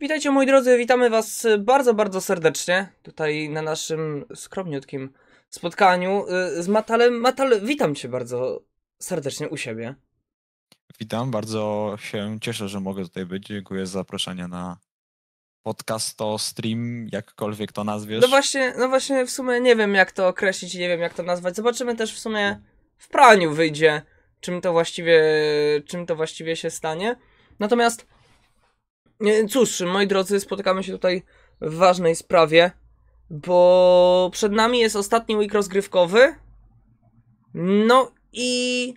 Witajcie moi drodzy, witamy was bardzo, bardzo serdecznie tutaj na naszym skromniutkim spotkaniu y, z Matalem. Matal, witam cię bardzo serdecznie u siebie. Witam, bardzo się cieszę, że mogę tutaj być. Dziękuję za zaproszenie na podcast, to stream, jakkolwiek to nazwiesz. No właśnie, no właśnie w sumie nie wiem jak to określić, nie wiem jak to nazwać. Zobaczymy też w sumie w praniu wyjdzie, czym to właściwie, czym to właściwie się stanie. Natomiast Cóż, moi drodzy, spotykamy się tutaj w ważnej sprawie, bo przed nami jest ostatni week rozgrywkowy. No i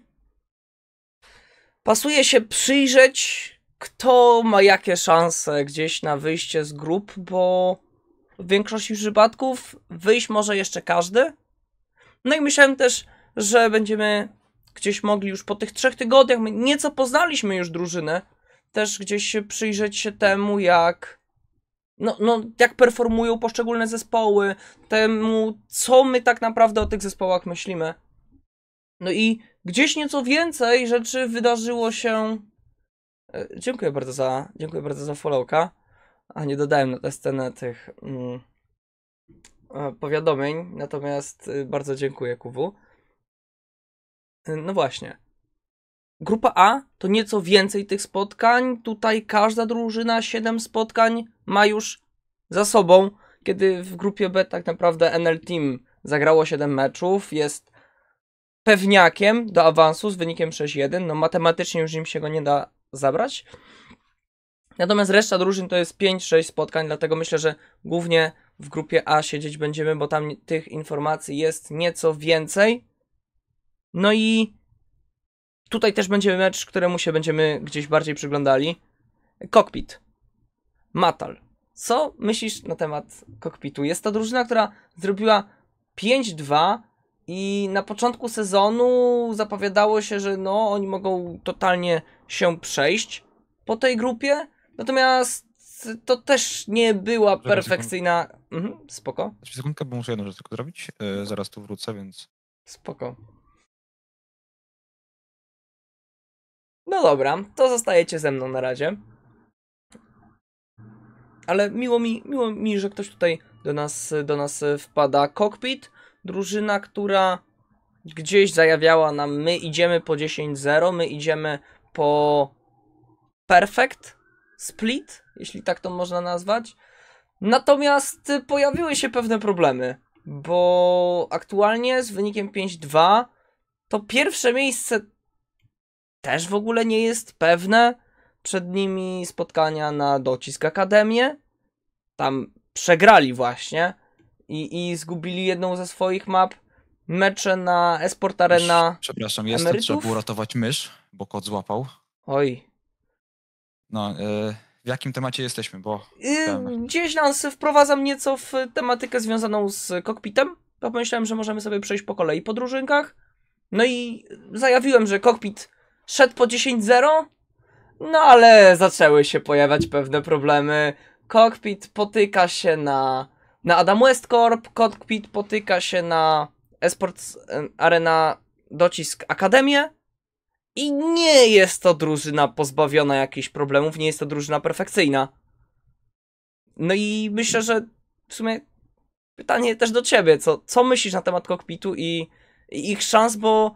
pasuje się przyjrzeć, kto ma jakie szanse gdzieś na wyjście z grup, bo w większości przypadków wyjść może jeszcze każdy. No i myślałem też, że będziemy gdzieś mogli już po tych trzech tygodniach, my nieco poznaliśmy już drużynę, też gdzieś przyjrzeć się temu, jak no, no, jak performują poszczególne zespoły, temu, co my tak naprawdę o tych zespołach myślimy. No i gdzieś nieco więcej rzeczy wydarzyło się. E, dziękuję bardzo za, dziękuję bardzo za followka. A nie dodałem na tę scenę tych mm, e, powiadomień, natomiast e, bardzo dziękuję, Kuwu. No właśnie. Grupa A to nieco więcej tych spotkań. Tutaj każda drużyna 7 spotkań ma już za sobą, kiedy w grupie B tak naprawdę NL Team zagrało 7 meczów, jest pewniakiem do awansu z wynikiem 6-1. No matematycznie już im się go nie da zabrać. Natomiast reszta drużyn to jest 5-6 spotkań, dlatego myślę, że głównie w grupie A siedzieć będziemy, bo tam tych informacji jest nieco więcej. No i Tutaj też będzie mecz, któremu się będziemy gdzieś bardziej przyglądali. Cockpit. Matal. Co myślisz na temat kokpitu? Jest to drużyna, która zrobiła 5-2 i na początku sezonu zapowiadało się, że no, oni mogą totalnie się przejść po tej grupie. Natomiast to też nie była perfekcyjna. Mhm, spoko. Sekundkę, bo muszę jedną rzecz tylko zrobić. Yy, zaraz tu wrócę, więc. Spoko. No dobra, to zostajecie ze mną na razie. Ale miło mi, miło mi, że ktoś tutaj do nas, do nas wpada. Cockpit, drużyna, która gdzieś zajawiała nam, my idziemy po 10-0, my idziemy po perfect split, jeśli tak to można nazwać. Natomiast pojawiły się pewne problemy, bo aktualnie z wynikiem 5-2 to pierwsze miejsce też w ogóle nie jest pewne. Przed nimi spotkania na docisk Akademię. Tam przegrali właśnie i, i zgubili jedną ze swoich map. Mecze na Esport Arena. Przepraszam, jestem, trzeba było ratować mysz, bo kot złapał. Oj. No, e, w jakim temacie jesteśmy, bo... Yy, gdzieś nas wprowadza nieco w tematykę związaną z kokpitem, pomyślałem, że możemy sobie przejść po kolei po drużynkach. No i zajawiłem, że kokpit szedł po 10-0, no ale zaczęły się pojawiać pewne problemy. Cockpit potyka się na, na Adam West Corp, cockpit potyka się na Esports Arena docisk Akademię. I nie jest to drużyna pozbawiona jakichś problemów, nie jest to drużyna perfekcyjna. No i myślę, że w sumie pytanie też do ciebie, co, co myślisz na temat kokpitu i, i ich szans, bo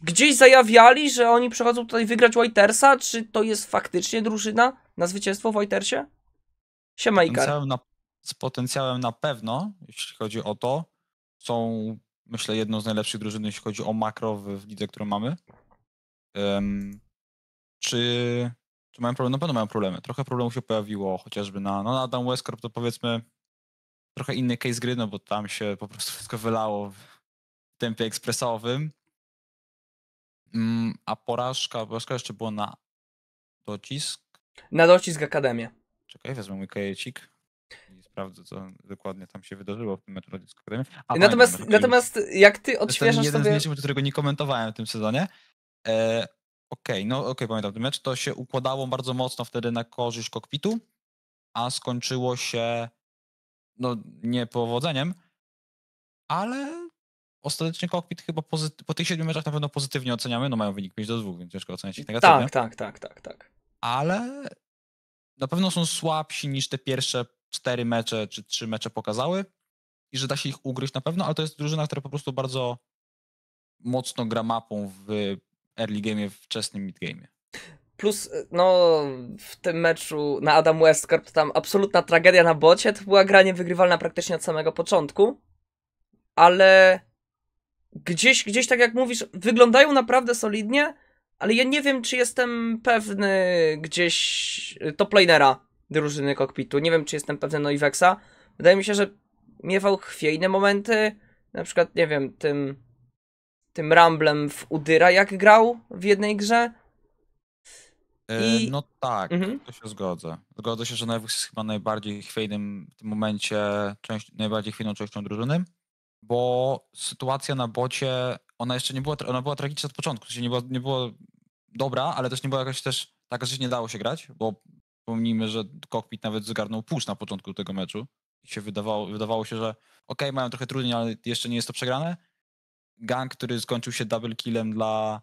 gdzieś zajawiali, że oni przychodzą tutaj wygrać Whitersa? Czy to jest faktycznie drużyna na zwycięstwo w Whitersie? Siema Na, z potencjałem na pewno, jeśli chodzi o to. Są, myślę, jedną z najlepszych drużyn, jeśli chodzi o makro w, w lidze, którą mamy. Um, czy, czy mają problemy? Na pewno mają problemy. Trochę problemów się pojawiło, chociażby na, no, na Adam Westcorp, to powiedzmy trochę inny case gry, no bo tam się po prostu wszystko wylało w tempie ekspresowym. Mm, a porażka, porażka jeszcze była na docisk? Na docisk Akademia. Czekaj, wezmę mój kajecik i sprawdzę, co dokładnie tam się wydarzyło w tym meczu na docisk Akademii. natomiast, pamiętam, natomiast jak ty odświeżasz jeden sobie... jeden z którego nie komentowałem w tym sezonie. E, okej, okay, no okej, okay, pamiętam ten mecz. To się układało bardzo mocno wtedy na korzyść kokpitu, a skończyło się no niepowodzeniem, ale ostatecznie kokpit chyba po tych 7 meczach na pewno pozytywnie oceniamy, no mają wynik 5 do 2, więc ciężko oceniać ich tak, negatywnie. Tak, tak, tak, tak, tak. Ale na pewno są słabsi niż te pierwsze 4 mecze czy 3 mecze pokazały i że da się ich ugryźć na pewno, ale to jest drużyna, która po prostu bardzo mocno gra mapą w early game, wczesnym mid game. Plus, e, no, w tym meczu na Adam Westcott tam absolutna tragedia na bocie, to była gra niewygrywalna praktycznie od samego początku, ale gdzieś, gdzieś tak jak mówisz, wyglądają naprawdę solidnie, ale ja nie wiem, czy jestem pewny gdzieś y, planera drużyny kokpitu. Nie wiem, czy jestem pewny Noivexa. Wydaje mi się, że miewał chwiejne momenty, na przykład, nie wiem, tym, tym Ramblem w Udyra, jak grał w jednej grze. E, I... no tak, mhm. to się zgodzę. Zgodzę się, że Noivex jest chyba najbardziej chwiejnym w tym momencie, część, najbardziej chwiejną częścią drużyny bo sytuacja na bocie, ona jeszcze nie była, ona była tragiczna od początku, czyli nie była, nie była dobra, ale też nie była jakaś też, tak że nie dało się grać, bo pomnijmy, że kokpit nawet zgarnął pusz na początku tego meczu i się wydawało, wydawało się, że ok, mają trochę trudniej, ale jeszcze nie jest to przegrane. Gang, który skończył się double killem dla,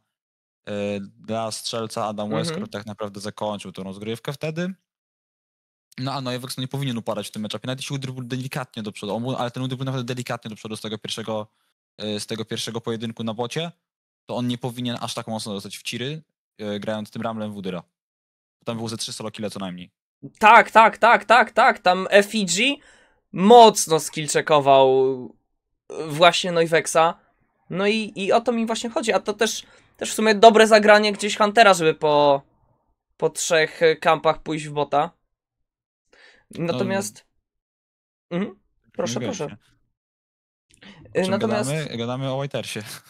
yy, dla strzelca Adam mhm. Westcott, tak naprawdę zakończył tą rozgrywkę wtedy. No a Neuwers nie powinien upadać w tym meczu. nawet jeśli był delikatnie do przodu, ale ten uderzył nawet delikatnie do przodu z tego pierwszego, e, z tego pierwszego pojedynku na bocie, to on nie powinien aż tak mocno dostać w ciry, e, grając tym ramlem Udyra. Tam było ze 3 solo kile co najmniej. Tak, tak, tak, tak, tak, tam Fiji mocno skillczekował e, właśnie Neuwexa. No i, i o to mi właśnie chodzi, a to też, też w sumie dobre zagranie gdzieś Huntera, żeby po, po trzech kampach pójść w bota. Natomiast. No, mhm. Proszę, proszę. Y, natomiast. Gadamy? gadamy o Whitersie.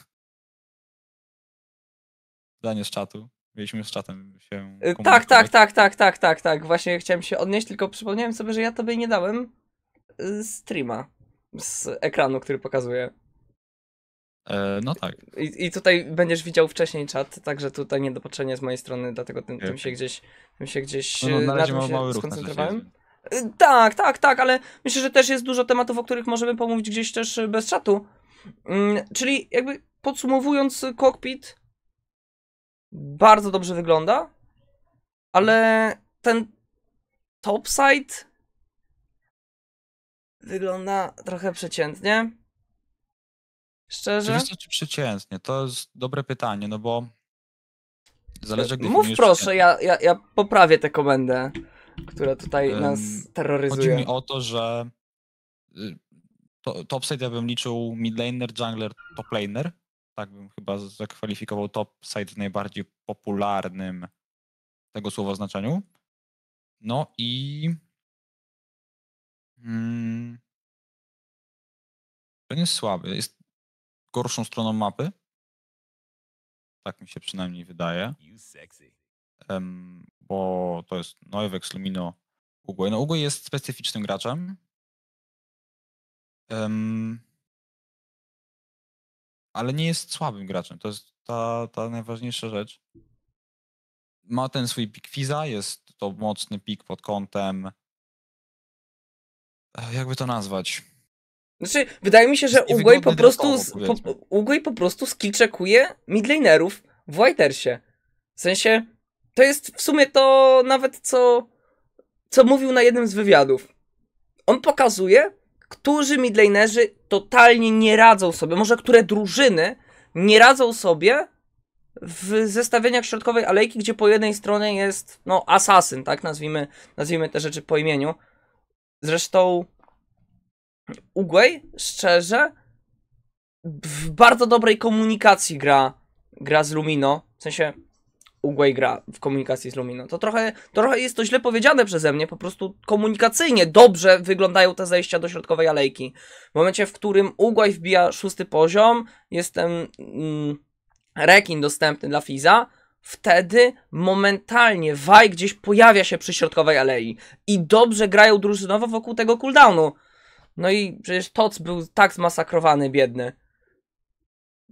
Danie z czatu. Mieliśmy z czatem się. Y, tak, tak, tak, tak, tak, tak, tak. Właśnie chciałem się odnieść, tylko przypomniałem sobie, że ja tobie nie dałem y, streama z ekranu, który pokazuje. E, no tak. I, I, tutaj będziesz widział wcześniej czat, także tutaj niedopatrzenie z mojej strony, dlatego tym, tym się gdzieś, tym się gdzieś no, no, na skoncentrowałem. Y, tak, tak, tak, ale myślę, że też jest dużo tematów, o których możemy pomówić gdzieś też y, bez czatu. Mm, czyli jakby podsumowując, kokpit bardzo dobrze wygląda, ale ten topside wygląda trochę przeciętnie. Szczerze? Wiesz co, czy przeciętnie? To jest dobre pytanie, no bo y, zależy... Mów proszę, ja, ja, ja poprawię tę komendę która tutaj um, nas terroryzuje. Chodzi mi o to, że y, to, topside ja bym liczył midlaner, jungler, toplaner. Tak bym chyba zakwalifikował topside w najbardziej popularnym tego słowa znaczeniu. No i hmm, to nie jest słaby. Jest gorszą stroną mapy. Tak mi się przynajmniej wydaje bo to jest Noewex, Lumino, Uguay. No Uguay jest specyficznym graczem, ale nie jest słabym graczem. To jest ta, ta najważniejsza rzecz. Ma ten swój pik Fiza, jest to mocny pik pod kątem. E, jakby to nazwać? Znaczy, wydaje mi się, że Uguay po, prostu, z, po, Uguay po prostu skillczekuje midlanerów w Whitersie. W sensie, to jest w sumie to nawet co, co mówił na jednym z wywiadów. On pokazuje, którzy midlanerzy totalnie nie radzą sobie, może które drużyny nie radzą sobie w zestawieniach środkowej alejki, gdzie po jednej stronie jest, no, asasyn, tak? Nazwijmy, nazwijmy te rzeczy po imieniu. Zresztą Uguay, szczerze, w bardzo dobrej komunikacji gra, gra z Lumino. W sensie Uguay gra w komunikacji z Lumino. To trochę, trochę jest to źle powiedziane przeze mnie, po prostu komunikacyjnie dobrze wyglądają te zejścia do środkowej alejki. W momencie, w którym Uguay wbija szósty poziom, jestem mm, rekin dostępny dla Fiza, wtedy momentalnie Waj gdzieś pojawia się przy środkowej alei i dobrze grają drużynowo wokół tego cooldownu. No i przecież Toc był tak zmasakrowany, biedny.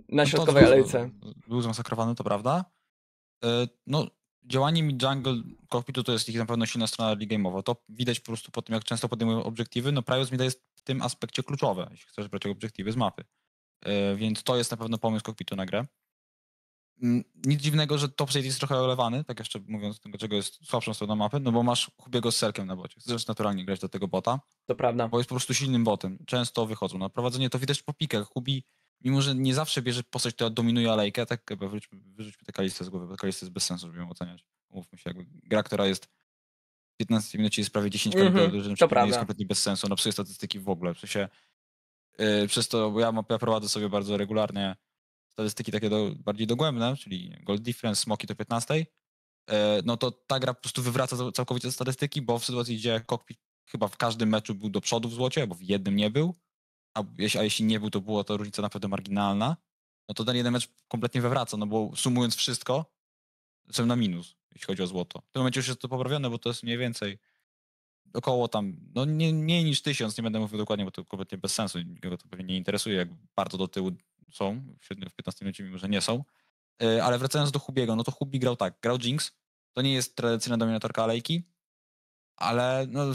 Na no, środkowej alejce. Był, był zmasakrowany, to prawda? E, no, działanie mid-jungle cockpitu to jest ich na pewno silna strona game'owo. To widać po prostu po tym, jak często podejmują obiektywy. No, Prius mi jest w tym aspekcie kluczowe, jeśli chcesz brać obiektywy z mapy. E, więc to jest na pewno pomysł kokpitu na grę. Mm, nic dziwnego, że top side jest trochę olewany, tak jeszcze mówiąc tego, czego jest słabszą stroną mapy, no bo masz Hubiego z Serkiem na bocie. Chcesz naturalnie grać do tego bota. To prawda. Bo jest po prostu silnym botem. Często wychodzą na no, prowadzenie, to widać po pikach. Hubi mimo że nie zawsze bierze postać, która dominuje alejkę, tak chyba wyrzućmy, wyrzućmy tę kalistę z głowy, bo kalistę jest bez sensu, żeby ją oceniać. Umówmy się, jakby gra, która jest 15 minucie jest prawie 10 mm -hmm, prawda. jest kompletnie bez sensu, no psuje statystyki w ogóle. W sensie, yy, przez to, bo ja, ja prowadzę sobie bardzo regularnie statystyki takie do, bardziej dogłębne, czyli goal difference, smoki to 15, yy, no to ta gra po prostu wywraca całkowicie statystyki, bo w sytuacji, gdzie cockpit chyba w każdym meczu był do przodu w złocie, bo w jednym nie był, a, a jeśli nie był, to była to różnica naprawdę marginalna, no to ten jeden mecz kompletnie wywraca, no bo sumując wszystko, jestem na minus, jeśli chodzi o złoto. W tym momencie już jest to poprawione, bo to jest mniej więcej około tam, no nie, mniej niż tysiąc, nie będę mówił dokładnie, bo to kompletnie bez sensu, nikogo to pewnie nie interesuje, jak bardzo do tyłu są, w w 15 minucie mimo, że nie są. E, ale wracając do Hubiego, no to Hubi grał tak, grał Jinx, to nie jest tradycyjna dominatorka alejki, ale no,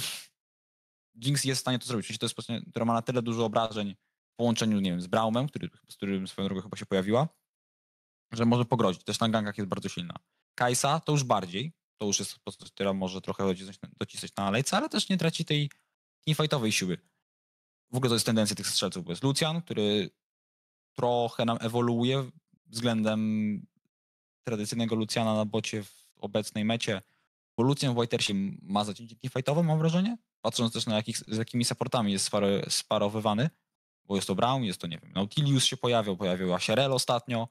Jinx jest w stanie to zrobić. To jest postać, która ma na tyle dużo obrażeń w połączeniu, nie wiem, z Braumem, który, z którym swoją drogą chyba się pojawiła, że może pogrozić. Też na gankach jest bardzo silna. Kajsa to już bardziej, to już jest postać, która może trochę docisnąć, docisnąć na alejce, ale też nie traci tej teamfightowej siły. W ogóle to jest tendencja tych strzelców, bo jest Lucian, który trochę nam ewoluuje względem tradycyjnego Luciana na bocie w obecnej mecie, bo Lucian w Whitehersie ma zacięcie teamfightowe, mam wrażenie, patrząc też na jakich, z jakimi supportami jest sparowywany, bo jest to Brown, jest to, nie wiem, Nautilius się pojawiał, pojawiła się Rel ostatnio,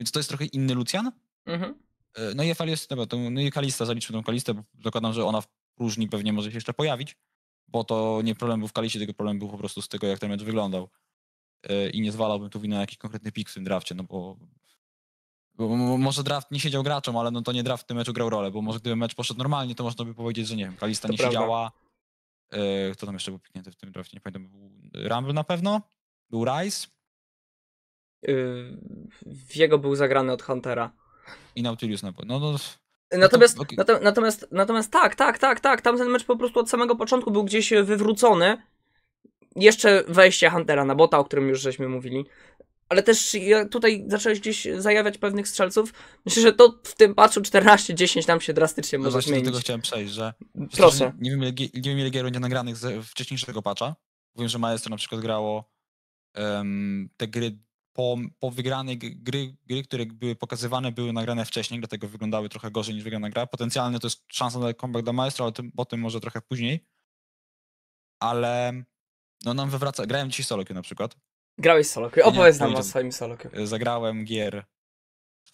więc to jest trochę inny Lucian. Mhm. E, no i jest, no, no i Kalista, zaliczmy tą Kalistę, bo zakładam, że ona w próżni pewnie może się jeszcze pojawić, bo to nie problem był w Kalisie, tylko problem był po prostu z tego, jak ten mecz wyglądał. E, I nie zwalałbym tu winy na jakiś konkretny pik w tym drafcie, no bo może draft nie siedział graczom, ale no to nie draft w tym meczu grał rolę, bo może gdyby mecz poszedł normalnie, to można by powiedzieć, że nie wiem, Kalista to nie prawda. siedziała, E, kto tam jeszcze był piknięty w tym drafcie? Nie pamiętam. Był Rumble na pewno? Był Rice? Y, jego był zagrany od Huntera. I Nautilus na pewno. No, no, Natomiast, no to, okay. natomiast, natomiast tak, tak, tak, tak. Tamten mecz po prostu od samego początku był gdzieś e, wywrócony. Jeszcze wejście Huntera na bota, o którym już żeśmy mówili ale też tutaj zacząłeś gdzieś zajawiać pewnych strzelców. Myślę, że to w tym patchu 14-10 nam się drastycznie no może zmienić. Do tego chciałem przejść, że Proszę. nie wiem ile, nie wiem, ile gier będzie nagranych z wcześniejszego patcha. Wiem, że Maestro na przykład grało um, te gry po, po wygranej gry, gry, które były pokazywane, były nagrane wcześniej, dlatego wyglądały trochę gorzej niż wygrana gra. Potencjalnie to jest szansa na comeback dla Maestro, ale tym, o tym może trochę później. Ale no nam wywraca, grałem dzisiaj solo na przykład Grałeś solo queue. Opowiedz nam o swoim solo queue. Zagrałem gier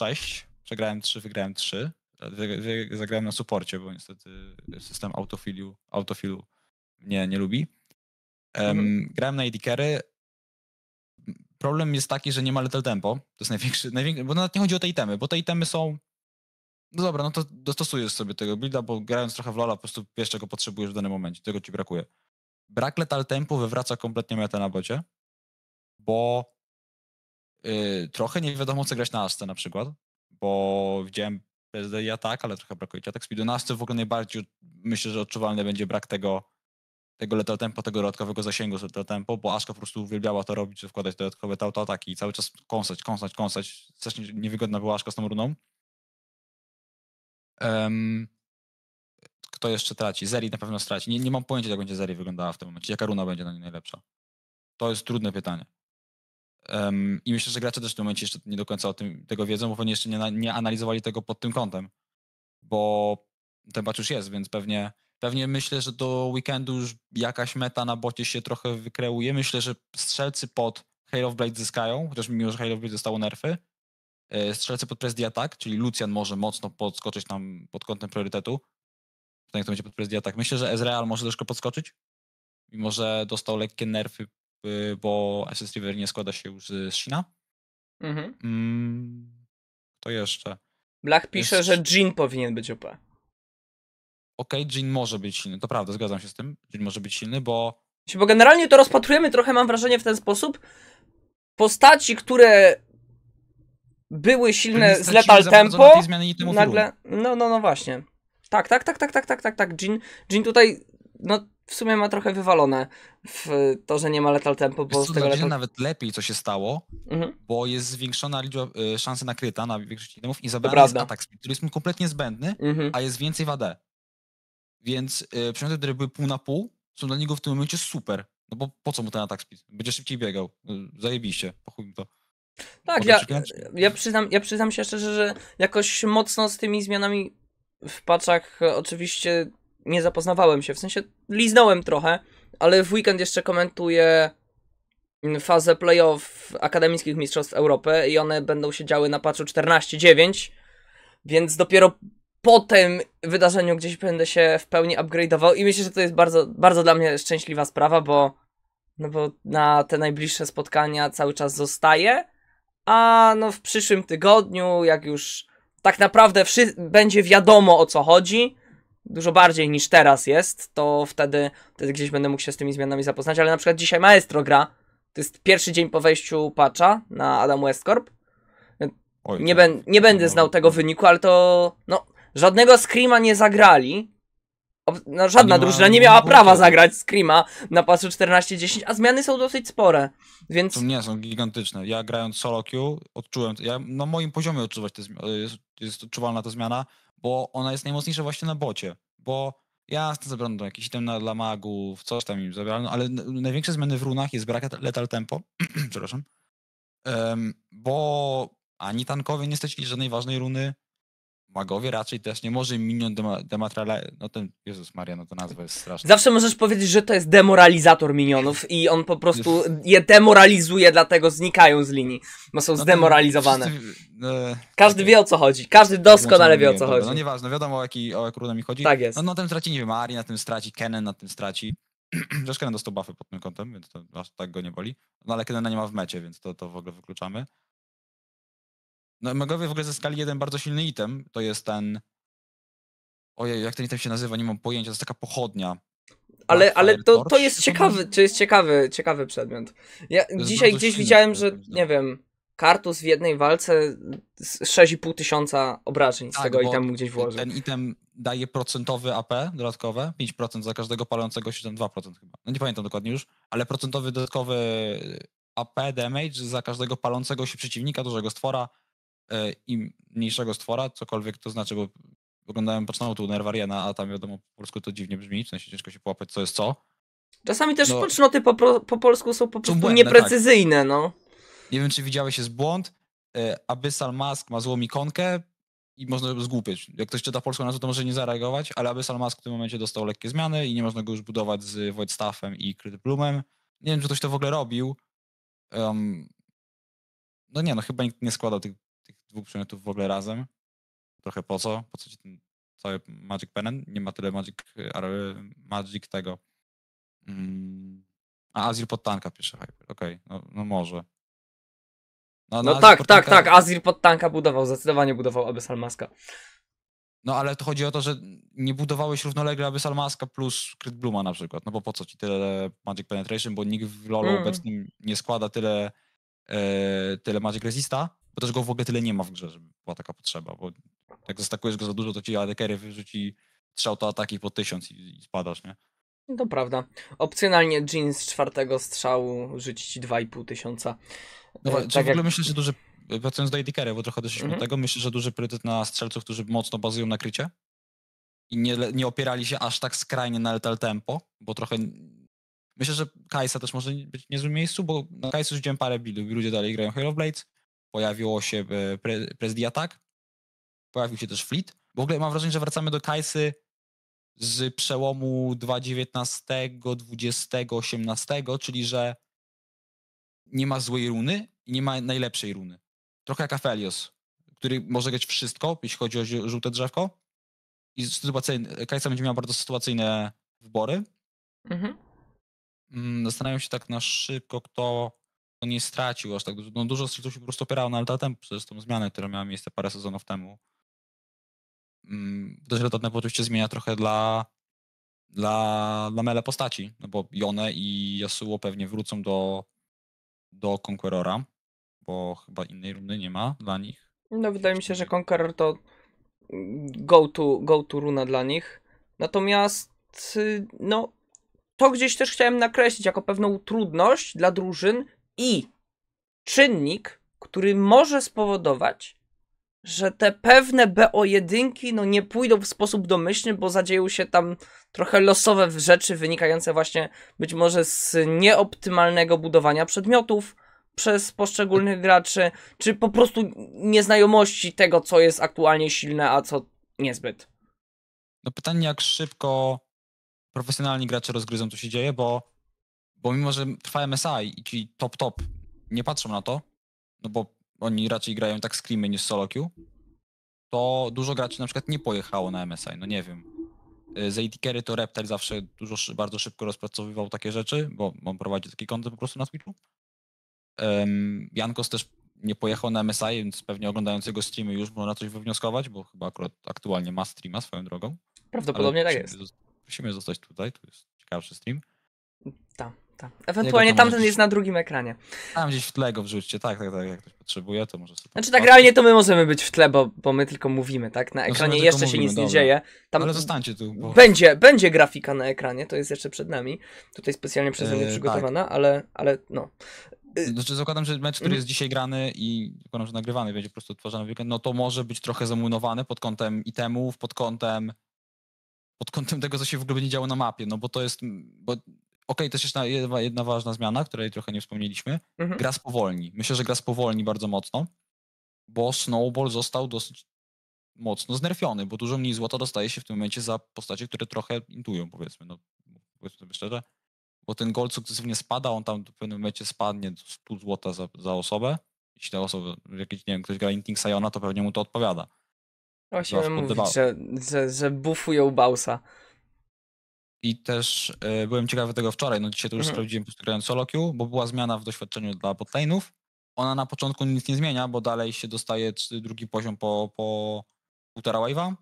6, przegrałem 3, wygrałem 3. E, zagrałem na suporcie, bo niestety system autofilu, autofilu mnie nie lubi. Um, mhm. Grałem na AD Problem jest taki, że nie ma little tempo. To jest największy, największy bo nawet nie chodzi o te itemy, bo te itemy są no dobra, no to dostosujesz sobie tego builda, bo grając trochę w LoL'a po prostu wiesz, czego potrzebujesz w danym momencie, tego ci brakuje. Brak letal tempo wywraca kompletnie metę na bocie, bo y, trochę nie wiadomo, co grać na Asce na przykład, bo widziałem PSD i atak, ale trochę brakuje atak speedu. Na Asce w ogóle najbardziej myślę, że odczuwalny będzie brak tego, tego letal tempo, tego dodatkowego zasięgu z letal tempo, bo Aska po prostu uwielbiała to robić, wkładać dodatkowe te autoataki i cały czas kąsać, kąsać, kąsać. Strasznie niewygodna była Aska z tą runą. Um, kto jeszcze traci? Zeri na pewno straci. Nie, nie mam pojęcia, jak będzie Zeri wyglądała w tym momencie. Jaka runa będzie na niej najlepsza? To jest trudne pytanie. Um, I myślę, że gracze też w tym momencie jeszcze nie do końca o tym, tego wiedzą, bo oni jeszcze nie, nie analizowali tego pod tym kątem, bo ten patch już jest, więc pewnie, pewnie myślę, że do weekendu już jakaś meta na bocie się trochę wykreuje. Myślę, że strzelcy pod Halo of Blade zyskają, chociaż mimo, że Halo of Blade dostało nerfy. E, strzelcy pod Press Attack, czyli Lucian może mocno podskoczyć nam pod kątem priorytetu. Pytanie, kto będzie pod Press Attack. Myślę, że Ezreal może troszkę podskoczyć, mimo że dostał lekkie nerfy bo SS River nie składa się już z Shina. Mhm. Mm, to jeszcze. Black pisze, Jest... że Jean powinien być OP. Okej, okay, Jean może być silny, to prawda, zgadzam się z tym. Jean może być silny, bo... Bo generalnie to rozpatrujemy trochę, mam wrażenie, w ten sposób. Postaci, które były silne z letal tempo, nagle... No, no, no właśnie. Tak, tak, tak, tak, tak, tak, tak, tak. Jean, Jean tutaj, no w sumie ma trochę wywalone w to, że nie ma letal tempo, bo Wiesz z letal... nawet lepiej, co się stało, mhm. bo jest zwiększona liczba y, szansy nakryta na większości itemów i zabrany jest atak speed, który jest mu kompletnie zbędny, mhm. a jest więcej w AD. Więc y, przedmioty, które były pół na pół, są dla niego w tym momencie super. No bo po co mu ten atak speed? Będzie szybciej biegał. E, zajebiście, pochuj to. Tak, ja, ja, przyznam, ja przyznam się szczerze, że jakoś mocno z tymi zmianami w paczach oczywiście nie zapoznawałem się, w sensie liznąłem trochę, ale w weekend jeszcze komentuję fazę playoff akademickich mistrzostw Europy i one będą się działy na patchu 14-9, więc dopiero po tym wydarzeniu gdzieś będę się w pełni upgrade'ował i myślę, że to jest bardzo, bardzo dla mnie szczęśliwa sprawa, bo, no bo na te najbliższe spotkania cały czas zostaję, a no w przyszłym tygodniu, jak już tak naprawdę będzie wiadomo o co chodzi, dużo bardziej niż teraz jest, to wtedy, wtedy gdzieś będę mógł się z tymi zmianami zapoznać, ale na przykład dzisiaj Maestro gra, to jest pierwszy dzień po wejściu patcha na Adam West Corp. nie, ben, nie będę znał tego wyniku, ale to, no, żadnego Screama nie zagrali, no, żadna drużyna nie miała prawa zagrać Screama na pasu 14-10, a zmiany są dosyć spore, więc... nie, są gigantyczne. Ja grając solo queue odczułem, ja na moim poziomie odczuwać te, jest, jest odczuwalna ta zmiana, bo ona jest najmocniejsza właśnie na bocie, bo jasne zabrano tam jakiś item na, dla magów, coś tam im zabrano, ale największe zmiany w runach jest brak letal tempo, przepraszam, um, bo ani tankowie nie stracili żadnej ważnej runy, magowie raczej też nie może minion dematrale... no ten, Jezus Maria, no to nazwa jest straszna. Zawsze możesz powiedzieć, że to jest demoralizator minionów i on po prostu je demoralizuje, dlatego znikają z linii, bo są no zdemoralizowane. Wszyscy, e, Każdy okay. wie o co chodzi, każdy doskonale znaczy, wie o co chodzi. No nieważne, wiadomo o jaki, o jak rudę mi chodzi. Tak jest. No na no, tym straci, nie wiem, Ari na tym straci, Kenen na tym straci. Zresztą Kenan dostał buffy pod tym kątem, więc to aż tak go nie boli. No ale Kenena nie ma w mecie, więc to, to w ogóle wykluczamy. No, magowie w ogóle zyskali jeden bardzo silny item, to jest ten... Ojej, jak ten item się nazywa, nie mam pojęcia, to jest taka pochodnia. Ale, ale to, to jest ciekawy, to jest ciekawy, ciekawy przedmiot. Ja dzisiaj gdzieś widziałem, że, no. nie wiem, Kartus w jednej walce 6,5 tysiąca obrażeń z tak, tego itemu gdzieś włożył. Ten item daje procentowy AP dodatkowe, 5% za każdego palącego się, tam 2% chyba. No nie pamiętam dokładnie już, ale procentowy dodatkowy AP damage za każdego palącego się przeciwnika, dużego stwora, E, i mniejszego stwora, cokolwiek to znaczy, bo oglądałem tu Nerwariana, a tam wiadomo po polsku to dziwnie brzmi, w sensie ciężko się połapać co jest co. Czasami też no, pocznoty po, po polsku są po prostu błędne, tak. nieprecyzyjne, tak. no. Nie wiem, czy widziałeś, jest błąd. E, Abyssal Mask ma złą ikonkę i można go zgłupić. Jak ktoś czyta polską nazwę, to może nie zareagować, ale Abyssal Mask w tym momencie dostał lekkie zmiany i nie można go już budować z Void Staffem i Kryty Bloomem. Nie wiem, czy ktoś to w ogóle robił. Um, no nie, no chyba nikt nie składał tych dwóch przedmiotów w ogóle razem. Trochę po co? Po co ci ten cały Magic Penen? Nie ma tyle Magic, y, magic tego. Mm. A Azir pod tanka pisze hype Okej, okay. no, no, może. No, no, no tak, tak, tak, tanka... tak. Azir pod tanka budował, zdecydowanie budował aby salmaska No ale to chodzi o to, że nie budowałeś równolegle aby salmaska plus Crit Bluma na przykład. No bo po co ci tyle Magic Penetration, bo nikt w LoLu mm. obecnym nie składa tyle, e, tyle Magic Resista, bo też go w ogóle tyle nie ma w grze, żeby była taka potrzeba, bo jak zastakujesz go za dużo, to ci ADKR wyrzuci strzał to ataki po tysiąc i, i spadasz, nie? To prawda. Opcjonalnie jeans z czwartego strzału rzuci ci pół tysiąca. No, e, tak w ogóle jak... myślę, że duży, wracając do ADKR, bo trochę doszliśmy do mhm. tego, myślę, że duży priorytet na strzelców, którzy mocno bazują na krycie i nie, nie opierali się aż tak skrajnie na letal tempo, bo trochę Myślę, że Kajsa też może być w niezłym miejscu, bo na już widziałem parę buildów i ludzie dalej grają Hero Blades pojawiło się e, pre, Presdi Attack, pojawił się też Fleet. Bo w ogóle mam wrażenie, że wracamy do Kajsy z przełomu 2019, 20, 18, czyli że nie ma złej runy i nie ma najlepszej runy. Trochę jak Aphelios, który może grać wszystko, jeśli chodzi o żółte drzewko. I sytuacyjne, Kajsa będzie miała bardzo sytuacyjne wybory. Mhm. Mm, zastanawiam się tak na szybko, kto nie stracił aż tak dużo. No dużo stracił się po prostu opierało na Altatem przez tą zmianę, która miała miejsce parę sezonów temu. Mm, dość Altatnep oczywiście zmienia trochę dla, dla, dla mele postaci, no bo Jone i Yasuo pewnie wrócą do, do Conquerora, bo chyba innej runy nie ma dla nich. No wydaje mi się, że Conqueror to go to, go to runa dla nich. Natomiast y, no to gdzieś też chciałem nakreślić jako pewną trudność dla drużyn, i czynnik, który może spowodować, że te pewne BO1 no, nie pójdą w sposób domyślny, bo zadzieją się tam trochę losowe rzeczy wynikające właśnie być może z nieoptymalnego budowania przedmiotów przez poszczególnych graczy, czy po prostu nieznajomości tego, co jest aktualnie silne, a co niezbyt. No pytanie, jak szybko profesjonalni gracze rozgryzą, co się dzieje, bo bo mimo, że trwa MSI i ci top top nie patrzą na to, no bo oni raczej grają tak screamy niż solo queue, to dużo graczy na przykład nie pojechało na MSI, no nie wiem. Y, z ATKery to Reptile zawsze dużo, bardzo szybko rozpracowywał takie rzeczy, bo on prowadzi taki konto po prostu na Twitchu. Um, Jankos też nie pojechał na MSI, więc pewnie oglądając jego streamy już można coś wywnioskować, bo chyba akurat aktualnie ma streama swoją drogą. Prawdopodobnie Ale tak musimy jest. Musimy zostać tutaj, to jest ciekawszy stream. Tak tak. Ewentualnie tamten jest na drugim ekranie. Tam gdzieś w tle go wrzućcie, tak, tak, tak. Jak ktoś potrzebuje, to może sobie. Znaczy tak realnie to my możemy być w tle, bo, bo my tylko mówimy, tak? Na no, ekranie no, jeszcze mówimy, się nic dobra. nie dzieje. Tam Ale zostańcie tu. Bo... Będzie, będzie grafika na ekranie, to jest jeszcze przed nami. Tutaj specjalnie przeze mnie yy, tak. przygotowana, tak. ale, ale no. Yy, znaczy zakładam, że mecz, który jest dzisiaj grany i zakładam, że nagrywany będzie po prostu odtwarzany w weekend, no to może być trochę zamunowany pod kątem itemów, pod kątem pod kątem tego, co się w ogóle nie działo na mapie, no bo to jest, bo okay, jest jeszcze jedna, ważna zmiana, której trochę nie wspomnieliśmy. Mhm. Gra spowolni. Myślę, że gra spowolni bardzo mocno, bo Snowball został dosyć mocno znerfiony, bo dużo mniej złota dostaje się w tym momencie za postacie, które trochę intują, powiedzmy. No, powiedzmy sobie szczerze. Bo ten gold sukcesywnie spada, on tam w pewnym momencie spadnie 100 złota za, za osobę. Jeśli ta osoba, jakiś, nie wiem, ktoś gra Inting Sayona, to pewnie mu to odpowiada. Właśnie mówić, że, że, że bufują Bausa. I też e, byłem ciekawy tego wczoraj, no dzisiaj to już mhm. sprawdziłem, po grając solo queue, bo była zmiana w doświadczeniu dla botlane'ów. Ona na początku nic nie zmienia, bo dalej się dostaje drugi poziom po, po półtora wave'a,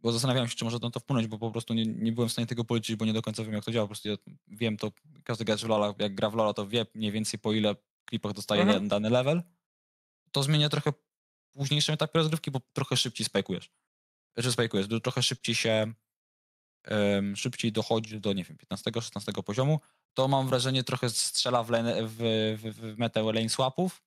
bo zastanawiałem się, czy można to wpłynąć, bo po prostu nie, nie, byłem w stanie tego policzyć, bo nie do końca wiem, jak to działa. Po prostu ja wiem to, każdy gracz w Lola, jak gra w Lola, to wie mniej więcej po ile klipach dostaje mhm. dany level. To zmienia trochę późniejszym etapie rozgrywki, bo trochę szybciej spajkujesz. Znaczy spajkujesz, trochę szybciej się szybciej dochodzi do, nie wiem, 15-16 poziomu, to mam wrażenie trochę strzela w, lane, w, w, w metę lane swapów,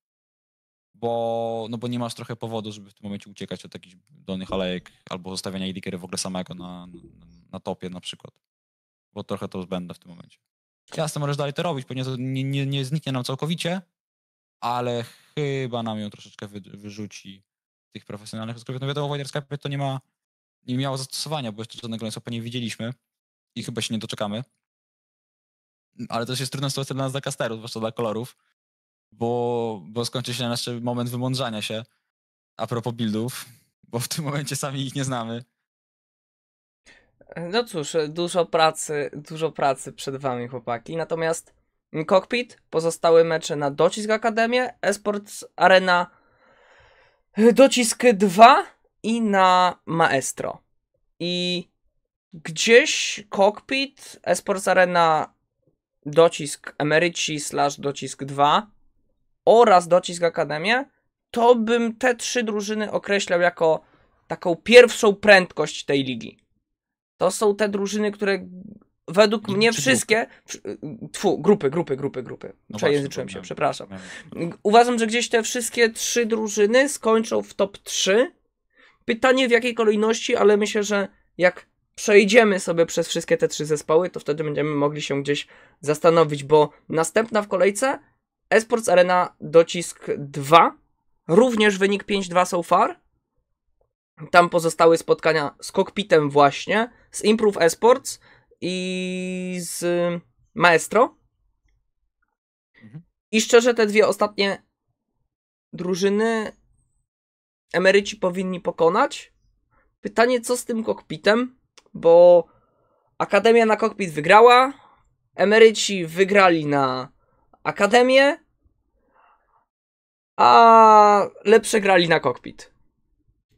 bo, no bo nie masz trochę powodu, żeby w tym momencie uciekać od jakichś dolnych alejek albo zostawiania idikery w ogóle samego na, na, na topie na przykład. Bo trochę to zbędne w tym momencie. Jasne, możesz dalej to robić, ponieważ nie, nie, nie zniknie nam całkowicie, ale chyba nam ją troszeczkę wy, wyrzuci tych profesjonalnych rozgrywek. No wiadomo, w to nie ma nie miało zastosowania, bo jeszcze żadnego Lineswapa nie widzieliśmy i chyba się nie doczekamy. Ale też jest trudna sytuacja dla nas, dla casterów, zwłaszcza dla kolorów, bo, bo skończy się nasz moment wymądrzania się a propos buildów, bo w tym momencie sami ich nie znamy. No cóż, dużo pracy, dużo pracy przed wami, chłopaki. Natomiast Cockpit, pozostałe mecze na Docisk Akademię, Esports Arena, Docisk 2, i na Maestro. I gdzieś Cockpit, Esports Arena, docisk emeryci slash docisk 2 oraz docisk Akademię, to bym te trzy drużyny określał jako taką pierwszą prędkość tej ligi. To są te drużyny, które według mnie wszystkie. Grupy. Tfu, grupy, grupy, grupy, grupy. No Przejęzyczyłem no się, tak. przepraszam. Uważam, że gdzieś te wszystkie trzy drużyny skończą w top 3 Pytanie w jakiej kolejności, ale myślę, że jak przejdziemy sobie przez wszystkie te trzy zespoły, to wtedy będziemy mogli się gdzieś zastanowić, bo następna w kolejce Esports Arena docisk 2, również wynik 5-2 so far. Tam pozostały spotkania z Cockpitem właśnie, z Improve Esports i z Maestro. Mhm. I szczerze te dwie ostatnie drużyny emeryci powinni pokonać. Pytanie, co z tym kokpitem, bo Akademia na kokpit wygrała, emeryci wygrali na Akademię, a lepsze grali na kokpit.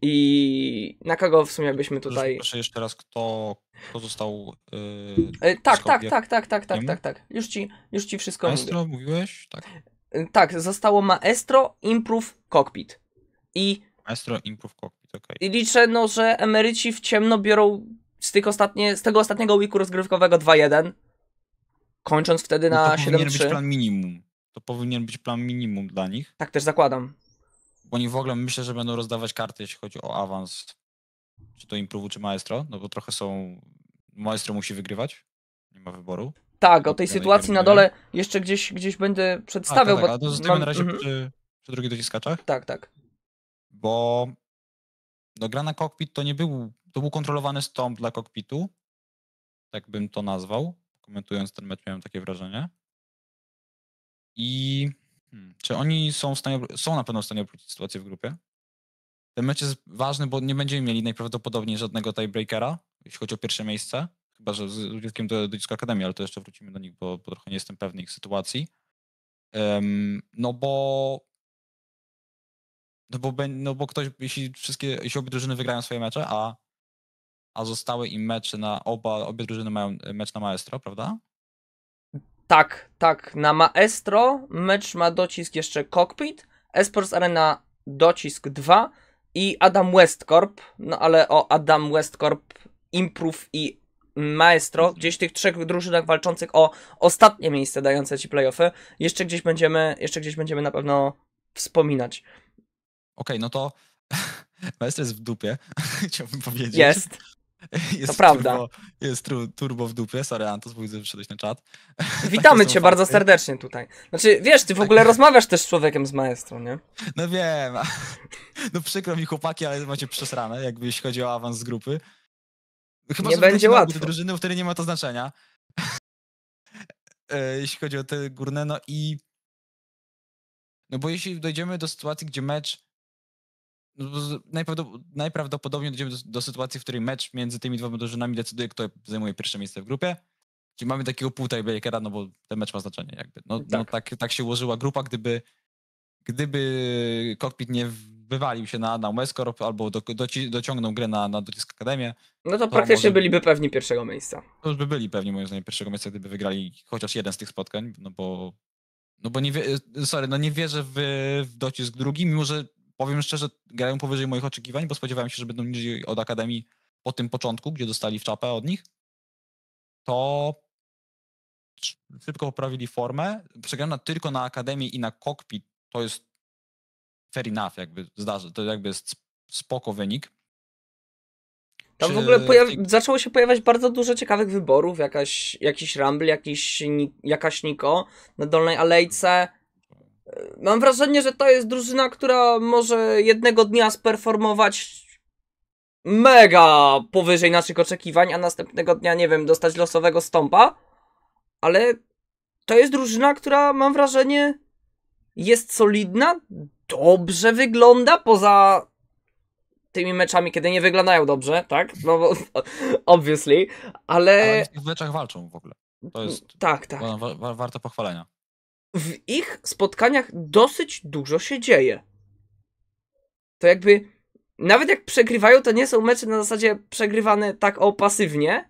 I na kogo w sumie byśmy tutaj. Proszę jeszcze raz, kto, kto został. Yy, tak, tak, tak, tak, tak, tak, tak, tak. Już ci, już ci wszystko Maestro mówiłeś? Tak. E, tak, zostało Maestro Improve Cockpit. I Maestro Improve Cockpit, okej. I liczę, no, że emeryci w ciemno biorą z, tych ostatnie, z tego ostatniego weeku rozgrywkowego 2-1, kończąc wtedy No na to powinien być 7-3. plan minimum. To powinien być plan minimum dla nich, Tak też zakładam. bo oni w ogóle myślę, że będą rozdawać karty, jeśli chodzi o awans, czy to Improvu, czy Maestro, no bo trochę są... Maestro musi wygrywać, nie ma wyboru. Tak, o tej sytuacji na dole jeszcze gdzieś, gdzieś będę tak, przedstawiał, tak, tak, ale to mhm, zostajemy mam- na razie mhm. przy, przy drugich dociskaczach. tak, tak bo no, gra na kokpit to nie był, to był kontrolowany stąp dla kokpitu, tak bym to nazwał, komentując ten mecz miałem takie wrażenie. I hmm, czy oni są w stanie, są na pewno w stanie obrócić sytuację w grupie? Ten mecz jest ważny, bo nie będziemy mieli najprawdopodobniej żadnego tiebreakera, jeśli chodzi o pierwsze miejsce. Chyba, że z udzielkiem do, do Akademii, ale to jeszcze wrócimy do nich, bo, bo trochę nie jestem pewny ich sytuacji. Um, no bo no bo, no bo ktoś, jeśli wszystkie, jeśli obie drużyny wygrają swoje mecze, a, a zostały im mecze na oba, obie drużyny mają e, mecz na maestro, prawda? Tak, tak. Na maestro mecz ma docisk jeszcze Cockpit, Esports Arena docisk 2 i Adam Westcorp, no ale o Adam Westcorp, Improv i Maestro, gdzieś tych trzech drużynach walczących o ostatnie miejsce dające ci playoffy, jeszcze gdzieś będziemy, jeszcze gdzieś będziemy na pewno wspominać. Okej, okay, no to Maestro jest w dupie, chciałbym powiedzieć. Jest. Jest to prawda. Turbo, jest turbo w dupie. Sorry, Antos, bo widzę, że na czat. Witamy tak cię bardzo serdecznie tutaj. Znaczy, wiesz, ty w ogóle tak. rozmawiasz też z człowiekiem z maestro, nie? No wiem. No przykro mi chłopaki, ale macie przesrane, jakby jeśli chodzi o awans z grupy. Chyba, nie będzie łatwo. drużyny, wtedy nie ma to znaczenia. E, jeśli chodzi o te górne, no i... No bo jeśli dojdziemy do sytuacji, gdzie mecz no najprawdopodobniej dojdziemy do, do, sytuacji, w której mecz między tymi dwoma drużynami decyduje, kto zajmuje pierwsze miejsce w grupie. Czyli mamy takiego pół tiebreakera, no bo ten mecz ma znaczenie jakby. No, no tak. no tak, tak, się ułożyła grupa, gdyby, gdyby Cockpit nie wywalił się na, na US Corp albo do, dociągnął grę na, na Docisk Akademię. No to, to praktycznie może, byliby pewni pierwszego miejsca. To już by byli pewni moim zdaniem pierwszego miejsca, gdyby wygrali chociaż jeden z tych spotkań, no bo no bo nie, sorry, no nie wierzę w, w docisk drugi, mimo że powiem szczerze, grają powyżej moich oczekiwań, bo spodziewałem się, że będą niżej od Akademii po tym początku, gdzie dostali w czapę od nich. To szybko poprawili formę. Przegrana tylko na Akademii i na Cockpit to jest fair enough, jakby zdarzy, to jakby jest spoko wynik. Tam w ogóle zaczęło się pojawiać bardzo dużo ciekawych wyborów, jakaś, jakiś Rumble, jakiś, jakaś Niko na Dolnej Alejce, Mam wrażenie, że to jest drużyna, która może jednego dnia sperformować mega powyżej naszych oczekiwań, a następnego dnia, nie wiem, dostać losowego stąpa. Ale to jest drużyna, która mam wrażenie jest solidna, dobrze wygląda, poza tymi meczami, kiedy nie wyglądają dobrze, tak? No bo obviously, ale... Ale w tych meczach walczą w ogóle. To jest... Tak, tak. Warto pochwalenia w ich spotkaniach dosyć dużo się dzieje. To jakby, nawet jak przegrywają, to nie są mecze na zasadzie przegrywane tak o pasywnie,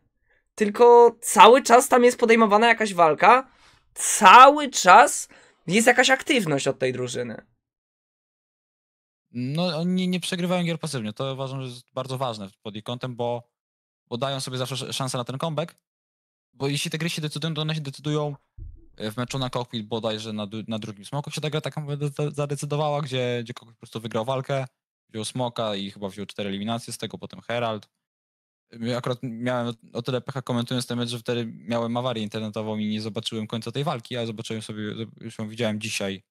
tylko cały czas tam jest podejmowana jakaś walka, cały czas jest jakaś aktywność od tej drużyny. No, oni nie przegrywają gier pasywnie. To uważam, że jest bardzo ważne pod ich kątem, bo, bo dają sobie zawsze szansę na ten comeback. Bo jeśli te gry się decydują, to one się decydują E, w meczu na Cockpit bodajże na, na drugim smoku się ta gra taka zadecydowała, gdzie, gdzie Cockpit po prostu wygrał walkę, wziął smoka i chyba wziął cztery eliminacje z tego, potem Herald. Akurat miałem o tyle pecha komentując ten mecz, że wtedy miałem awarię internetową i nie zobaczyłem końca tej walki, ale zobaczyłem sobie, już ją widziałem dzisiaj,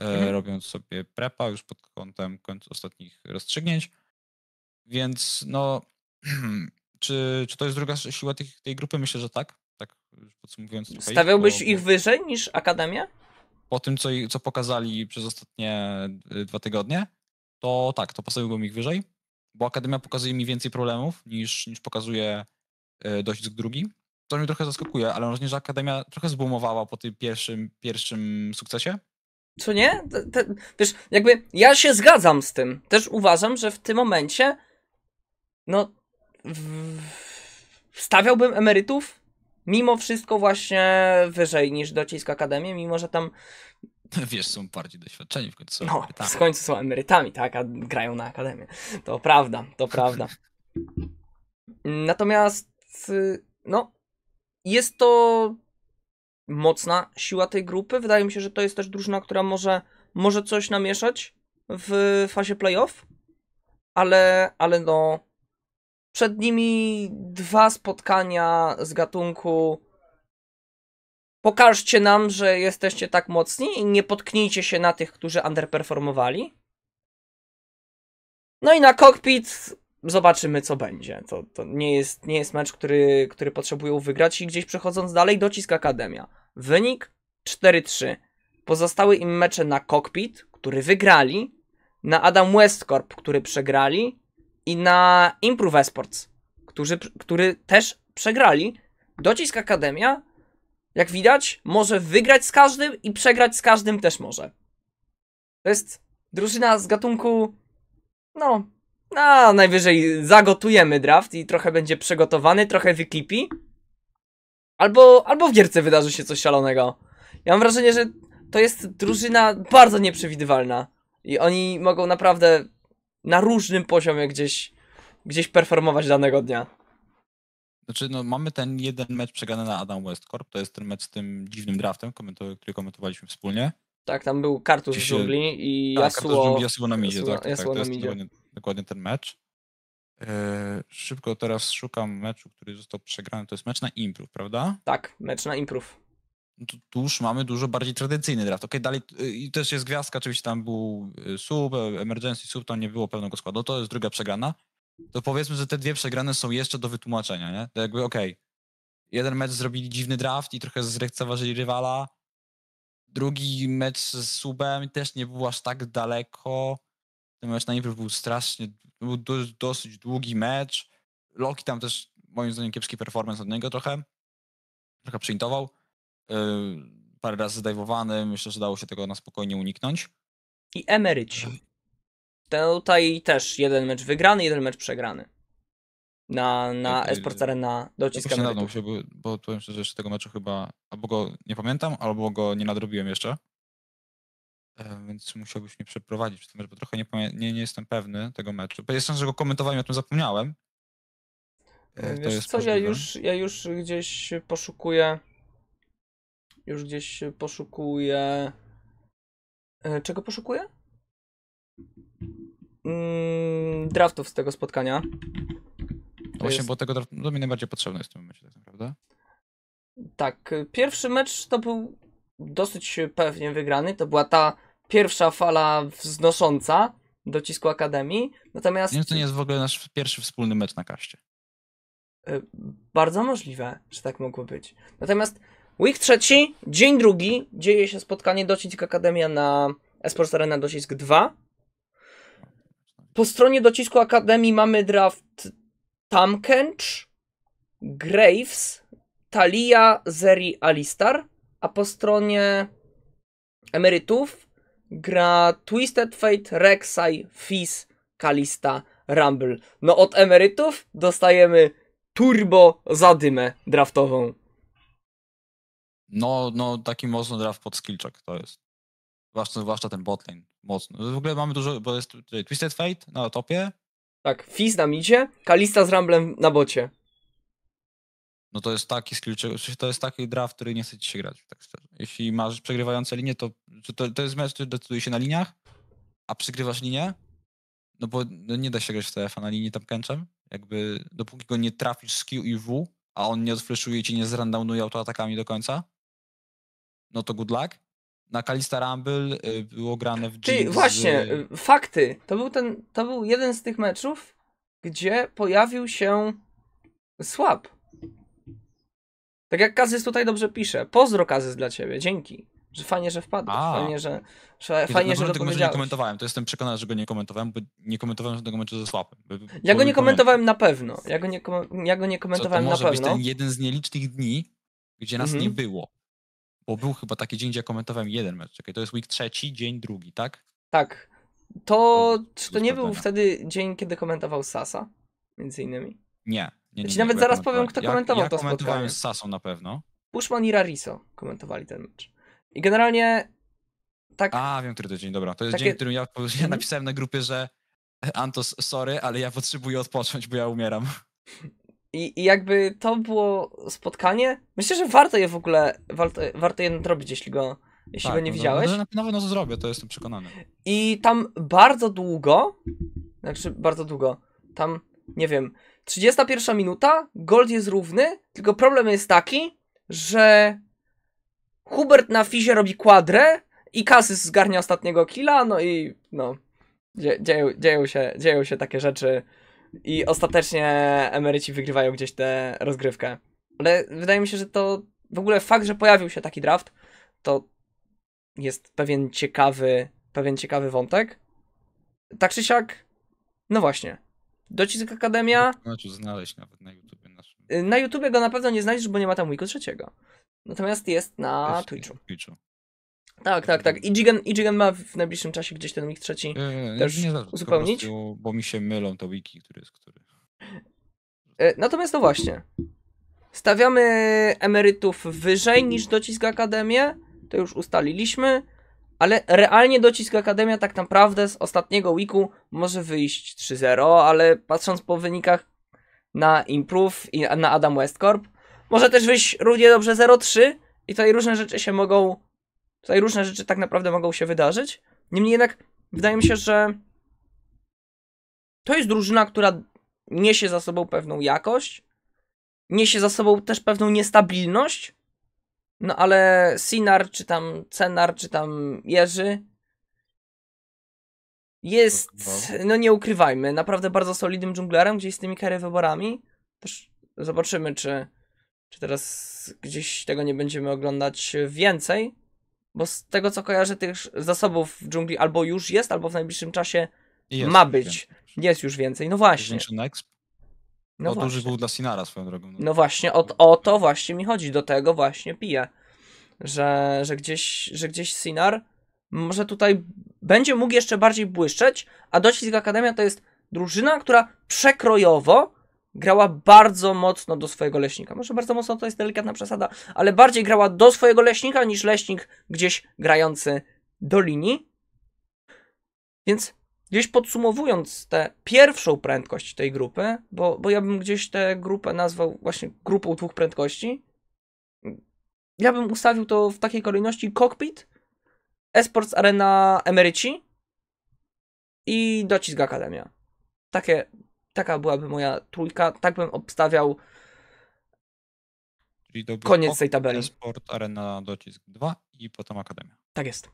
e, mhm. robiąc sobie prepa już pod kątem końca ostatnich rozstrzygnięć. Więc no, czy, czy to jest druga siła tej tej grupy? Myślę, że tak. Tak podsumowując Stawiałbyś ich, bo... ich wyżej niż Akademia? Po tym, co, co pokazali przez ostatnie y, dwa tygodnie, to tak, to postawiłbym ich wyżej, bo Akademia pokazuje mi więcej problemów niż, niż pokazuje y, dość drugi. To mnie trochę zaskakuje, ale że Akademia trochę zbumowała po tym pierwszym, pierwszym sukcesie. Co nie? Te, te, wiesz, jakby ja się zgadzam z tym. Też uważam, że w tym momencie no w... emerytów mimo wszystko właśnie wyżej niż docisk Akademię, mimo że tam Wiesz, są bardziej doświadczeni w końcu. No, w końcu są emerytami, tak, a grają na akademię. To prawda, to prawda. Natomiast, y, no, jest to mocna siła tej grupy. Wydaje mi się, że to jest też drużyna, która może, może coś namieszać w fazie playoff, ale, ale no, przed nimi dwa spotkania z gatunku pokażcie nam, że jesteście tak mocni i nie potknijcie się na tych, którzy underperformowali. No i na kokpit zobaczymy, co będzie. To, to nie, jest, nie jest mecz, który, który potrzebują wygrać i gdzieś przechodząc dalej docisk Akademia. Wynik 4-3. Pozostały im mecze na kokpit, który wygrali, na Adam Westcorp, który przegrali i na Improve Esports, którzy, który też przegrali. Docisk Akademia, jak widać, może wygrać z każdym i przegrać z każdym też może. To jest drużyna z gatunku, no, na najwyżej zagotujemy draft i trochę będzie przygotowany, trochę wyklipi. Albo, albo w gierce wydarzy się coś szalonego. Ja mam wrażenie, że to jest drużyna bardzo nieprzewidywalna. I oni mogą naprawdę na różnym poziomie gdzieś, gdzieś performować danego dnia. Znaczy, no, mamy ten jeden mecz przegrany na Adam Westcorp, to jest ten mecz z tym dziwnym draftem, który komentowaliśmy wspólnie. Tak, tam był kartusz w Dżungli i tak, Yasuo. Kartus Yasuo na midzie, Yasuo, tak, tak, Yasuo tak, to jest dokładnie, dokładnie, ten mecz. E, szybko teraz szukam meczu, który został przegrany, to jest mecz na Improve, prawda? Tak, mecz na Improve. No tu już mamy dużo bardziej tradycyjny draft. Okej, okay, dalej y, i też jest gwiazdka, oczywiście tam był y, sub, e, emergency sub, tam nie było pełnego składu, to jest druga przegrana. To powiedzmy, że te dwie przegrane są jeszcze do wytłumaczenia, nie? To jakby okej, okay, jeden mecz zrobili dziwny draft i trochę zrekceważyli rywala, drugi mecz z subem też nie był aż tak daleko, ten mecz na Impro był strasznie, był dosyć długi mecz, Loki tam też moim zdaniem kiepski performance od niego trochę, trochę przyjmował Y, parę razy zdajwowany, myślę, że dało się tego na spokojnie uniknąć. I emeryci. Tutaj też jeden mecz wygrany, jeden mecz przegrany. Na, na Esports Arena docisk ja Się, bo, bo powiem szczerze, że jeszcze tego meczu chyba albo go nie pamiętam, albo go nie nadrobiłem jeszcze. E, więc musiałbyś mnie przeprowadzić przy tym, bo trochę nie, nie, nie jestem pewny tego meczu. Bo jestem, że go komentowałem, o tym zapomniałem. E, to jest co, ja już, ja już gdzieś poszukuję już gdzieś poszukuję. E, czego poszukuję? Mm, draftów z tego spotkania. To Właśnie, jest... bo tego draftu no, mi najbardziej potrzebne jest w tym momencie, tak naprawdę. Tak, e, pierwszy mecz to był dosyć pewnie wygrany. To była ta pierwsza fala wznosząca docisku Akademii. Natomiast. Nie, to nie jest w ogóle nasz pierwszy wspólny mecz na kaście. E, bardzo możliwe, że tak mogło być. Natomiast Week trzeci, dzień drugi, dzieje się spotkanie Docisk Akademia na Esports Arena Docisk 2. Po stronie Docisku Akademii mamy draft Tamkencz, Graves, Talia, Zeri, Alistar, a po stronie emerytów gra Twisted Fate, Rek'Sai, Fizz, Kalista, Rumble. No od emerytów dostajemy turbo zadymę draftową. No, no taki mocny draft pod skillczek to jest. Zwłaszcza, zwłaszcza ten botlane, mocno. W ogóle mamy dużo, bo jest tutaj Twisted Fate na topie. Tak, Fizz na midzie, Kalista z Ramblem na bocie. No to jest taki skillczek, to jest taki draft, który nie chce ci się grać, tak szczerze. Jeśli masz przegrywające linie, to, to, to jest mecz, który decyduje się na liniach, a przegrywasz linię, no bo no nie da się grać w TF na linii tam kęczem. Jakby dopóki go nie trafisz z Q i W, a on nie odfleszuje ci, nie zrandownuje autoatakami do końca, no to good luck. Na Kalista Rumble y, było grane w Czyli właśnie, z... Y, fakty. To był, ten, to był jeden z tych meczów, gdzie pojawił się Słab. Tak jak Kazys tutaj dobrze pisze. Pozdro Kazys dla ciebie, dzięki. Że fajnie, że wpadł. fajnie, że, że Kiedy fajnie, że tego meczu nie komentowałem, to jestem przekonany, że go nie komentowałem, bo nie komentowałem żadnego meczu ze Słabym. Ja go nie komentowałem na pewno. Ja go nie, ja go nie komentowałem Co, to może na pewno. być ten jeden z nielicznych dni, gdzie nas mhm. nie było. Bo był chyba taki dzień, gdzie komentowałem jeden mecz. Czekaj, to jest week trzeci, dzień drugi, tak? Tak. To, to czy to nie był wtedy dzień, kiedy komentował Sasa? Między innymi? Nie. nie, nie, nie nawet zaraz powiem, kto komentował ja to spotkanie. Ja komentowałem z Sasą na pewno. Bushman i Rariso komentowali ten mecz. I generalnie tak... A, wiem, który to dzień, dobra. To jest takie... dzień, w którym ja, ja mhm. napisałem na grupie, że Antos, sorry, ale ja potrzebuję odpocząć, bo ja umieram. I, I jakby to było spotkanie. Myślę, że warto je w ogóle, warto, warto je nadrobić, jeśli go, jeśli tak, go nie no, widziałeś. No, na pewno to zrobię, to jestem przekonany. I tam bardzo długo, znaczy bardzo długo, tam nie wiem, 31 minuta, gold jest równy, tylko problem jest taki, że Hubert na fizie robi kwadrę i Kasys zgarnia ostatniego killa, no i no, dzieją, dzieją, się, dzieją się takie rzeczy i ostatecznie emeryci wygrywają gdzieś tę rozgrywkę. Ale wydaje mi się, że to w ogóle fakt, że pojawił się taki draft, to jest pewien ciekawy, pewien ciekawy wątek. Tak czy siak, no właśnie. Docisk Akademia. Znaczy znaleźć nawet na YouTubie naszym. Na YouTubie go na pewno nie znajdziesz, bo nie ma tam weeku trzeciego. Natomiast jest na Twitchu. Twitchu. Tak, tak, tak. I Jigen, i Jigen ma w najbliższym czasie gdzieś ten mig trzeci e, też nie, nie, uzupełnić. Prostu, bo mi się mylą to wiki, który jest który. E, natomiast to no właśnie. Stawiamy emerytów wyżej niż docisk Akademię. To już ustaliliśmy. Ale realnie docisk Akademia tak naprawdę z ostatniego weeku może wyjść 3-0, ale patrząc po wynikach na Improve i na Adam Westcorp, może też wyjść równie dobrze 0-3 i tutaj różne rzeczy się mogą Tutaj różne rzeczy tak naprawdę mogą się wydarzyć. Niemniej jednak wydaje mi się, że to jest drużyna, która niesie za sobą pewną jakość, niesie za sobą też pewną niestabilność, no ale Sinar, czy tam Cenar, czy tam Jerzy jest, no, no. no nie ukrywajmy, naprawdę bardzo solidnym dżunglerem, gdzieś z tymi kary wyborami. Też zobaczymy, czy, czy teraz gdzieś tego nie będziemy oglądać więcej. Bo z tego co kojarzę, tych zasobów w dżungli albo już jest, albo w najbliższym czasie jest ma być. Więcej. Jest już więcej. No właśnie. No o, duży był dla Sinara swoją drogą. No. no, właśnie, o, o to właśnie mi chodzi. Do tego właśnie piję. Że, że, gdzieś, że gdzieś Sinar może tutaj będzie mógł jeszcze bardziej błyszczeć, a Docisk Akademia to jest drużyna, która przekrojowo grała bardzo mocno do swojego leśnika. Może bardzo mocno to jest delikatna przesada, ale bardziej grała do swojego leśnika niż leśnik gdzieś grający do linii. Więc gdzieś podsumowując tę pierwszą prędkość tej grupy, bo, bo ja bym gdzieś tę grupę nazwał właśnie grupą dwóch prędkości, ja bym ustawił to w takiej kolejności Cockpit, Esports Arena Emeryci i Docisk Akademia. Takie Taka byłaby moja trójka. Tak bym obstawiał koniec tej tabeli. Sport, Arena, docisk 2 i potem Akademia. Tak jest.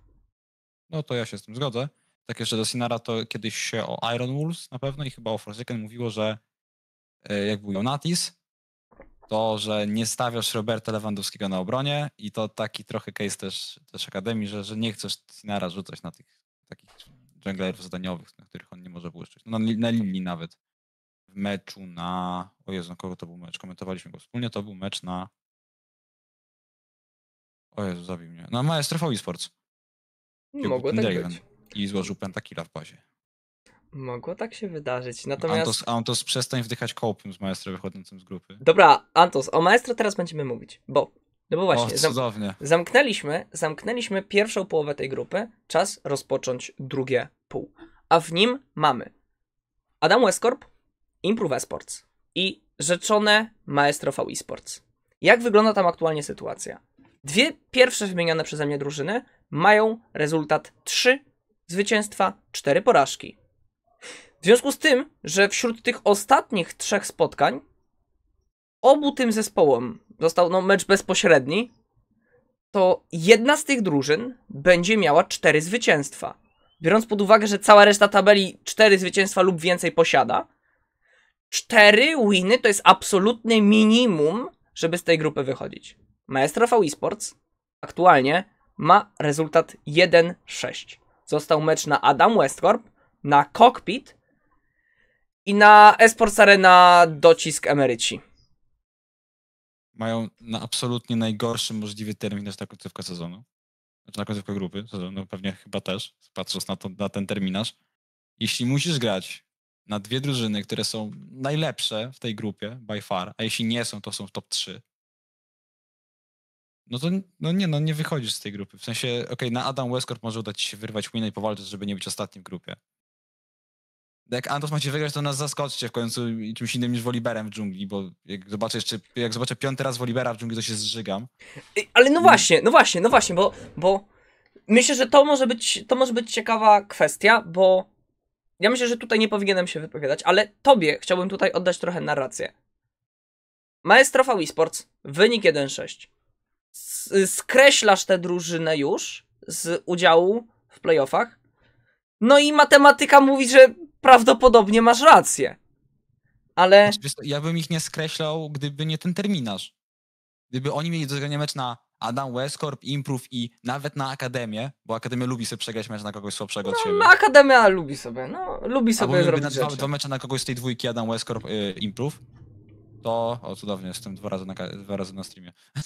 No to ja się z tym zgodzę. Tak jeszcze do Sinara to kiedyś się o Iron Wolves na pewno i chyba o Forsaken mówiło, że e, jak był Jonatis, to, że nie stawiasz Roberta Lewandowskiego na obronie i to taki trochę case też, też Akademii, że, że nie chcesz Sinara rzucać na tych takich junglerów zadaniowych, na których on nie może błyszczeć. No, na, na nawet meczu na. O Jezu, na kogo to był mecz? Komentowaliśmy go wspólnie. To był mecz na. O Jezu, zabił mnie. Na no, Maestrofowi Sports. Mogło tak Draven. być. I złożył pentakila w bazie. Mogło tak się wydarzyć. Natomiast... Antos, Antos, przestań wdychać kołpem z maestro wychodzącym z grupy. Dobra, Antos, o maestro teraz będziemy mówić, bo. No bo właśnie, o, cudownie. Zam zamknęliśmy, zamknęliśmy pierwszą połowę tej grupy, czas rozpocząć drugie pół. A w nim mamy Adam Westkorp, Improve Esports i rzeczone Maestro V Esports. Jak wygląda tam aktualnie sytuacja? Dwie pierwsze wymienione przeze mnie drużyny mają rezultat 3 zwycięstwa, 4 porażki. W związku z tym, że wśród tych ostatnich trzech spotkań obu tym zespołom został no, mecz bezpośredni, to jedna z tych drużyn będzie miała 4 zwycięstwa. Biorąc pod uwagę, że cała reszta tabeli 4 zwycięstwa lub więcej posiada, Cztery winy to jest absolutny minimum, żeby z tej grupy wychodzić. Maestro V Esports aktualnie ma rezultat 1-6. Został mecz na Adam Westcorp, na Cockpit i na Esports Arena docisk emeryci. Mają na absolutnie najgorszy możliwy terminarz na końcówkę sezonu. Znaczy na końcówkę grupy sezonu, pewnie chyba też, patrząc na, to, na ten terminarz. Jeśli musisz grać na dwie drużyny, które są najlepsze w tej grupie by far, a jeśli nie są, to są w top 3. No to no nie, no nie wychodzisz z tej grupy. W sensie, okej, okay, na Adam Westcott może udać się wyrwać wina i powalczyć, żeby nie być ostatnim w grupie. Jak Antos macie wygrać, to nas zaskoczcie w końcu czymś innym niż woliberem w dżungli, bo jak zobaczę jeszcze, jak zobaczę piąty raz wolibera w dżungli, to się zżygam. Ale no właśnie, no właśnie, no właśnie, bo, bo myślę, że to może być, to może być ciekawa kwestia, bo ja myślę, że tutaj nie powinienem się wypowiadać, ale tobie chciałbym tutaj oddać trochę narrację. Maestrofa Wii Sports, wynik 1-6. Skreślasz tę drużynę już z udziału w playoffach. No i matematyka mówi, że prawdopodobnie masz rację. Ale. Ja bym ich nie skreślał, gdyby nie ten terminarz. Gdyby oni mieli do zagrania mecz na Adam Westcorp Improve i nawet na Akademię, bo Akademia lubi sobie przegrać mecz na kogoś słabszego no, od siebie. No, Akademia lubi sobie, no, lubi sobie Albo robić na dwa, mecze na kogoś z tej dwójki Adam Westcorp y, Improve, to... O, cudownie, jestem dwa razy na, dwa razy na streamie.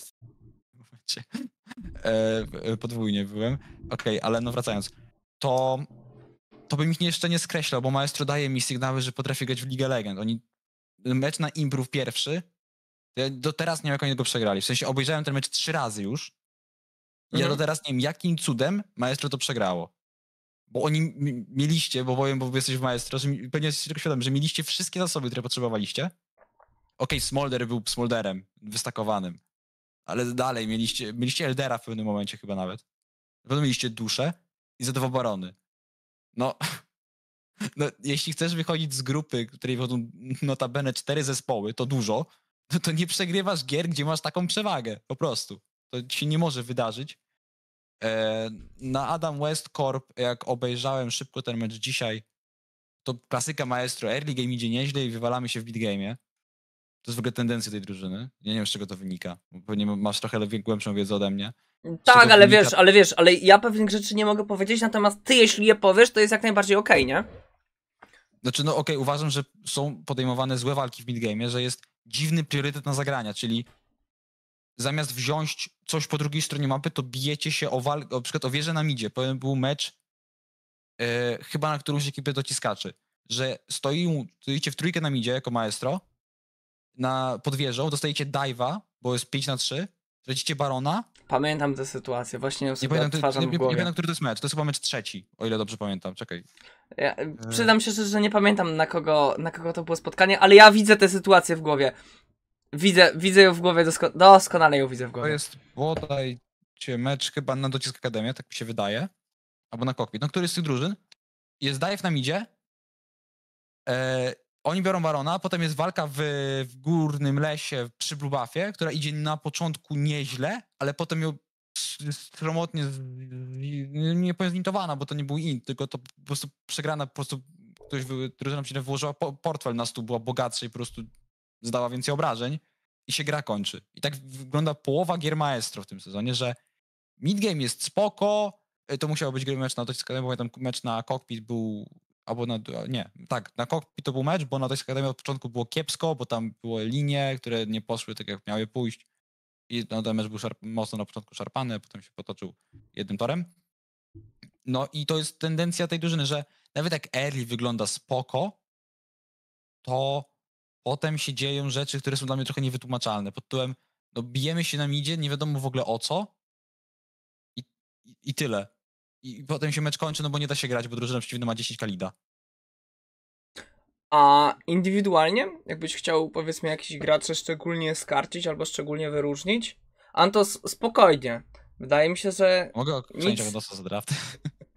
E, e, podwójnie byłem. Okej, okay, ale no wracając. To... To bym ich jeszcze nie skreślał, bo Maestro daje mi sygnały, że potrafi grać w League Legend. Oni mecz na improv pierwszy ja do teraz nie wiem, jak oni go przegrali. W sensie obejrzałem ten mecz trzy razy już. Ja mhm. do teraz nie wiem, jakim cudem Maestro to przegrało. Bo oni mieliście, bo powiem, bo jesteś w Maestro, że pewnie jesteście tylko świadomi, że mieliście wszystkie zasoby, które potrzebowaliście. Okej, okay, Smolder był Smolderem, wystakowanym. Ale dalej mieliście, mieliście Eldera w pewnym momencie chyba nawet. Potem mieliście duszę i za dwa barony. No, no, jeśli chcesz wychodzić z grupy, której wychodzą notabene cztery zespoły, to dużo, no to nie przegrywasz gier, gdzie masz taką przewagę. Po prostu. To się nie może wydarzyć. E, na Adam West Corp, jak obejrzałem szybko ten mecz dzisiaj, to klasyka maestro, early game idzie nieźle i wywalamy się w bitgame'ie. To jest w ogóle tendencja tej drużyny. Ja nie wiem, z czego to wynika. Pewnie masz trochę głębszą wiedzę ode mnie. Tak, ale wiesz, ale wiesz, ale ja pewnych rzeczy nie mogę powiedzieć, natomiast ty, jeśli je powiesz, to jest jak najbardziej okej, okay, nie? Znaczy, no okej, okay, uważam, że są podejmowane złe walki w midgame, że jest dziwny priorytet na zagrania, czyli zamiast wziąć coś po drugiej stronie mapy, to bijecie się o walkę, na przykład o wieżę na midzie. Powiem, był mecz e, chyba na którąś ekipę dociskaczy, że stoi, stoicie w trójkę na midzie jako maestro, na, pod wieżą, dostajecie dive'a, bo jest 5 na 3 Lecicie Barona? Pamiętam tę sytuację, właśnie ją sobie nie pamiętam, który, nie, nie, nie, pamiętam, który to jest mecz. To jest chyba mecz trzeci, o ile dobrze pamiętam. Czekaj. Ja, e. przyznam się szczerze, że nie pamiętam na kogo, na kogo to było spotkanie, ale ja widzę tę sytuację w głowie. Widzę, widzę ją w głowie, dosko doskonale ją widzę w głowie. To jest bodajcie mecz chyba na docisk Akademia, tak mi się wydaje. Albo na kokpit. No, który z tych drużyn? Jest Dive na midzie. Eee, oni biorą barona, potem jest walka w, w górnym lesie przy Blubafie, która idzie na początku nieźle, ale potem ją stromotnie nie powiem zintowana, bo to nie był int, tylko to po prostu przegrana, po prostu ktoś, drużyna przeciwna włożyła po, portfel na stół, była bogatsza i po prostu zdała więcej obrażeń i się gra kończy. I tak wygląda połowa gier maestro w tym sezonie, że midgame jest spoko, y, to musiał być mecz na dociskanie, bo ten mecz na cockpit był albo na, nie, tak, na kokpit to był mecz, bo na Toyska Akademii od początku było kiepsko, bo tam były linie, które nie poszły tak, jak miały pójść. I no, ten mecz był szarp, mocno na początku szarpany, a potem się potoczył jednym torem. No i to jest tendencja tej drużyny, że nawet jak early wygląda spoko, to potem się dzieją rzeczy, które są dla mnie trochę niewytłumaczalne. Pod tytułem, no bijemy się na midzie, nie wiadomo w ogóle o co i, i, i tyle i potem się mecz kończy, no bo nie da się grać, bo drużyna przeciwna ma 10 kalida. A indywidualnie, jakbyś chciał powiedzmy jakiś gracze szczególnie skarcić albo szczególnie wyróżnić? Antos, spokojnie. Wydaje mi się, że. Mogę oceniać Antosa za draft.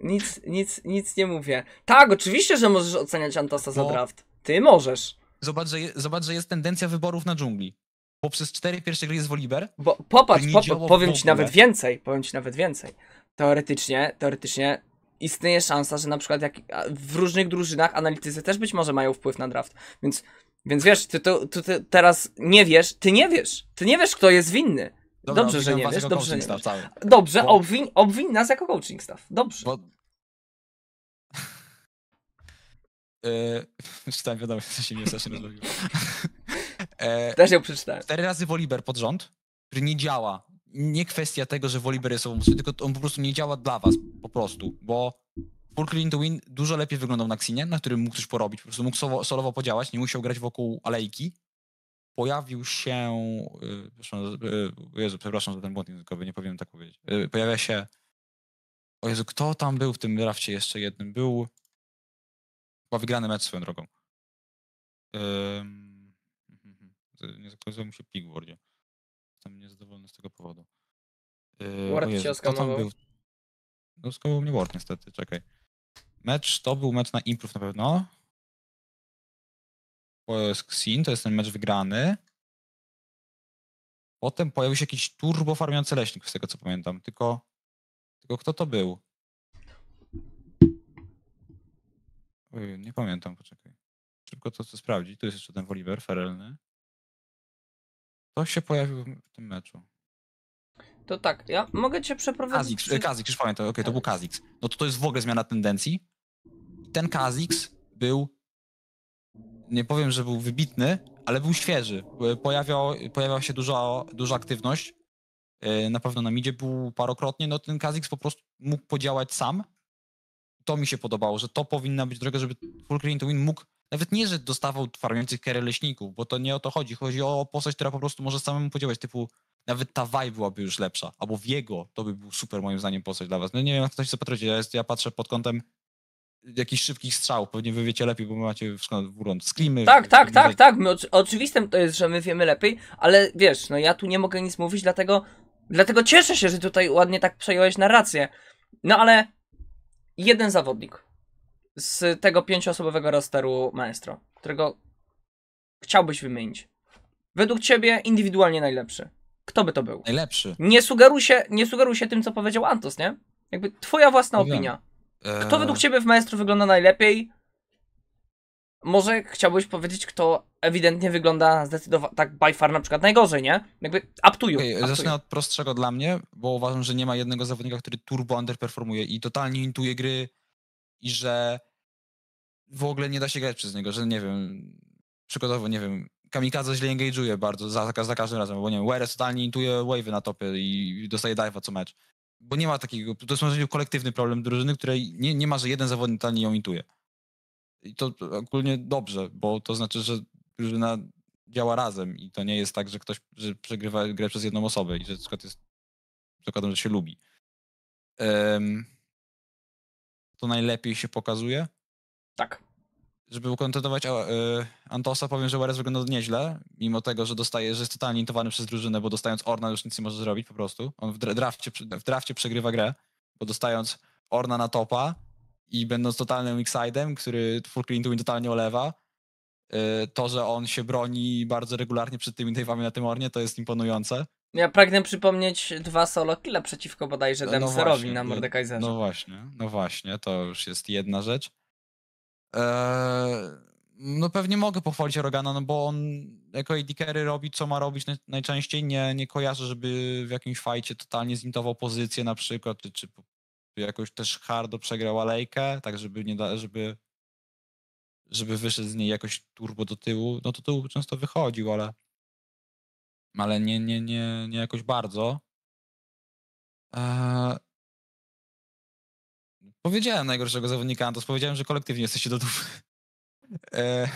Nic, nic, nic nie mówię. Tak, oczywiście, że możesz oceniać Antosa za draft. Ty możesz. Zobacz że, je, zobacz, że jest tendencja wyborów na dżungli. Bo przez cztery pierwsze gry jest Woliber. Bo popatrz, popatrz powiem ci nawet więcej. Powiem ci nawet więcej teoretycznie, teoretycznie istnieje szansa, że na przykład jak w różnych drużynach analitycy też być może mają wpływ na draft. Więc, więc wiesz, ty, to, ty, ty teraz nie wiesz, ty nie wiesz, ty nie wiesz, kto jest winny. Dobra, dobrze, że nie wiesz, dobrze, nie wiesz. Tak. Dobrze, bo... obwin, obwin nas jako coaching staff. Dobrze. Bo... yy, e, czytałem wiadomo, że się nie rozbawiło. E, też ją przeczytałem. Cztery razy Woliber pod rząd, który nie działa nie kwestia tego, że woli jest tylko on po prostu nie działa dla was, po prostu, bo Brooklyn to Win dużo lepiej wyglądał na Xinie, na którym mógł coś porobić, po prostu mógł solo, solowo podziałać, nie musiał grać wokół alejki. Pojawił się, yy, przepraszam, yy, Jezu, przepraszam za ten błąd językowy, nie powinienem tak powiedzieć. Yy, pojawia się, o Jezu, kto tam był w tym drafcie jeszcze jednym? Był chyba wygrany mecz swoją drogą. Yy, nie zakazałem się w Pigwardzie jestem niezadowolony z tego powodu. Yy, Ward Jezu, cię tam był? No skamował mnie Ward niestety, czekaj. Mecz to był mecz na improve na pewno. Po- Xin to jest ten mecz wygrany. Potem pojawił się jakiś turbo farmiący leśnik, z tego co pamiętam. Tylko, tylko kto to był? Oj, nie pamiętam, poczekaj. tylko to chcę sprawdzić. Tu jest jeszcze ten Oliver ferelny. To się pojawił w tym meczu. To tak, ja mogę cię przeprowadzić. Kazix, Kazix już pamiętam, okej, okay, to był Kazix. No to to jest w ogóle zmiana tendencji. Ten Kazix był, nie powiem, że był wybitny, ale był świeży. Pojawiał, pojawiała się duża, duża aktywność. E, na pewno na midzie był parokrotnie, no ten Kazix po prostu mógł podziałać sam. To mi się podobało, że to powinna być droga, żeby full to win mógł nawet nie, że dostawał farmiących kerę leśników, bo to nie o to chodzi. Chodzi o postać, która po prostu może samemu podziałać, typu nawet ta Waj byłaby już lepsza, albo w jego to by był super moim zdaniem postać dla was. No nie wiem, jak to chce patrzeć, ja, ja patrzę pod kątem jakichś szybkich strzał, pewnie wy wiecie lepiej, bo my macie urząd z Sklimy. Tak, tak, w, tak, tak, my oczy oczywistym to jest, że my wiemy lepiej, ale wiesz, no ja tu nie mogę nic mówić, dlatego, dlatego cieszę się, że tutaj ładnie tak przejąłeś narrację. No ale jeden zawodnik, z tego pięcioosobowego rosteru maestro, którego chciałbyś wymienić? Według ciebie indywidualnie najlepszy. Kto by to był? Najlepszy. Nie sugeruj się, nie sugeruj się tym, co powiedział Antos, nie? Jakby twoja własna nie opinia. Wiem. Kto eee. według ciebie w maestro wygląda najlepiej? Może chciałbyś powiedzieć, kto ewidentnie wygląda zdecydowanie tak by far na przykład najgorzej, nie? Jakby up to you. Okay, up zacznę to you. od prostszego dla mnie, bo uważam, że nie ma jednego zawodnika, który turbo underperformuje i totalnie intuje gry i że w ogóle nie da się grać przez niego, że nie wiem, przykładowo, nie wiem, Kamikaze źle engage'uje bardzo za, za, za każdym razem, bo nie wiem, Weres totalnie intuje wave'y na topie i dostaje dive'a co mecz. Bo nie ma takiego, to jest może kolektywny problem drużyny, której nie, nie ma, że jeden zawodnik totalnie ją intuje. I to ogólnie dobrze, bo to znaczy, że drużyna działa razem i to nie jest tak, że ktoś że przegrywa grę przez jedną osobę i że na przykład jest przykładem, że się lubi. Um, to najlepiej się pokazuje. Tak. Żeby ukontentować e, e, Antosa, powiem, że Warez wygląda nieźle, mimo tego, że dostaje, że jest totalnie intowany przez drużynę, bo dostając Orna już nic nie może zrobić po prostu. On w drafcie, w drafcie przegrywa grę, bo dostając Orna na topa i będąc totalnym X-Side'em, który Full Clean totalnie olewa, e, to, że on się broni bardzo regularnie przed tymi tape'ami na tym Ornie, to jest imponujące. Ja pragnę przypomnieć dwa solo killa przeciwko bodajże no, Dempserowi no na Mordekaiserze. No właśnie, no właśnie, to już jest jedna rzecz. Eee, no pewnie mogę pochwalić Rogana, no bo on jako AD robi co ma robić najczęściej. Nie, nie kojarzę, żeby w jakimś fajcie totalnie zintował pozycję na przykład, czy, czy jakoś też hardo przegrał alejkę, tak żeby nie da, żeby żeby wyszedł z niej jakoś turbo do tyłu, no to tu często wychodził, ale ale nie, nie, nie, nie jakoś bardzo. E, powiedziałem najgorszego zawodnika, Antos, powiedziałem, że kolektywnie jesteście do dupy. E,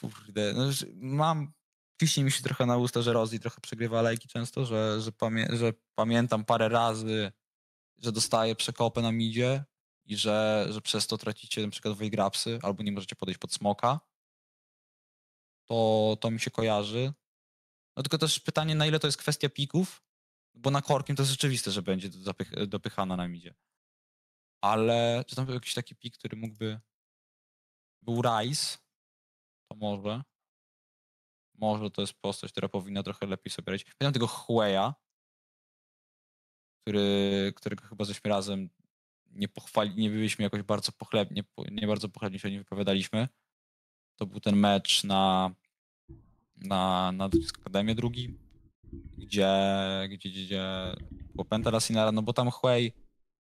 kurde, no, mam, ciśnie mi się trochę na usta, że Rozi trochę przegrywa lajki często, że, że, pamię że pamiętam parę razy, że dostaje przekopę na midzie i że, że przez to tracicie na przykład wygrapsy albo nie możecie podejść pod smoka. To, to mi się kojarzy. No tylko też pytanie, na ile to jest kwestia pików, bo na korkiem to jest rzeczywiste, że będzie dopych, dopychana na midzie. Ale czy tam był jakiś taki pik, który mógłby... Był rise? to może. Może to jest postać, która powinna trochę lepiej sobie radzić. Pamiętam tego Hueya, który, którego chyba ześmy razem nie pochwali, nie byliśmy jakoś bardzo pochlebnie, nie bardzo pochlebnie się nie wypowiadaliśmy. To był ten mecz na na, na Akademię drugi, gdzie, gdzie, gdzie było Penta Racinara, no bo tam Huey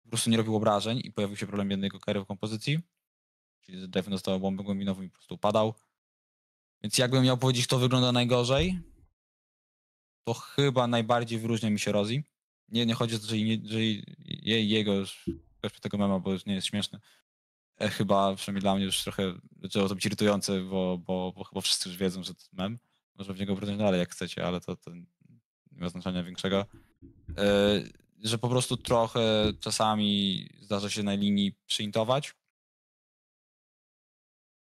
po prostu nie robił obrażeń i pojawił się problem jednego kary w kompozycji, czyli Draven dostał bombę głębinową i po prostu upadał. Więc jakbym miał powiedzieć, kto wygląda najgorzej, to chyba najbardziej wyróżnia mi się Rosie. Nie, nie chodzi o to, że, nie, że jej, jego, już tego mema, bo już nie jest śmieszny. E, chyba, przynajmniej dla mnie już trochę zaczęło to być irytujące, bo, bo, bo chyba wszyscy już wiedzą, że to mem. Może w niego brnąć dalej, jak chcecie, ale to, to nie ma znaczenia większego. Yy, że po prostu trochę czasami zdarza się na linii przyintować.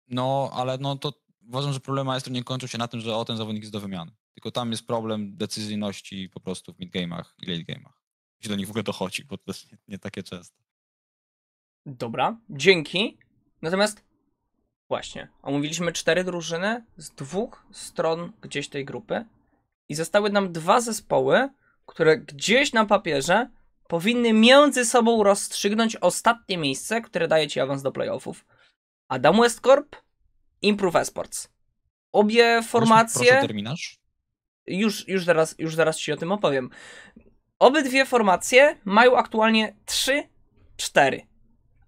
No, ale no to uważam, że problem jest nie kończy się na tym, że o ten zawodnik jest do wymiany. Tylko tam jest problem decyzyjności po prostu w midgame'ach i lategame'ach. Jeśli do nich w ogóle dochodzi, bo to jest nie, nie takie często. Dobra, dzięki. Natomiast Właśnie. Omówiliśmy cztery drużyny z dwóch stron gdzieś tej grupy i zostały nam dwa zespoły, które gdzieś na papierze powinny między sobą rozstrzygnąć ostatnie miejsce, które daje ci awans do playoffów. Adam Westcorp, Improve Esports. Obie formacje... Proszę terminasz. Już, już, zaraz, już zaraz ci o tym opowiem. Obydwie formacje mają aktualnie 3-4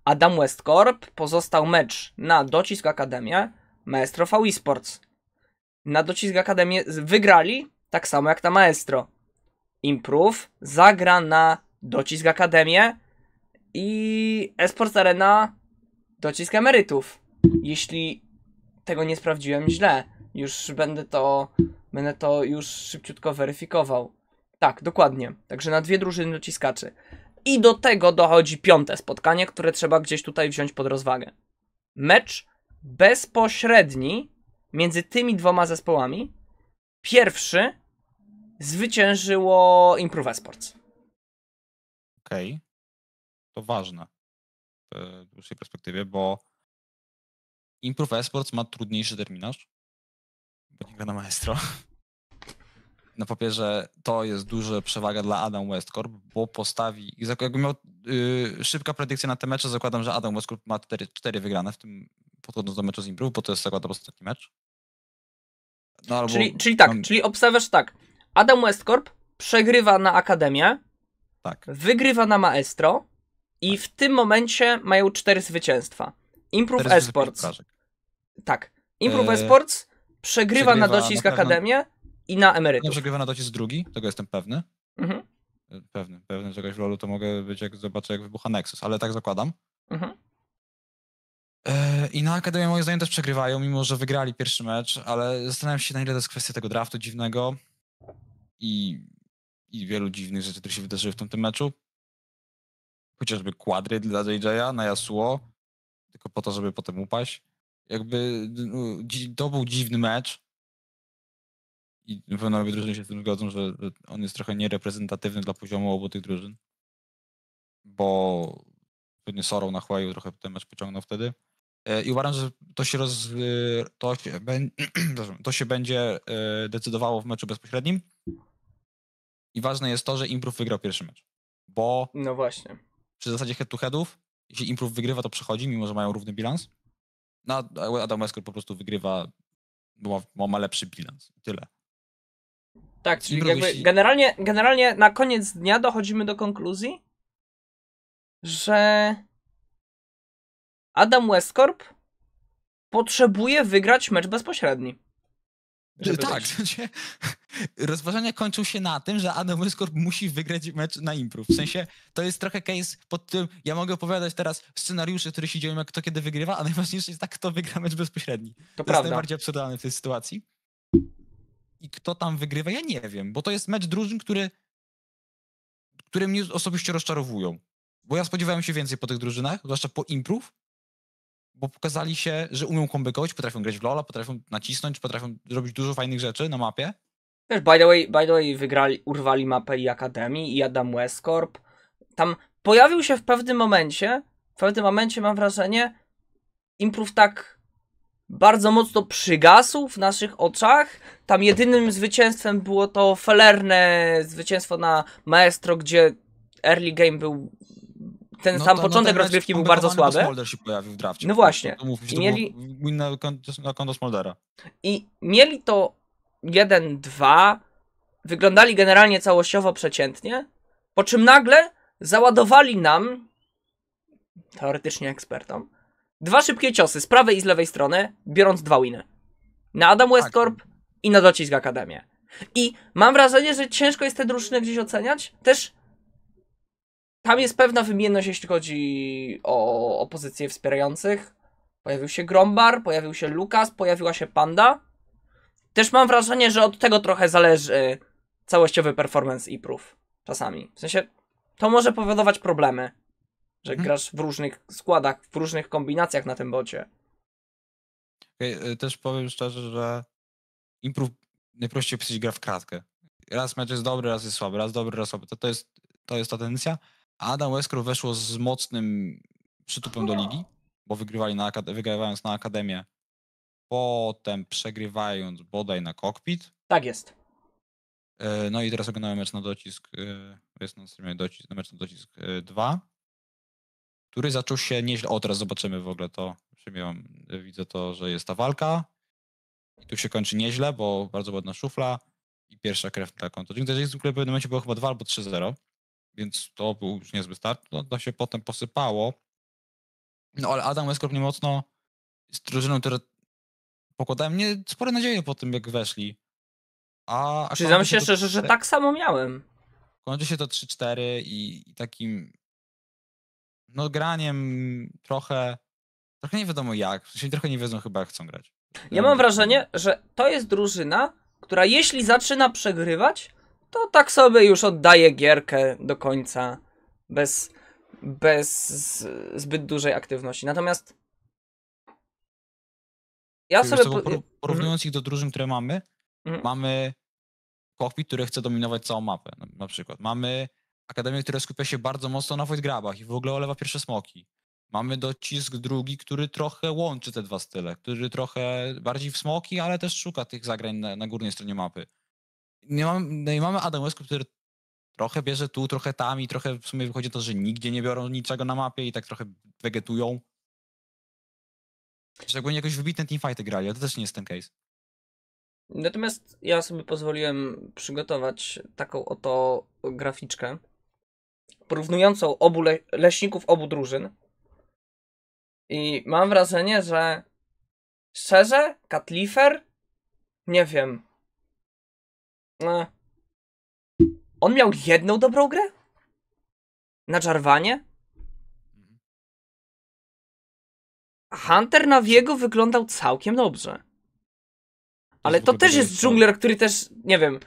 Adam Westcorp pozostał mecz na docisk Akademię Maestro V Esports. Na docisk Akademię wygrali tak samo jak ta Maestro. Improve zagra na docisk Akademię i Esports Arena docisk emerytów. Jeśli tego nie sprawdziłem źle, już będę to, będę to już szybciutko weryfikował. Tak, dokładnie. Także na dwie drużyny dociskaczy. I do tego dochodzi piąte spotkanie, które trzeba gdzieś tutaj wziąć pod rozwagę. Mecz bezpośredni między tymi dwoma zespołami. Pierwszy zwyciężyło Improve Sports. Okej. Okay. To ważne w dłuższej perspektywie, bo Improve Sports ma trudniejszy terminarz, bo nie gra na maestro na papierze to jest duża przewaga dla Adam Westcorp, bo postawi, Jakbym miał y, szybka predykcja na te mecze, zakładam, że Adam Westcorp ma 4, wygrane, w tym podchodząc do meczu z Improve, bo to jest zakładam ostatni mecz. No, albo, czyli, czyli tak, czyli obstawiasz tak, Adam Westcorp przegrywa na Akademię, tak. wygrywa na Maestro i tak. w tym momencie mają cztery zwycięstwa. Improve Esports. Tak. Improve Esports przegrywa, przegrywa na Docisk na Akademię, i na emerytów. Dobrze, Grywana jest drugi, tego jestem pewny. Mhm. Pewny, pewny czegoś w rolu to mogę być, jak zobaczę, jak wybucha Nexus, ale tak zakładam. Mhm. E, I na Akademię moim zdaniem też przegrywają, mimo że wygrali pierwszy mecz, ale zastanawiam się na ile to jest kwestia tego draftu dziwnego i, i wielu dziwnych rzeczy, które się wydarzyły w tym, tym meczu. Chociażby kwadry dla JJ'a na Yasuo, tylko po to, żeby potem upaść. Jakby no, to był dziwny mecz, i fanowie drużyny się z tym zgodzą, że on jest trochę niereprezentatywny dla poziomu obu tych drużyn, bo pewnie Sorą na Huaju trochę ten mecz pociągnął wtedy. E, I uważam, że to się, roz, e, to, się be, to się będzie e, decydowało w meczu bezpośrednim. I ważne jest to, że Improv wygrał pierwszy mecz. Bo no właśnie. przy zasadzie head-to-headów, jeśli Improv wygrywa, to przechodzi, mimo że mają równy bilans. No, Adam Eskur po prostu wygrywa, bo ma, bo ma lepszy bilans. Tyle. Tak, czyli jakby generalnie, generalnie na koniec dnia dochodzimy do konkluzji, że Adam Westcorp potrzebuje wygrać mecz bezpośredni. Tak. tak. Rozważania kończą się na tym, że Adam Westcorp musi wygrać mecz na improw. W sensie to jest trochę case pod tym, ja mogę opowiadać teraz scenariusze, które się dzieją, jak kto kiedy wygrywa, a najważniejsze jest tak, kto wygra mecz bezpośredni. To, to prawda. jest najbardziej absurdalne w tej sytuacji i kto tam wygrywa, ja nie wiem, bo to jest mecz drużyn, który, które mnie osobiście rozczarowują. Bo ja spodziewałem się więcej po tych drużynach, zwłaszcza po imprów, bo pokazali się, że umią kombykować, potrafią grać w LoLa, potrafią nacisnąć, potrafią zrobić dużo fajnych rzeczy na mapie. Wiesz, by the way, by the way wygrali, urwali mapę i Akademii, i Adam Westcorp. Tam pojawił się w pewnym momencie, w pewnym momencie mam wrażenie, imprów tak bardzo mocno przygasł w naszych oczach. Tam jedynym zwycięstwem było to felerne zwycięstwo na Maestro, gdzie early game był ten no sam to, no początek no rozgrywki był bardzo słaby. Smolder się pojawił w drafcie. No właśnie. To, to I mieli... Win na, na konto Smoldera. I mieli to 1-2, wyglądali generalnie całościowo przeciętnie, po czym nagle załadowali nam, teoretycznie ekspertom, Dwa szybkie ciosy z prawej i z lewej strony, biorąc dwa winy. Na Adam Westcorp tak. i na docisk Akademię. I mam wrażenie, że ciężko jest te drużyny gdzieś oceniać. Też tam jest pewna wymienność, jeśli chodzi o opozycję wspierających. Pojawił się Grombar, pojawił się Lukas, pojawiła się Panda. Też mam wrażenie, że od tego trochę zależy całościowy performance i proof. Czasami. W sensie, to może powodować problemy że mhm. grasz w różnych składach, w różnych kombinacjach na tym bocie. Okay, też powiem szczerze, że improve najprościej pisać gra w kratkę. Raz mecz jest dobry, raz jest słaby, raz dobry, raz słaby. To, to, jest, to jest ta tendencja. A Adam Westcrow weszło z mocnym przytupem do ligi, bo wygrywali na, wygrywając na Akademię, potem przegrywając bodaj na kokpit. Tak jest. Y, no i teraz oglądamy mecz na docisk, y, jest na streamie docisk, mecz na docisk 2. Y, który zaczął się nieźle. O, teraz zobaczymy w ogóle to. Y, widzę to, że jest ta walka. I tu się kończy nieźle, bo bardzo ładna szufla i pierwsza krew na konto. Dzięki temu, że w pewnym momencie było chyba 2 albo 3-0, więc to był już niezły start. No, to się potem posypało. No ale Adam Westcroft nie mocno z drużyną, która pokładałem nie spore nadzieje po tym, jak weszli. A, a Przyznam się szczerze, że tak samo miałem. Kończy się to 3-4 i, i takim no graniem trochę, trochę nie wiadomo jak, w sensie trochę nie wiedzą chyba jak chcą grać. Ja mam wrażenie, że to jest drużyna, która jeśli zaczyna przegrywać, to tak sobie już oddaje gierkę do końca bez, bez zbyt dużej aktywności. Natomiast ja sobie... Co, mhm. porównując ich do drużyn, które mamy, mhm. mamy Kofi, który chce dominować całą mapę na przykład. Mamy akademię, która skupia się bardzo mocno na void grabach i w ogóle olewa pierwsze smoki. Mamy docisk drugi, który trochę łączy te dwa style, który trochę bardziej w smoki, ale też szuka tych zagrań na, na górnej stronie mapy. Nie mam, no i mamy Adam Westcott, który trochę bierze tu, trochę tam i trochę w sumie wychodzi to, że nigdzie nie biorą niczego na mapie i tak trochę wegetują. Szczególnie jakoś wybitne teamfighty grali, ale to też nie jest ten case. Natomiast ja sobie pozwoliłem przygotować taką oto graficzkę porównującą obu le leśników obu drużyn. I mam wrażenie, że szczerze, Katlifer, nie wiem. E, on miał jedną dobrą grę? Na Jarwanie? Hunter na Wiego wyglądał całkiem dobrze. Ale to też jest dżungler, który też, nie wiem,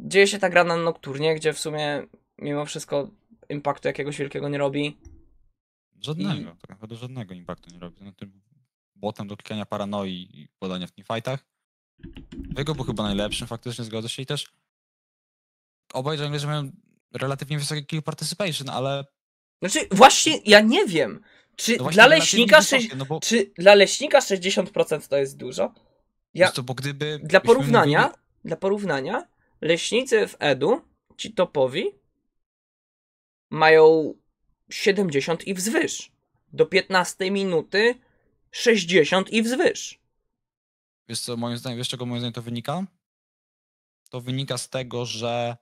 dzieje się ta gra na Nocturnie, gdzie w sumie mimo wszystko impaktu jakiegoś wielkiego nie robi. Żadnego, I... tak naprawdę żadnego impaktu nie robi. No, tym botem do klikania paranoi i podania w teamfightach. Jego był chyba najlepszym, faktycznie zgodzę się i też obaj że mają relatywnie wysokie kill participation, ale... Znaczy właśnie ja nie wiem, czy, no dla, leśnika no bo... czy dla leśnika 60% to jest dużo? Ja... To, bo gdyby, dla porównania, mówili... dla porównania, leśnicy w Edu, ci topowi, mają 70 i wzwyż. Do 15 minuty 60 i wzwyż. Wiesz co, moim zdaniem, wiesz czego moim zdaniem to wynika? To wynika z tego, że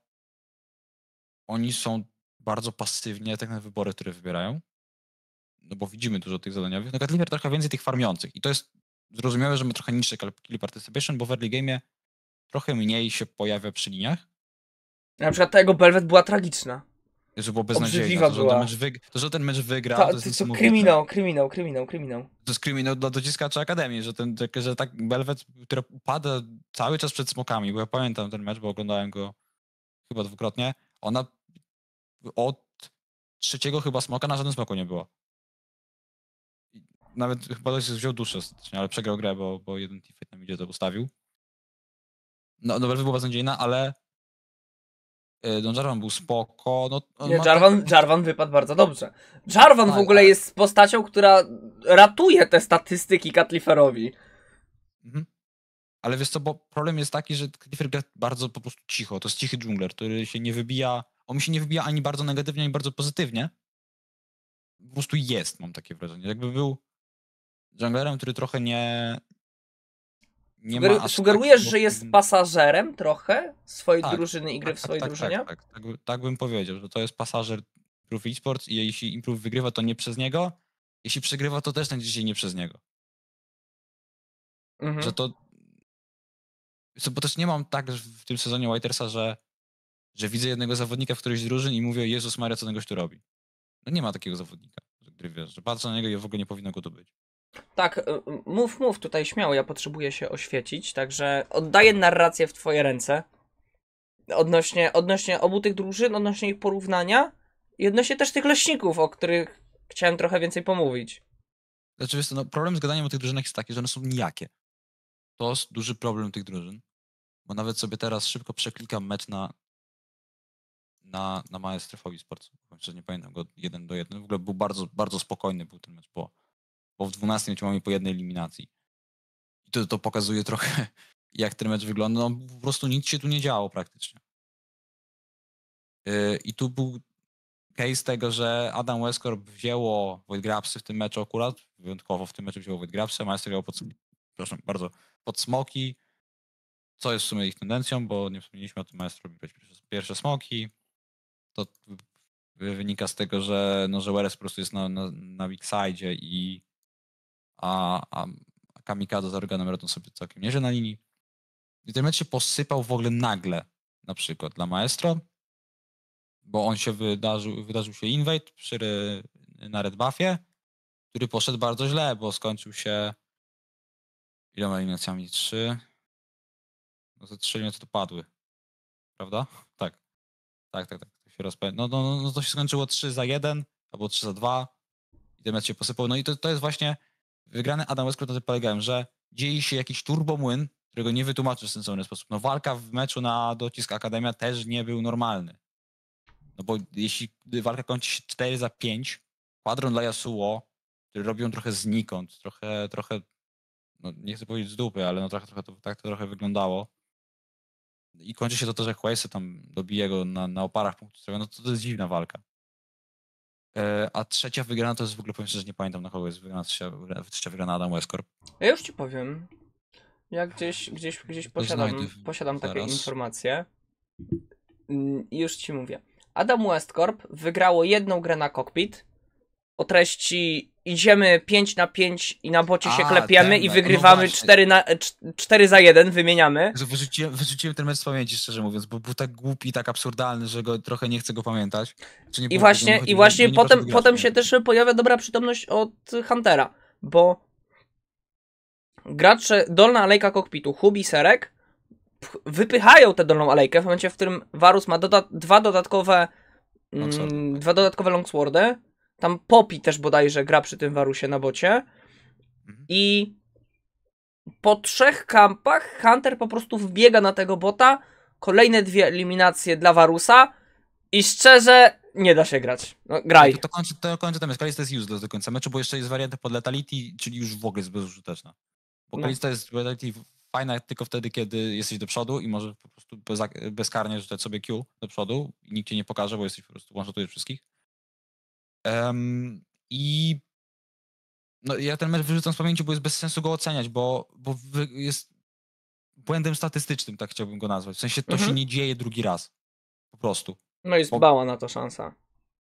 oni są bardzo pasywnie tak na wybory, które wybierają. No bo widzimy dużo tych zadaniowych. No Gatliver trochę więcej tych farmiących. I to jest zrozumiałe, że my trochę niższe kill participation, bo w early game'ie trochę mniej się pojawia przy liniach. Na przykład ta jego Belwet była tragiczna. Że było beznadziejne. To, że, mecz Wyg... to, że ten mecz wygrał. to, jest to, kryminał, kryminał, kryminał, kryminał. To jest kryminał dla dociskaczy Akademii, że, ten, tak, że tak Belwet, który upada cały czas przed smokami, bo ja pamiętam ten mecz, bo oglądałem go chyba dwukrotnie. Ona od trzeciego chyba smoka na żadnym smoku nie było. Nawet chyba ktoś wziął duszę ale przegrał grę, bo, bo jeden teamfight nam idzie to ustawił. No, no Belwet była beznadziejna, ale E, no Jarvan był spoko. No, no nie, Jarvan, ma... Jarvan wypadł bardzo dobrze. Jarvan no, w tak, ogóle tak. jest postacią, która ratuje te statystyki Katliferowi. Mhm. Ale wiesz co, bo problem jest taki, że katlifer gra bardzo po prostu cicho. To jest cichy dżungler, który się nie wybija. On mi się nie wybija ani bardzo negatywnie, ani bardzo pozytywnie. Po prostu jest, mam takie wrażenie. Jakby był junglerem, który trochę nie, nie Sugeru- Sugerujesz, tak, że jest pasażerem trochę swojej tak, drużyny i gry tak, w tak, swojej tak, drużynie? Tak, tak, tak, tak bym powiedział, że to jest pasażer Proof Esports i jeśli Improve wygrywa, to nie przez niego. Jeśli przegrywa, to też na dzisiaj nie przez niego. Mhm. Że to... Bo też nie mam tak w tym sezonie Whitersa, że, że widzę jednego zawodnika w którejś z drużyn i mówię, Jezus Maria, co ten gość tu robi. No nie ma takiego zawodnika, który wiesz, że patrzę na niego i w ogóle nie powinno go tu być. Tak, y, y, mów, mów tutaj śmiało, ja potrzebuję się oświecić, także oddaję narrację w twoje ręce. Odnośnie, odnośnie obu tych drużyn, odnośnie ich porównania i odnośnie też tych leśników, o których chciałem trochę więcej pomówić. Znaczy, wiesz, no, problem z gadaniem o tych drużynach jest taki, że one są nijakie. To jest duży problem tych drużyn, bo nawet sobie teraz szybko przeklikam mecz na, na, na Maestrefowi sportu. nie pamiętam go, jeden do jeden. W ogóle był bardzo, bardzo spokojny był ten mecz, bo bo w 12 meczu mamy po jednej eliminacji. I to, to pokazuje trochę, jak ten mecz wygląda. No, po prostu nic się tu nie działo praktycznie. Y, I tu był case tego, że Adam Westcorp wzięło Wojtgrabsy w tym meczu akurat, wyjątkowo w tym meczu wzięło Wojtgrabsy, Meister grał pod, proszę bardzo, pod smoki, co jest w sumie ich tendencją, bo nie wspomnieliśmy o tym, Meister robi pierwsze, pierwsze smoki. To wynika z tego, że, no, że Weres po prostu jest na, na, na side i a, a, a Kamikado z Arganem radzą sobie całkiem nieźle na linii. I ten mecz się posypał w ogóle nagle, na przykład dla Maestro, bo on się wydarzył, wydarzył się invade przy, na Red Buffie, który poszedł bardzo źle, bo skończył się iloma eliminacjami? Trzy? No ze trzy to padły, prawda? Tak, tak, tak, tak. To się no, no, no, no to się skończyło 3 za 1 albo 3 za 2 i ten mecz się posypał. No i to, to jest właśnie wygrane Adam Westcott na tym polegają, że dzieje się jakiś turbomłyn, którego nie wytłumaczysz w sensowny sposób. No walka w meczu na docisk Akademia też nie był normalny. No bo jeśli walka kończy się 4 za 5, kwadron dla Yasuo, który robią trochę znikąd, trochę, trochę no nie chcę powiedzieć z dupy, ale no trochę, trochę to, tak to trochę wyglądało. I kończy się to to, że Quaise tam dobije go na, na oparach punktu no to, to jest dziwna walka. E, a trzecia wygrana to jest w ogóle, powiem szczerze, nie pamiętam na kogo jest wygrana trzecia, trzecia wygrana Adam Westcorp. Ja już ci powiem. Ja gdzieś, gdzieś, gdzieś posiadam, posiadam takie informacje. Mm, już ci mówię. Adam Westcorp wygrało jedną grę na cockpit o treści idziemy 5 na 5 i na bocie A, się klepiemy ten, i wygrywamy no 4, na, 4 za 1, wymieniamy. Wyrzuciłem, wyrzuciłem ten mecz z pamięci, szczerze mówiąc, bo był tak głupi, tak absurdalny, że go trochę nie chcę go pamiętać. I, było, właśnie, I właśnie nie, nie potem, potem się też pojawia dobra przytomność od Huntera, bo gracze, dolna alejka kokpitu, Hubi Serek, wypychają tę dolną alejkę w momencie, w którym Varus ma doda dwa dodatkowe Longsword. Mm, dwa dodatkowe longswordy tam Popi też bodajże gra przy tym Warusie na bocie. Mhm. I po trzech kampach Hunter po prostu wbiega na tego bota. Kolejne dwie eliminacje dla Warusa. I szczerze, nie da się grać. No, graj. To, to, kończy, to kończy tam Kalista jest useless do końca meczu, bo jeszcze jest warianta pod Letality, czyli już w ogóle jest bezużyteczna. Bo no. Kalista jest Letality fajna tylko wtedy, kiedy jesteś do przodu i możesz po prostu bezkarnie rzucać sobie Q do przodu i nikt cię nie pokaże, bo jesteś po prostu one wszystkich. Um, I no, ja ten mecz wyrzucam z pamięci, bo jest bez sensu go oceniać, bo, bo jest błędem statystycznym, tak chciałbym go nazwać. W sensie to mhm. się nie dzieje drugi raz. Po prostu. No i zbała na to szansa.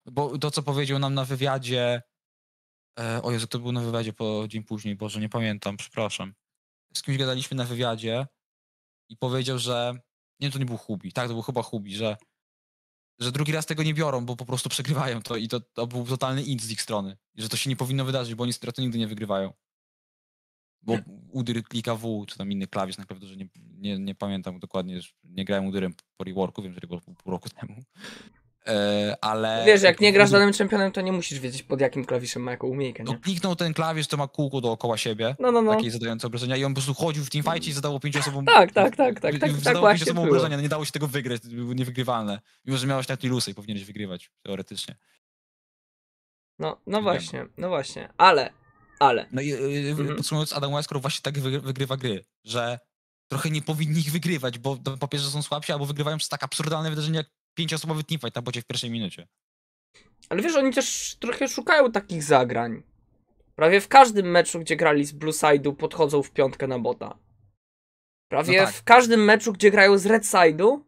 Bo to, co powiedział nam na wywiadzie. E, o Jezu, to był na wywiadzie po dzień później, Boże, nie pamiętam, przepraszam. Z kimś gadaliśmy na wywiadzie i powiedział, że. Nie, to nie był Hubi, tak, to był chyba Hubi, że że drugi raz tego nie biorą, bo po prostu przegrywają to i to, to był totalny int z ich strony. I że to się nie powinno wydarzyć, bo oni straty nigdy nie wygrywają. Bo hmm. udyr klika W, czy tam inny klawisz, tak na pewno, nie, nie, nie pamiętam dokładnie, nie grałem udyrem po reworku, wiem, że tego pół roku temu. E, ale... No wiesz, jak nie grasz z danym czempionem, to nie musisz wiedzieć pod jakim klawiszem ma jaką umiejkę, No kliknął ten klawisz, to ma kółko dookoła siebie, no, no, no. takie zadające obrażenia i on po prostu chodził w teamfightie i zadawał pięć osobom... Tak, tak, tak, tak, tak, zadało tak osobom obrażenia, no nie dało się tego wygrać, to było niewygrywalne. Mimo, że miałeś nawet ilusy i powinieneś wygrywać, teoretycznie. No, no właśnie, no właśnie, ale, ale... No i y, y, mhm. podsumowując, Adam Wesker właśnie tak wygrywa gry, że trochę nie powinni ich wygrywać, bo no, po pierwsze są słabsi, albo wygrywają przez tak absurdalne wydarzenie jak pięcioosobowy teamfight na bocie w pierwszej minucie. Ale wiesz, oni też trochę szukają takich zagrań. Prawie w każdym meczu, gdzie grali z Blue Side'u, podchodzą w piątkę na bota. Prawie no tak. w każdym meczu, gdzie grają z Red Side'u,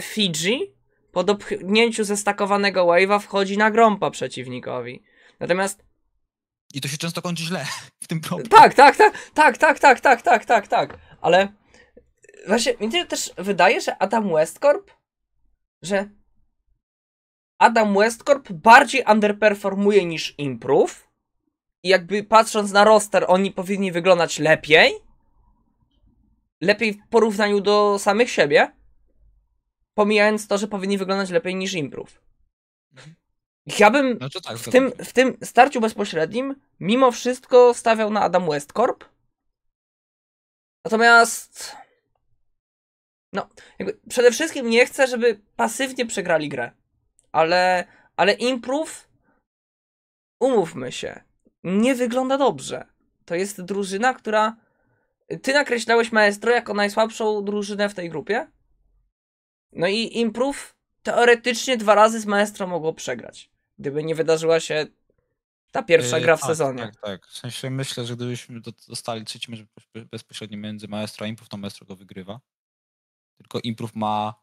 Fiji po dopchnięciu ze stakowanego wave'a wchodzi na grąpa przeciwnikowi. Natomiast i to się często kończy źle w tym problemie. Tak, tak, tak, tak, tak, tak, tak, tak, tak, tak, tak. Ale właśnie mi też wydaje, że Adam Westcorp że Adam Westcorp bardziej underperformuje niż improve. I jakby patrząc na roster, oni powinni wyglądać lepiej. Lepiej w porównaniu do samych siebie. Pomijając to, że powinni wyglądać lepiej niż improve. Ja bym no tak, w, tym, tak. w tym starciu bezpośrednim mimo wszystko stawiał na Adam Westcorp. Natomiast no, przede wszystkim nie chcę, żeby pasywnie przegrali grę. Ale, ale Improv, umówmy się, nie wygląda dobrze. To jest drużyna, która. Ty nakreślałeś Maestro jako najsłabszą drużynę w tej grupie. No i Improv teoretycznie dwa razy z Maestro mogło przegrać. Gdyby nie wydarzyła się ta pierwsza yy, gra w tak, sezonie. Tak, tak. W sensie myślę, że gdybyśmy dostali trzeci mecz bezpośrednio między Maestro a Improv, to Maestro go wygrywa tylko improv ma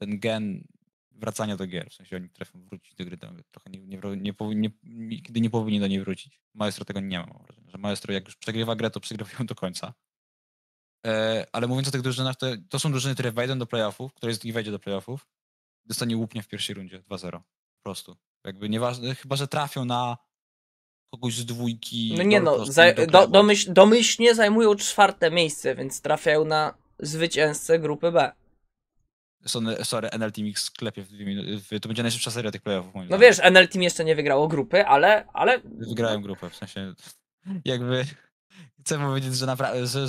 ten gen wracania do gier, w sensie oni trafią wrócić do gry, trochę nie, nie, nie, nie, nigdy nie powinni do niej wrócić. Maestro tego nie ma, mam wrażenie, że Maestro jak już przegrywa grę, to przegrywa ją do końca. E, ale mówiąc o tych drużynach, to, to są drużyny, które wejdą do playoffów, które nie wejdzie do playoffów, dostanie łupnia w pierwszej rundzie 2-0, po prostu. Jakby nieważne, chyba, że trafią na kogoś z dwójki. No nie no, do, domyśl, domyślnie zajmują czwarte miejsce, więc trafiają na zwycięzcę grupy B. Sorry, sorry NL Team sklepie. To będzie najszybsza seria tych playoffów. No zdaniem. wiesz, NL Team jeszcze nie wygrało grupy, ale, ale. Wygrałem grupę, w sensie jakby. Chcę powiedzieć, że, napra- że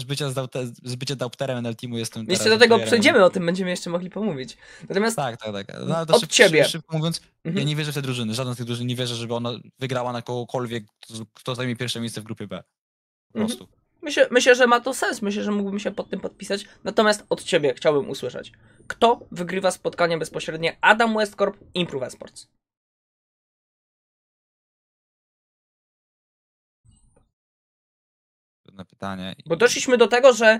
z bycia, NL Teamu jestem Jeszcze do tego przejdziemy, o tym będziemy jeszcze mogli pomówić. Natomiast tak, tak, tak. No, od ciebie. mówiąc, mhm. ja nie wierzę w te drużyny. Żadna z tych drużyn nie wierzę, żeby ona wygrała na kogokolwiek, kto zajmie pierwsze miejsce w grupie B. Po mhm. prostu. Mhm. Myślę, myślę, że ma to sens, myślę, że mógłbym się pod tym podpisać. Natomiast od ciebie chciałbym usłyszeć, kto wygrywa spotkanie bezpośrednie Adam Westcorp Improve Esports? Trudne pytanie. Bo doszliśmy do tego, że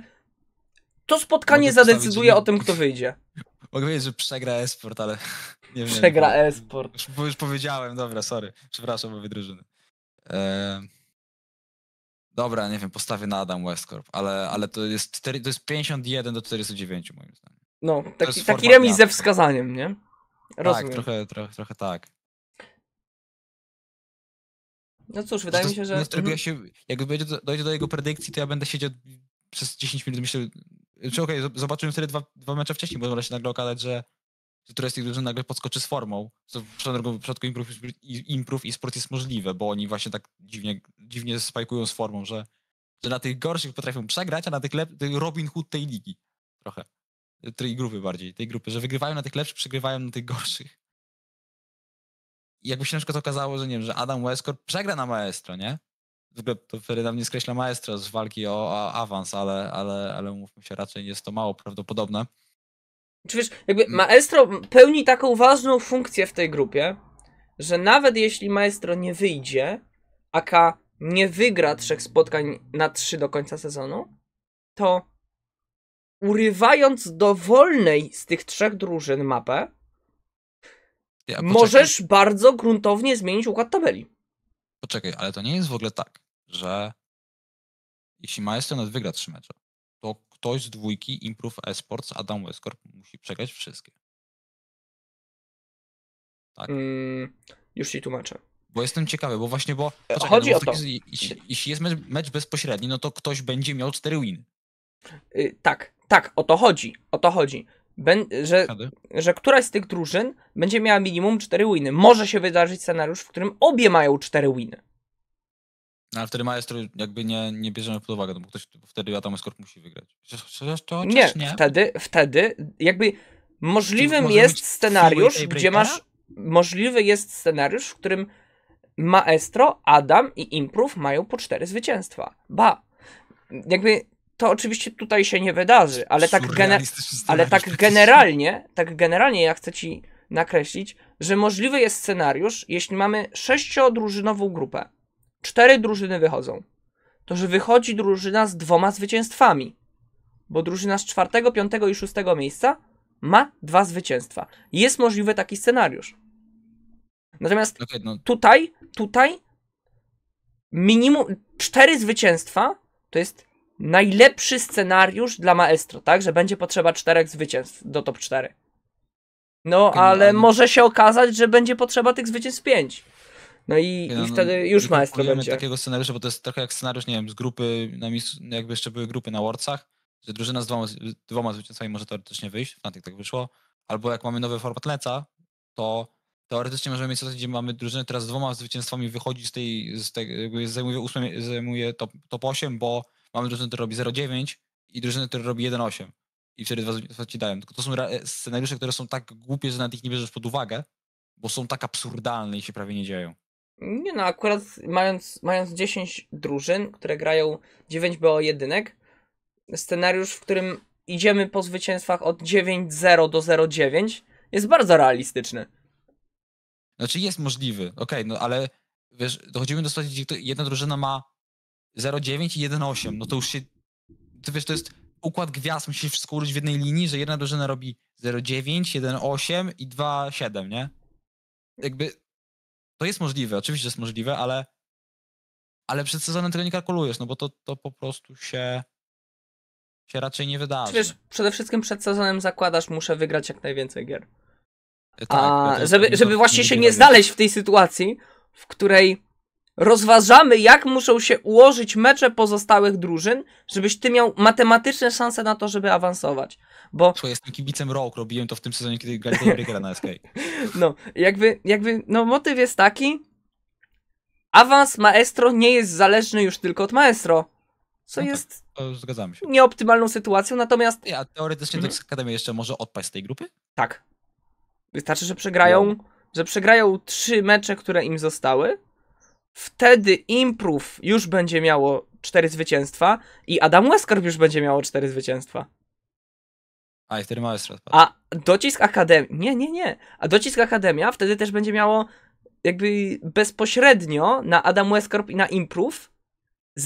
to spotkanie Mogę zadecyduje postawić... o tym, kto wyjdzie. Mogę powiedzieć, że przegra esport, ale nie wiem. Przegra esport. Już, już powiedziałem, dobra, sorry. Przepraszam, bo wydrużyny. Eee... Dobra, nie wiem, postawię na Adam Westcorp, ale, ale to, jest 4, to jest 51 do 49 moim zdaniem. No, taki, taki remis no. ze wskazaniem, nie? Tak, Rozumiem. Tak, trochę, trochę, trochę tak. No cóż, wydaje to, mi się, że... No, ja mhm. się, jak dojdzie do, dojdzie do jego predykcji, to ja będę siedział przez 10 minut myślę, czy okej, okay, zobaczymy wtedy dwa, dwa mecze wcześniej, bo może się nagle okazać, że która z tych drużyn nagle podskoczy z formą. Co w przypadku improve, i sport jest możliwe, bo oni właśnie tak dziwnie, dziwnie spajkują z formą, że, że na tych gorszych potrafią przegrać, a na tych lepszych Robin Hood tej ligi trochę. Tej grupy bardziej, tej grupy, że wygrywają na tych lepszych, przegrywają na tych gorszych. I jakby się na przykład okazało, że nie wiem, że Adam Westcott przegra na Maestro, nie? W ogóle to Feryda mnie skreśla Maestro z walki o, o awans, ale, ale, ale umówmy się, raczej jest to mało prawdopodobne. Czy wiesz, jakby mm. maestro pełni taką ważną funkcję w tej grupie, że nawet jeśli maestro nie wyjdzie, AK nie wygra trzech spotkań na trzy do końca sezonu, to urywając dowolnej z tych trzech drużyn mapę, ja, możesz bardzo gruntownie zmienić układ tabeli. Poczekaj, ale to nie jest w ogóle tak, że jeśli Maestro nawet wygra trzy mecze, ktoś z dwójki Improve Esports, Adam Westcorp musi przegrać wszystkie. Tak. Mm, już ci tłumaczę. Bo jestem ciekawy, bo właśnie, bo. E, poczekaj, Chodzi no bo o to. jeśli, jest mecz, mecz bezpośredni, no to ktoś będzie miał 4 win. Y, tak, tak, o to chodzi. O to chodzi. Ben, że, że któraś z tych drużyn będzie miała minimum 4 winy. Może się wydarzyć scenariusz, w którym obie mają 4 winy. No, ale wtedy maestro jakby nie, nie bierzemy pod uwagę, no bo ktoś, bo wtedy Adamus Korp musi wygrać. Chociaż to nie, nie, wtedy, wtedy jakby możliwym jest scenariusz, gdzie masz, możliwy jest scenariusz, w którym Maestro, Adam i Improv mają po cztery zwycięstwa. Ba, jakby to oczywiście tutaj się nie wydarzy, ale tak, gener- ale tak generalnie, tak generalnie ja chcę ci nakreślić, że możliwy jest scenariusz, jeśli mamy sześciodrużynową grupę, Cztery drużyny wychodzą. To, że wychodzi drużyna z dwoma zwycięstwami. Bo drużyna z czwartego, piątego i szóstego miejsca ma dwa zwycięstwa. Jest możliwy taki scenariusz. Natomiast okay, no. tutaj, tutaj minimum cztery zwycięstwa to jest najlepszy scenariusz dla maestro, tak? Że będzie potrzeba czterech zwycięstw do top 4. No, no ale może się okazać, że będzie potrzeba tych zwycięstw 5. No i, no, no i wtedy już maestro będzie. takiego scenariusza, bo to jest trochę jak scenariusz, nie wiem, z grupy, na miejscu, jakby jeszcze były grupy na Wordsach, że drużyna z dwoma, dwoma zwycięzcami może teoretycznie wyjść, na tych tak wyszło, albo jak mamy nowy format leca, to teoretycznie możemy mieć sytuację, gdzie mamy drużynę, teraz z dwoma zwycięstwami wychodzi z tej, z tej jakby zajmuje, 8, zajmuje top, top 8, bo mamy drużynę, która robi 0,9 i drużynę, która robi 1,8 i wtedy dwa, dwa ci dają. Tylko to są e, scenariusze, które są tak głupie, że nawet ich nie bierzesz pod uwagę, bo są tak absurdalne i się prawie nie dzieją. Nie no, akurat mając, mając 10 drużyn, które grają 9 bo jedynek, scenariusz, w którym idziemy po zwycięstwach od 9-0 do 0-9 jest bardzo realistyczny. Znaczy jest możliwy, okej, okay, no ale wiesz, dochodzimy do sytuacji, gdzie jedna drużyna ma 0,9 i 1,8, no to już się, to wiesz, to jest układ gwiazd, musi się wszystko ułożyć w jednej linii, że jedna drużyna robi 0,9, 1,8 i 2,7, nie? Jakby to jest możliwe, oczywiście jest możliwe, ale, ale przed sezonem tego nie kalkulujesz, no bo to, to po prostu się, się raczej nie wydarzy. Wiesz, przede wszystkim przed sezonem zakładasz, muszę wygrać jak najwięcej gier. Tak, A, żeby, żeby właśnie się nie znaleźć w tej sytuacji, w której rozważamy, jak muszą się ułożyć mecze pozostałych drużyn, żebyś ty miał matematyczne szanse na to, żeby awansować. Bo... Słuchaj, jestem kibicem rok robiłem to w tym sezonie, kiedy grali Daybreakera na SK. no, jakby, jakby, no motyw jest taki, awans Maestro nie jest zależny już tylko od Maestro, co no tak, jest tak, zgadzamy się. nieoptymalną sytuacją, natomiast... Ja, teoretycznie mhm. to Akademia jeszcze może odpaść z tej grupy? Tak. Wystarczy, że przegrają, no. że przegrają trzy mecze, które im zostały, wtedy Improv już będzie miało cztery zwycięstwa i Adam Westcorp już będzie miało cztery zwycięstwa. A, i wtedy Maestro odpadł. A docisk Akademia... Nie, nie, nie. A docisk Akademia wtedy też będzie miało jakby bezpośrednio na Adam Westcorp i na Improv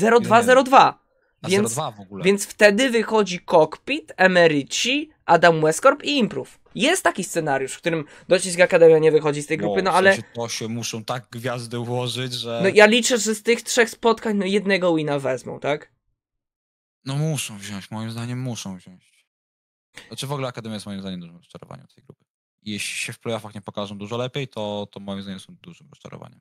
0202. A więc, w ogóle. Więc wtedy wychodzi Cockpit, Emeryci, Adam Westcorp i Improv. Jest taki scenariusz, w którym docisk Akademia nie wychodzi z tej grupy, no, no ale... W sensie to się muszą tak gwiazdy ułożyć, że... No ja liczę, że z tych trzech spotkań no jednego wina wezmą, tak? No muszą wziąć, moim zdaniem muszą wziąć. Znaczy w ogóle Akademia jest moim zdaniem dużym rozczarowaniem tej grupy. Jeśli się w playoffach nie pokażą dużo lepiej, to, to moim zdaniem są dużym rozczarowaniem.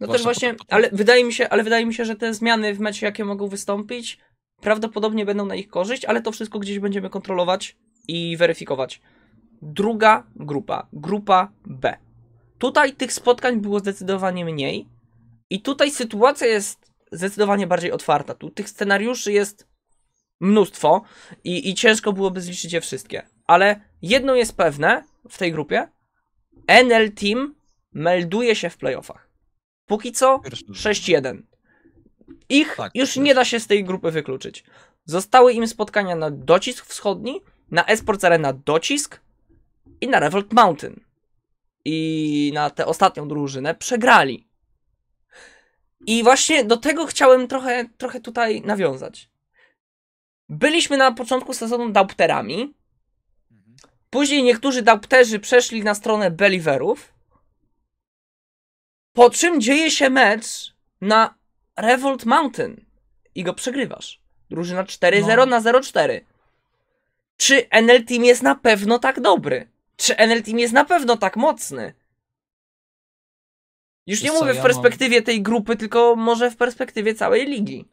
No też właśnie, ale wydaje mi się, ale wydaje mi się, że te zmiany w meczu, jakie mogą wystąpić, prawdopodobnie będą na ich korzyść, ale to wszystko gdzieś będziemy kontrolować i weryfikować. Druga grupa, grupa B. Tutaj tych spotkań było zdecydowanie mniej i tutaj sytuacja jest zdecydowanie bardziej otwarta. Tu tych scenariuszy jest mnóstwo i, i ciężko byłoby zliczyć je wszystkie. Ale jedno jest pewne w tej grupie: NL Team melduje się w playoffach. Póki co 6-1. Ich tak, już nie da się z tej grupy wykluczyć. Zostały im spotkania na Docisk Wschodni, na Esports Arena Docisk i na Revolt Mountain. I na tę ostatnią drużynę przegrali. I właśnie do tego chciałem trochę, trochę tutaj nawiązać. Byliśmy na początku sezonu daupterami. Mhm. Później niektórzy daupterzy przeszli na stronę Beliverów. Po czym dzieje się mecz na Revolt Mountain i go przegrywasz. Drużyna 4-0 no. na 0-4. Czy NL Team jest na pewno tak dobry? Czy NL Team jest na pewno tak mocny? Już nie co, mówię w perspektywie ja mam... tej grupy, tylko może w perspektywie całej ligi.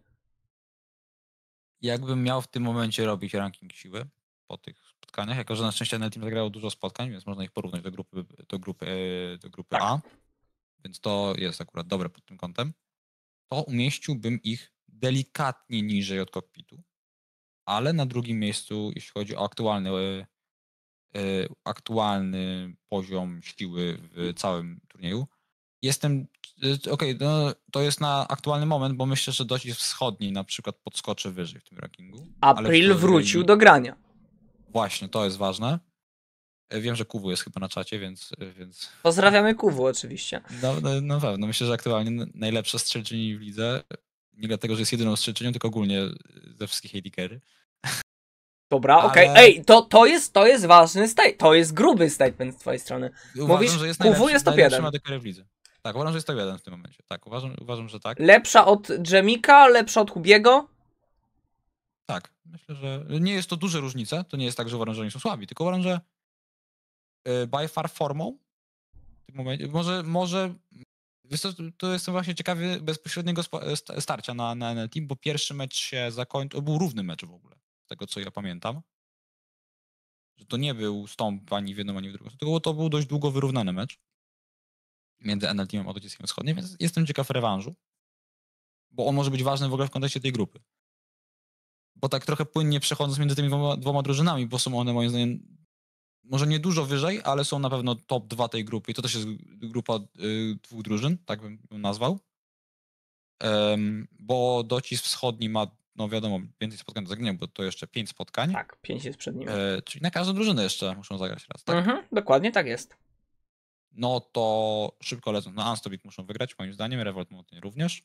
Jakbym miał w tym momencie robić ranking siły po tych spotkaniach, jako że na szczęście NL Team zagrało dużo spotkań, więc można ich porównać do grupy, do grupy, e, do grupy tak. A więc to jest akurat dobre pod tym kątem, to umieściłbym ich delikatnie niżej od kokpitu, ale na drugim miejscu, jeśli chodzi o aktualny, e, e, aktualny poziom siły w całym turnieju, jestem, e, okej, okay, no, to jest na aktualny moment, bo myślę, że dość wschodni na przykład podskoczy wyżej w tym rankingu. April wrócił do grania. Właśnie, to jest ważne. E, wiem, że Kuwu jest chyba na czacie, więc. E, więc... Pozdrawiamy Kuwu oczywiście. No, no, no pewno. No, myślę, że aktualnie najlepsza strzelczyni w lidze. Nie dlatego, że jest jedyną strzelczynią, tylko ogólnie e, ze wszystkich adk Dobra, Ale... okej. Okay. Ej, to, to, jest, to jest ważny statement. To jest gruby statement z twojej strony. Uważam, Mówisz, że jest Kuwu jest to jeden. w lidze. Tak, uważam, że jest to jeden w tym momencie. Tak, uważam, uważam że tak. Lepsza od Jemika, lepsza od Hubiego. Tak. Myślę, że nie jest to duża różnica. To nie jest tak, że uważam, że oni są słabi, tylko uważam, że Y, by far formą w tym momencie. Może, może tu jestem właśnie ciekawy bezpośredniego e, starcia na, na, team, bo pierwszy mecz się zakończył, był równy mecz w ogóle, z tego co ja pamiętam. Że to nie był stąp ani w jedną, ani w drugą, tylko to był dość długo wyrównany mecz między NLT a Odciskiem Wschodnim, więc jestem ciekaw rewanżu, bo on może być ważny w ogóle w kontekście tej grupy. Bo tak trochę płynnie przechodząc między tymi dwoma, dwoma drużynami, bo są one moim zdaniem może nie dużo wyżej, ale są na pewno top dwa tej grupy. I to też jest grupa y, dwóch drużyn, tak bym ją nazwał. Um, bo docis wschodni ma, no wiadomo, więcej spotkań do zagrania, bo to jeszcze pięć spotkań. Tak, pięć jest przed nim. E, czyli na każdą drużynę jeszcze muszą zagrać raz, tak? Mhm, dokładnie tak jest. No to szybko lecą. No Anstobik muszą wygrać, moim zdaniem, Revolt Mountain również.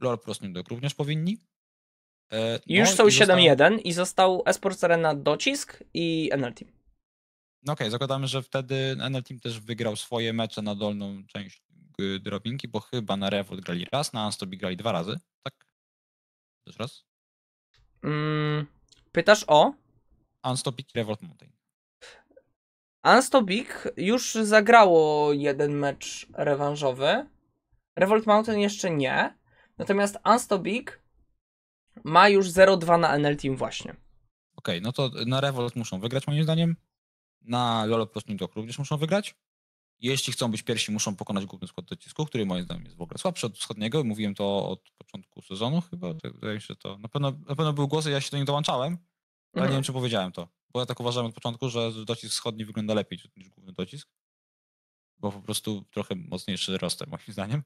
Lore Prosnudok również powinni. E, Już no są 7-1 i został Esports Arena Docisk i NL Team. No okej, okay, zakładamy, że wtedy NL Team też wygrał swoje mecze na dolną część y, drobinki, bo chyba na Revolt grali raz, na Anstobi grali dwa razy, tak? Też raz? Mm, pytasz o? Anstopik Revolt Mountain. Anstopik już zagrało jeden mecz rewanżowy. Revolt Mountain jeszcze nie. Natomiast Anstopik ma już 0-2 na NL Team właśnie. Okej, okay, no to na Revolt muszą wygrać moim zdaniem na Lolo Plus również muszą wygrać. Jeśli chcą być pierwsi, muszą pokonać główny skład docisku, który moim zdaniem jest w ogóle słabszy od wschodniego. Mówiłem to od początku sezonu chyba. Mhm. Tak wydaje mi się to. Na pewno, na pewno były głosy, ja się do nich dołączałem, mhm. ale nie mhm. wiem, czy powiedziałem to. Bo ja tak uważałem od początku, że docisk wschodni wygląda lepiej niż główny docisk. Bo po prostu trochę mocniejszy roster, moim zdaniem.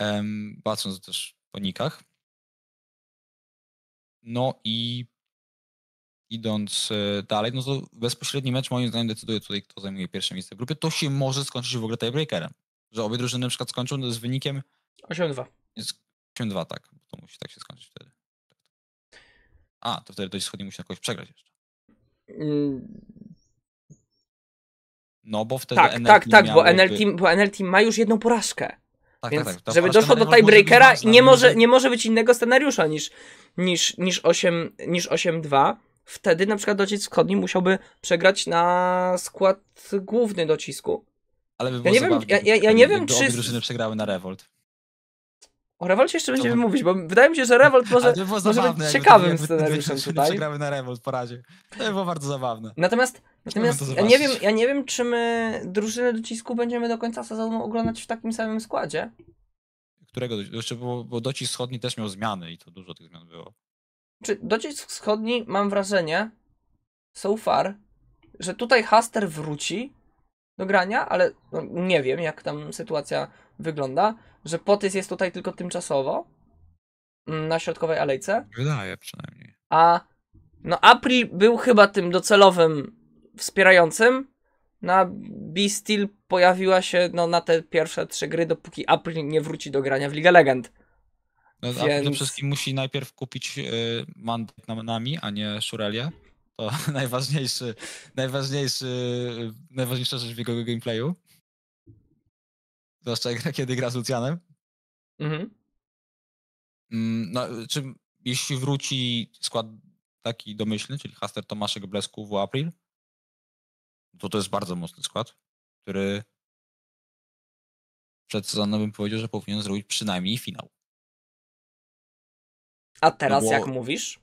Um, patrząc też po nikach. No i idąc e, dalej, no to bezpośredni mecz moim zdaniem decyduje tutaj, kto zajmuje pierwsze miejsce w grupie. To się może skończyć w ogóle tiebreakerem. Że obie drużyny na przykład skończą z wynikiem 8-2. 8-2, tak. Bo to musi tak się skończyć wtedy. A, to wtedy dość wschodni musi jakoś przegrać jeszcze. Mm. No bo wtedy Tak, NL tak, tak, bo NL, team, bo NL Team ma już jedną porażkę. Tak, tak Więc, tak, tak. żeby doszło do tiebreakera, nie może, nie może być innego scenariusza niż, niż, niż 8-2. Niż 8 -2 wtedy na przykład docisk wschodni musiałby przegrać na skład główny docisku. Ale by ja nie wiem, ja, ja, ja nie wiem czy... drużyny przegrały na rewolt. O rewolcie jeszcze będziemy by... mówić, bo wydaje mi się, że rewolt może, by może być ciekawym jakby, scenariuszem jakby, tutaj. Przegrały na rewolt po razie. To by było bardzo zabawne. Natomiast, natomiast ja, nie wiem, ja nie wiem, czy my drużynę docisku będziemy do końca sezonu oglądać w takim samym składzie. Którego? Jeszcze bo docis wschodni też miał zmiany i to dużo tych zmian było. Czy dociec wschodni, mam wrażenie, so far, że tutaj Haster wróci do grania, ale no, nie wiem, jak tam sytuacja wygląda, że Potys jest tutaj tylko tymczasowo mm, na środkowej alejce. Wydaje przynajmniej. A no Apri był chyba tym docelowym wspierającym. Na B-Steel pojawiła się no, na te pierwsze trzy gry, dopóki April nie wróci do grania w League of Legend. No, Więc... przede wszystkim musi najpierw kupić y, e, mandat na, nami, a nie Shurelia. To najważniejszy, najważniejszy, e, najważniejsza rzecz w jego gameplayu. Zwłaszcza kiedy gra z Lucianem. Mhm. Mm, no, czy, jeśli wróci skład taki domyślny, czyli Haster, Tomaszek, Blesku, w April, to to jest bardzo mocny skład, który przed sezonem bym powiedział, że powinien zrobić przynajmniej finał. A teraz no jak mówisz?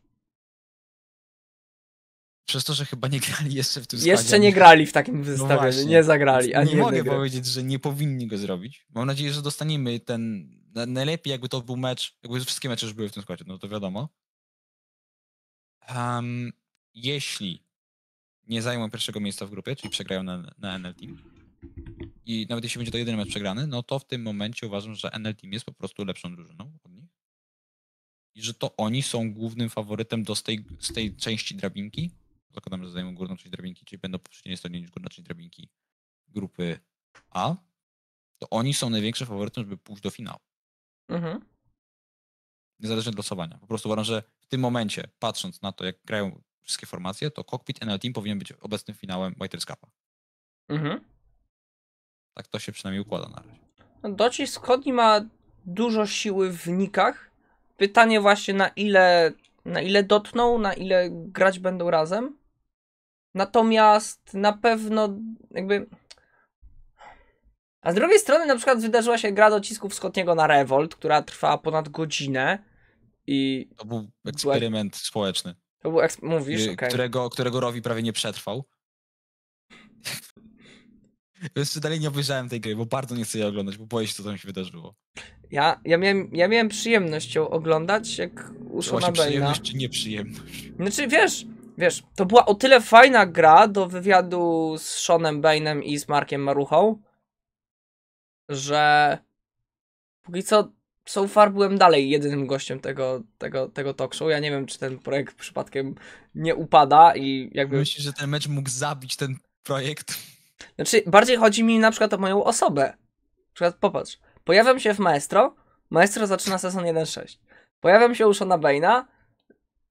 Przez to, że chyba nie grali jeszcze w tym składzie. Jeszcze nie grali w takim zestawie, no nie zagrali. nie mogę gry. powiedzieć, że nie powinni go zrobić. Mam nadzieję, że dostaniemy ten... Najlepiej jakby to był mecz, jakby wszystkie mecze już były w tym składzie, no to wiadomo. Um, jeśli nie zajmą pierwszego miejsca w grupie, czyli przegrają na, na NL Team, i nawet jeśli będzie to jeden mecz przegrany, no to w tym momencie uważam, że NL Team jest po prostu lepszą drużyną od i że to oni są głównym faworytem do z tej, z tej części drabinki. Zakładam, że zajmą górną część drabinki, czyli będą po przeciwnej stronie niż górna część drabinki grupy A. To oni są największym faworytem, żeby pójść do finału. Mhm. Niezależnie od losowania. Po prostu uważam, że w tym momencie, patrząc na to, jak grają wszystkie formacje, to Cockpit NL Team powinien być obecnym finałem White Cupa. Mhm. Tak to się przynajmniej układa na razie. Doci Skodni ma dużo siły w nikach, Pytanie właśnie na ile, na ile dotną, na ile grać będą razem. Natomiast na pewno jakby... A z drugiej strony na przykład wydarzyła się gra docisku Scottniego na Revolt, która trwała ponad godzinę i... To był eksperyment była... społeczny. To był eks... Mówisz, okay. którego, którego Rowi prawie nie przetrwał. Jeszcze dalej nie obejrzałem tej gry, bo bardzo nie chcę jej oglądać, bo boję się, co tam się wydarzyło. Ja, ja, miałem, ja miałem przyjemność ją oglądać, jak Uszona Bejna. przyjemność czy nieprzyjemność? Znaczy, wiesz, wiesz, to była o tyle fajna gra do wywiadu z Seanem Bainem i z Markiem Maruchą, że póki co so far byłem dalej jedynym gościem tego, tego, tego talk show. Ja nie wiem, czy ten projekt przypadkiem nie upada i jakby... Myślisz, że ten mecz mógł zabić ten projekt? Znaczy, bardziej chodzi mi na przykład o moją osobę. Na przykład, popatrz, Pojawiam się w Maestro. Maestro zaczyna sezon 1.6. Pojawiam się u Shona Baina.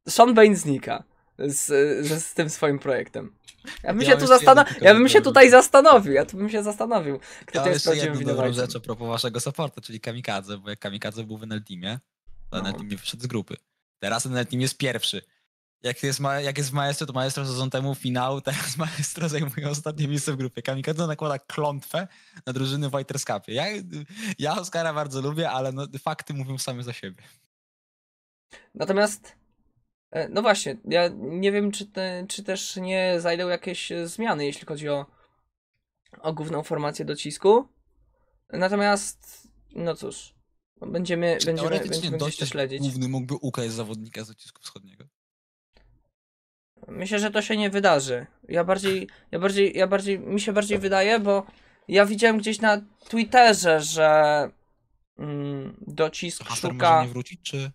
Sean Bain znika z, z, z tym swoim projektem. Ja bym ja się tu Ja bym się tutaj zastanowił. Ja tu bym się zastanowił. Kto to jest prawdziwym winowajcą. rzecz a propos waszego supportu, czyli Kamikadze, bo jak Kamikadze był w Enel Teamie, to no. Enel Team wyszedł z grupy. Teraz Enel Team jest pierwszy jak jest, ma, jak jest w Maestro, to Maestro sezon temu finał, teraz Maestro zajmuje ostatnie miejsce w grupie. Kamikadze nakłada klątwę na drużyny w Fighters Cupie. Ja, ja Oscara bardzo lubię, ale no, fakty mówią same za siebie. Natomiast, e, no właśnie, ja nie wiem, czy, te, czy też nie zajdą jakieś zmiany, jeśli chodzi o, o główną formację docisku. Natomiast, no cóż, będziemy, będziemy, będziemy śledzić. Główny mógłby ukać zawodnika z docisku wschodniego. Myślę, że to się nie wydarzy. Ja bardziej, ja bardziej, ja bardziej, mi się bardziej wydaje, bo ja widziałem gdzieś na Twitterze, że mm, docisk Haster szuka. Może nie wrócić, czy?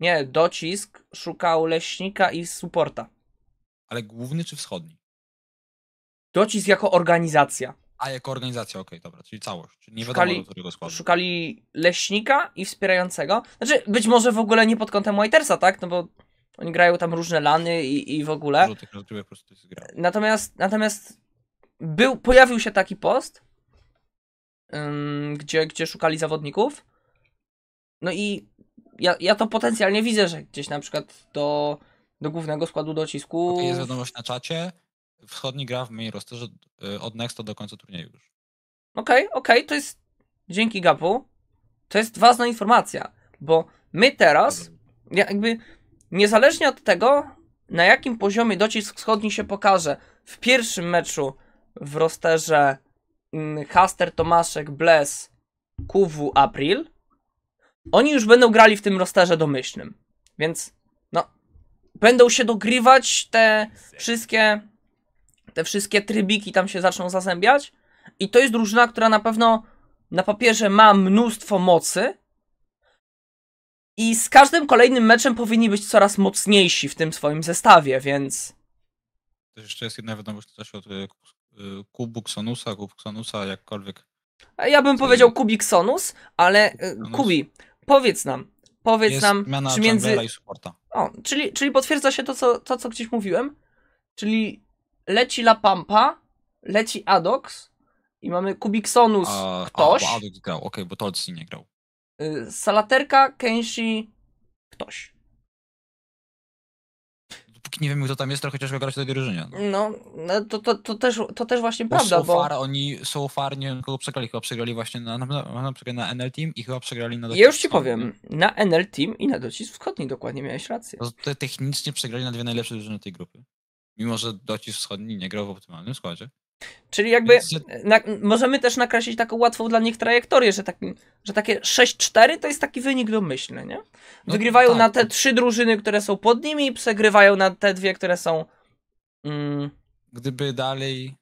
Nie, docisk szukał leśnika i supporta. Ale główny czy wschodni? Docisk jako organizacja. A, jako organizacja, okej, okay, dobra, czyli całość. Czyli nie szukali, wiadomo, do którego składu. Szukali leśnika i wspierającego. Znaczy, być może w ogóle nie pod kątem Whitersa, tak? No bo oni grają tam różne lany i, i w ogóle. Dużo tych rozgrywek po prostu jest gra. Natomiast, natomiast był, pojawił się taki post, ym, gdzie, gdzie szukali zawodników. No i ja, ja to potencjalnie widzę, że gdzieś na przykład do, do głównego składu docisku. Okay, jest wiadomość na czacie. Wschodni gra w main rosterze y, od next do końca turnieju już. Okej, okay, okej, okay, to jest dzięki Gapu. To jest ważna informacja, bo my teraz, jakby Niezależnie od tego, na jakim poziomie docisk wschodni się pokaże w pierwszym meczu w rosterze mm, Haster, Tomaszek, Bles, KW, April, oni już będą grali w tym rosterze domyślnym. Więc, no, będą się dogrywać te wszystkie, te wszystkie trybiki tam się zaczną zazębiać. I to jest drużyna, która na pewno na papierze ma mnóstwo mocy, i z każdym kolejnym meczem powinni być coraz mocniejsi w tym swoim zestawie, więc. To jeszcze jest jedna wiadomość coś od e, e, Kubuksonusa, Kubuksonusa, jakkolwiek. Ja bym powiedział Kubiksonus, ale e, Kubi, powiedz nam, powiedz jest nam, czy między... O, czyli, czyli potwierdza się to co, to, co gdzieś mówiłem, czyli leci La Pampa, leci Adox i mamy Kubiksonus A, ktoś. A, Adox grał, okej, okay, bo Tolci nie grał. Y, salaterka, Kenshi, ktoś. Dopóki nie wiemy, kto tam jest, trochę ciężko grać w tej drużynie. No. no, no to, to, to, też, to też właśnie bo prawda, so far, bo... oni so far nie wiem, kogo przegrali, chyba przegrali właśnie na, na, na, na NL Team i chyba przegrali na... Ja już ci powiem, na NL Team i na docisk wschodni dokładnie, miałeś rację. To no, technicznie przegrali na dwie najlepsze drużyny tej grupy. Mimo, że docisk wschodni nie grał w optymalnym składzie. Czyli jakby na, możemy też nakreślić taką łatwą dla nich trajektorię, że, tak, że takie 6-4 to jest taki wynik domyślny, nie? No Wygrywają no, tak. na te trzy drużyny, które są pod nimi i przegrywają na te dwie, które są... Mm. Gdyby dalej...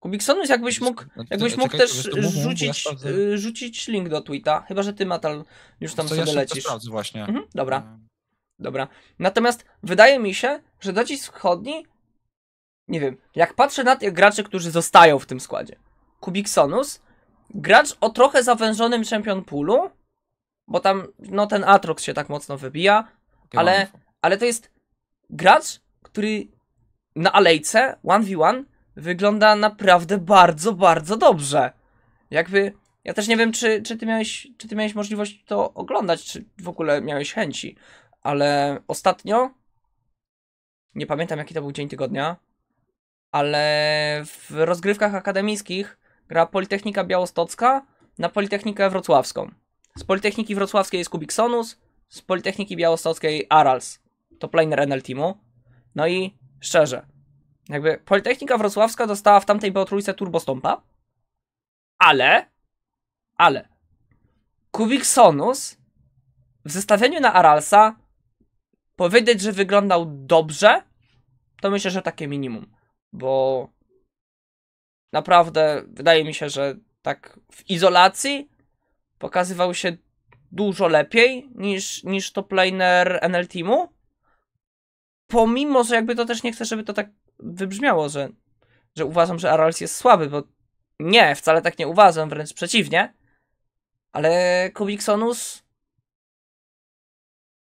Kubiksonus, jakbyś mógł, no jakbyś mógł Czekaj, też rzucić, ja y, rzucić link do tweeta, chyba, że ty, Matal, już tam no to sobie ja lecisz. To właśnie. Mhm, dobra. Dobra. Natomiast wydaje mi się, że docisk wschodni nie wiem, jak patrzę na tych graczy, którzy zostają w tym składzie. Kubiksonus, gracz o trochę zawężonym champion poolu, bo tam, no ten Atrox się tak mocno wybija, ale, ale to jest gracz, który na alejce 1v1 wygląda naprawdę bardzo, bardzo dobrze. Jakby, ja też nie wiem, czy, czy, ty, miałeś, czy ty miałeś możliwość to oglądać, czy w ogóle miałeś chęci, ale ostatnio, nie pamiętam jaki to był dzień tygodnia, ale w rozgrywkach akademickich gra Politechnika Białostocka na Politechnikę Wrocławską. Z Politechniki Wrocławskiej jest Kubiksonus, z Politechniki Białostockiej Arals. To planer NL Teamu. No i szczerze, jakby Politechnika Wrocławska dostała w tamtej Beotrójce turbostąpa, ale, ale Kubiksonus w zestawieniu na Aralsa powiedzieć, że wyglądał dobrze, to myślę, że takie minimum bo naprawdę wydaje mi się, że tak w izolacji pokazywał się dużo lepiej niż, niż to planer NL Teamu. Pomimo, że jakby to też nie chcę, żeby to tak wybrzmiało, że, że uważam, że Arals jest słaby, bo nie, wcale tak nie uważam, wręcz przeciwnie. Ale Kubiksonus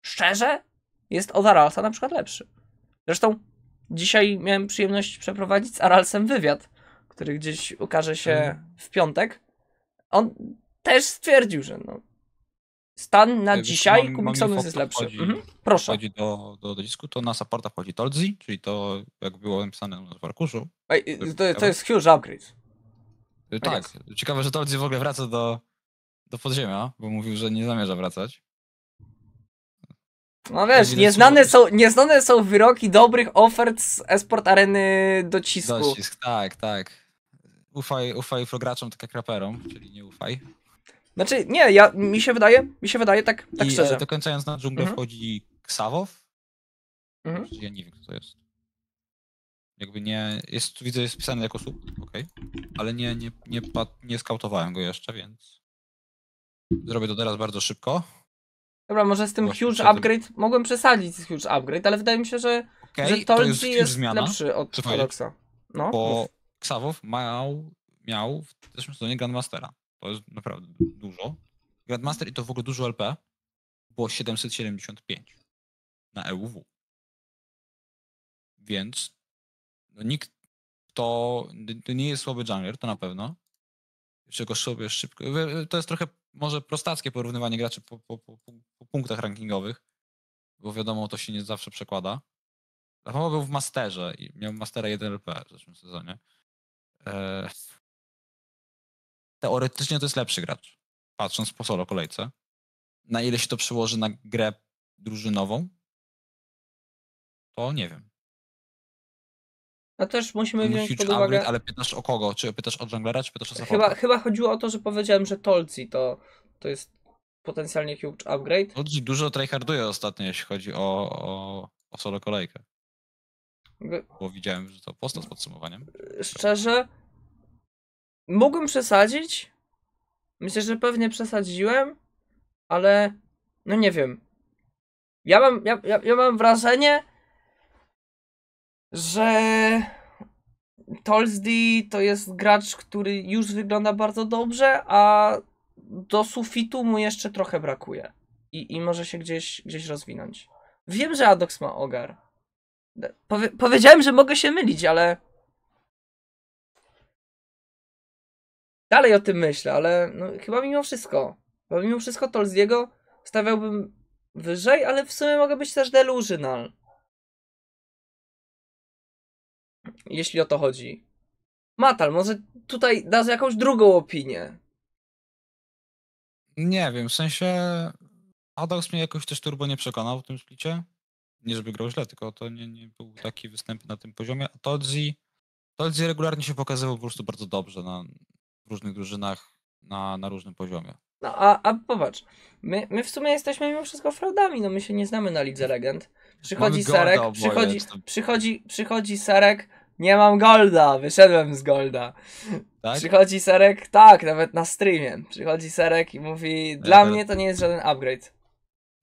szczerze jest od Aralsa na przykład lepszy. Zresztą Dzisiaj miałem przyjemność przeprowadzić z Aralsem wywiad, który gdzieś ukaże się tak. w piątek. On też stwierdził, że no, stan na Wiesz, dzisiaj jest lepszy. Wchodzi, mhm. Proszę. Chodzi do, do, do dysku, to na supporta wchodzi Tolzi, czyli to jak było napisane w arkuszu. Ej, to, to jest huge upgrade. Tak, ciekawe, że Tolzi w ogóle wraca do, do podziemia, bo mówił, że nie zamierza wracać. No wiesz, nieznane są, nieznane są wyroki dobrych ofert z esport areny docisku. Docisk, tak, tak. Ufaj, ufaj prograczom, tak jak raperom, czyli nie ufaj. Znaczy, nie, ja, mi się wydaje, mi się wydaje, tak, tak I, e, szczerze. I dokończając na dżunglę mhm. wchodzi Ksawow? Mhm. Znaczy, ja nie wiem, kto to jest. Jakby nie, jest, widzę, jest pisany jako sub, okej, okay. ale nie, nie, nie, nie skautowałem go jeszcze, więc zrobię to teraz bardzo szybko. Dobra, może z tym huge upgrade, mogłem przesadzić z huge upgrade, ale wydaje mi się, że, Okej, że to jest jest zmiana, lepszy od Przepraszam. No, bo Xavow miał, miał w zeszłym sezonie Grandmastera. To jest naprawdę dużo. Grandmaster i to w ogóle dużo LP było 775 na EUW. Więc no nikt to, to nie jest słaby jungler, to na pewno. Jeszcze go sobie szybko. To jest trochę może prostackie porównywanie graczy po, po, po, po punktach rankingowych, bo wiadomo, to się nie zawsze przekłada. Rafał był w masterze i miał mastera 1 LP w zeszłym sezonie. E, teoretycznie to jest lepszy gracz, patrząc po solo kolejce. Na ile się to przełoży na grę drużynową, to nie wiem. No też musimy wziąć Huge pod uwagę... Upgrade, ale pytasz o kogo? Czy pytasz o junglera, czy pytasz o supporta? Chyba, chyba chodziło o to, że powiedziałem, że Tolci to, to jest potencjalnie huge upgrade. Tolci dużo tryharduje ostatnio, jeśli chodzi o, o, o solo kolejkę. Bo widziałem, że to posta z podsumowaniem. Szczerze, mógłbym przesadzić. Myślę, że pewnie przesadziłem, ale no nie wiem. Ja mam, ja, ja, ja mam wrażenie, że Tolsdy to jest gracz, który już wygląda bardzo dobrze, a do sufitu mu jeszcze trochę brakuje i, i może się gdzieś, gdzieś rozwinąć. Wiem, że Adox ma ogar. Powie powiedziałem, że mogę się mylić, ale. Dalej o tym myślę, ale no, chyba mimo wszystko. Bo mimo wszystko Tolziego stawiałbym wyżej, ale w sumie mogę być też delużynal. jeśli o to chodzi. Matal, może tutaj dasz jakąś drugą opinię. Nie wiem, w sensie Adax mnie jakoś też turbo nie przekonał w tym splicie. Nie żeby grał źle, tylko to nie, nie był taki występ na tym poziomie. A Todzi, Todzi regularnie się pokazywał po prostu bardzo dobrze na różnych drużynach, na, na różnym poziomie. No a, a popatrz, my, my w sumie jesteśmy mimo wszystko fraudami, no my się nie znamy na Lidze Legend. Przychodzi Sarek, przychodzi, przychodzi, przychodzi Sarek, nie mam golda, wyszedłem z golda. Tak? Przychodzi Serek, tak, nawet na streamie. Przychodzi Serek i mówi, dla mnie to nie jest żaden upgrade.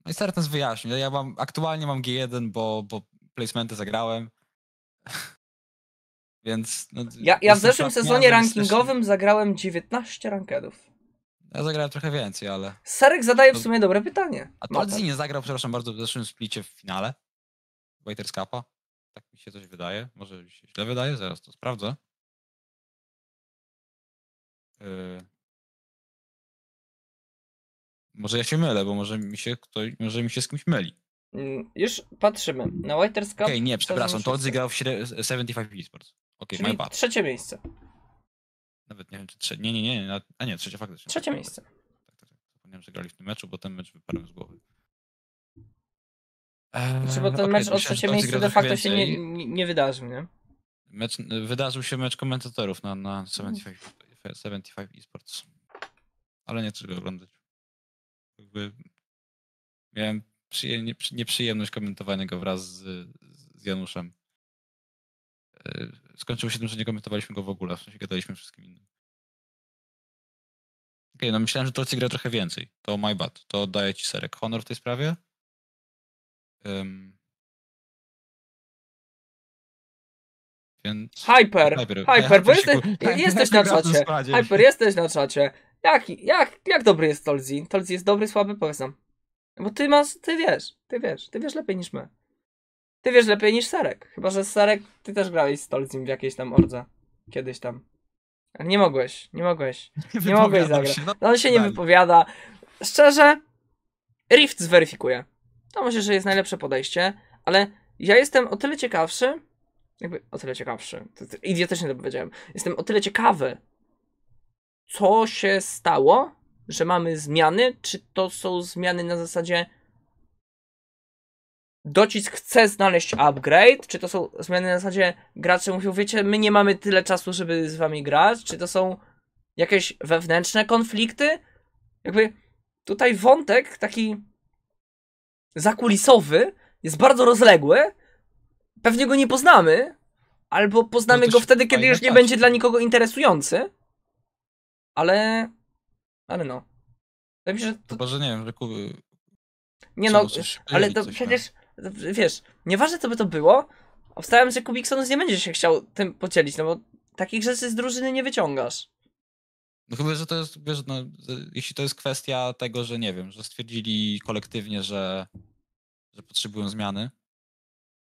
No i Serek nas wyjaśnił. Ja mam, aktualnie mam G1, bo, bo placementy zagrałem. Więc. No, ja, ja w zeszłym sezonie rankingowym też... zagrałem 19 rankedów. Ja zagrałem trochę więcej, ale. Serek zadaje w no. sumie dobre pytanie. A Tolzi nie zagrał, przepraszam bardzo, w zeszłym splicie w finale Waiters Cupa. Tak mi się coś wydaje. Może mi się źle wydaje, zaraz to sprawdzę. Yy. Może ja się mylę, bo może mi się, ktoś, może mi się z kimś myli. Mm, już patrzymy. Na Whiters Cup... Okej, okay, nie, przepraszam, to odegrał w 75 e, Esports. Okej, okay, my trzecie miejsce. Nawet nie wiem, czy trzecie... Nie, nie, nie, a nie, trzecie faktycznie. Trzecie tak, tak, miejsce. Tak, tak, tak. Zapomniałem, że grali w tym meczu, bo ten mecz wyparłem z głowy. Eee, znaczy, bo ten okay, mecz o trzecie miejsce de facto się nie, nie, nie wydarzył, nie? Mecz, wydarzył się mecz komentatorów na, na 75, 75 eSports. Ale nie trzeba oglądać. Jakby miałem nieprzyjemność komentowania go wraz z, z Januszem. Eee, skończyło się tym, że nie komentowaliśmy go w ogóle, w sensie gadaliśmy wszystkim innym. Okej, okay, no myślałem, że Torcy gra trochę więcej. To my bad. To daje ci serek honor w tej sprawie. Um, więc... Hyper, Hyper, bo jesteś na czacie. Hyper, jesteś na czacie. Jak, jak, jak dobry jest Tolzi? Tolzi jest dobry, słaby? Powiedz nam. Bo ty masz, ty wiesz, ty wiesz, ty wiesz lepiej niż my. Ty wiesz lepiej niż Sarek. Chyba, że Sarek, ty też grałeś z Tolzim w jakiejś tam ordze. Kiedyś tam. Ale nie mogłeś, nie mogłeś. Nie, mogłeś zagrać. No, no, on się nie wypowiada. Szczerze, Rift zweryfikuje. To myślę, że jest najlepsze podejście, ale ja jestem o tyle ciekawszy, jakby o tyle ciekawszy, to, to idiotycznie to powiedziałem, jestem o tyle ciekawy, co się stało, że mamy zmiany, czy to są zmiany na zasadzie docisk chce znaleźć upgrade, czy to są zmiany na zasadzie gracze mówią, wiecie, my nie mamy tyle czasu, żeby z wami grać, czy to są jakieś wewnętrzne konflikty? Jakby tutaj wątek taki zakulisowy, jest bardzo rozległy. Pewnie go nie poznamy, albo poznamy no go wtedy, kiedy już nie będzie dla nikogo interesujący. Ale. Ale no. Wydaje mi się, że. To... Chyba, że nie wiem, że kuby... Nie no, ale to no. przecież. Na... Wiesz, nieważne co by to było, obstawiam, że Kubikson nie będzie się chciał tym podzielić, no bo takich rzeczy z drużyny nie wyciągasz. No chyba, że to jest, wiesz, no, jeśli to jest kwestia tego, że nie wiem, że stwierdzili kolektywnie, że, że potrzebują zmiany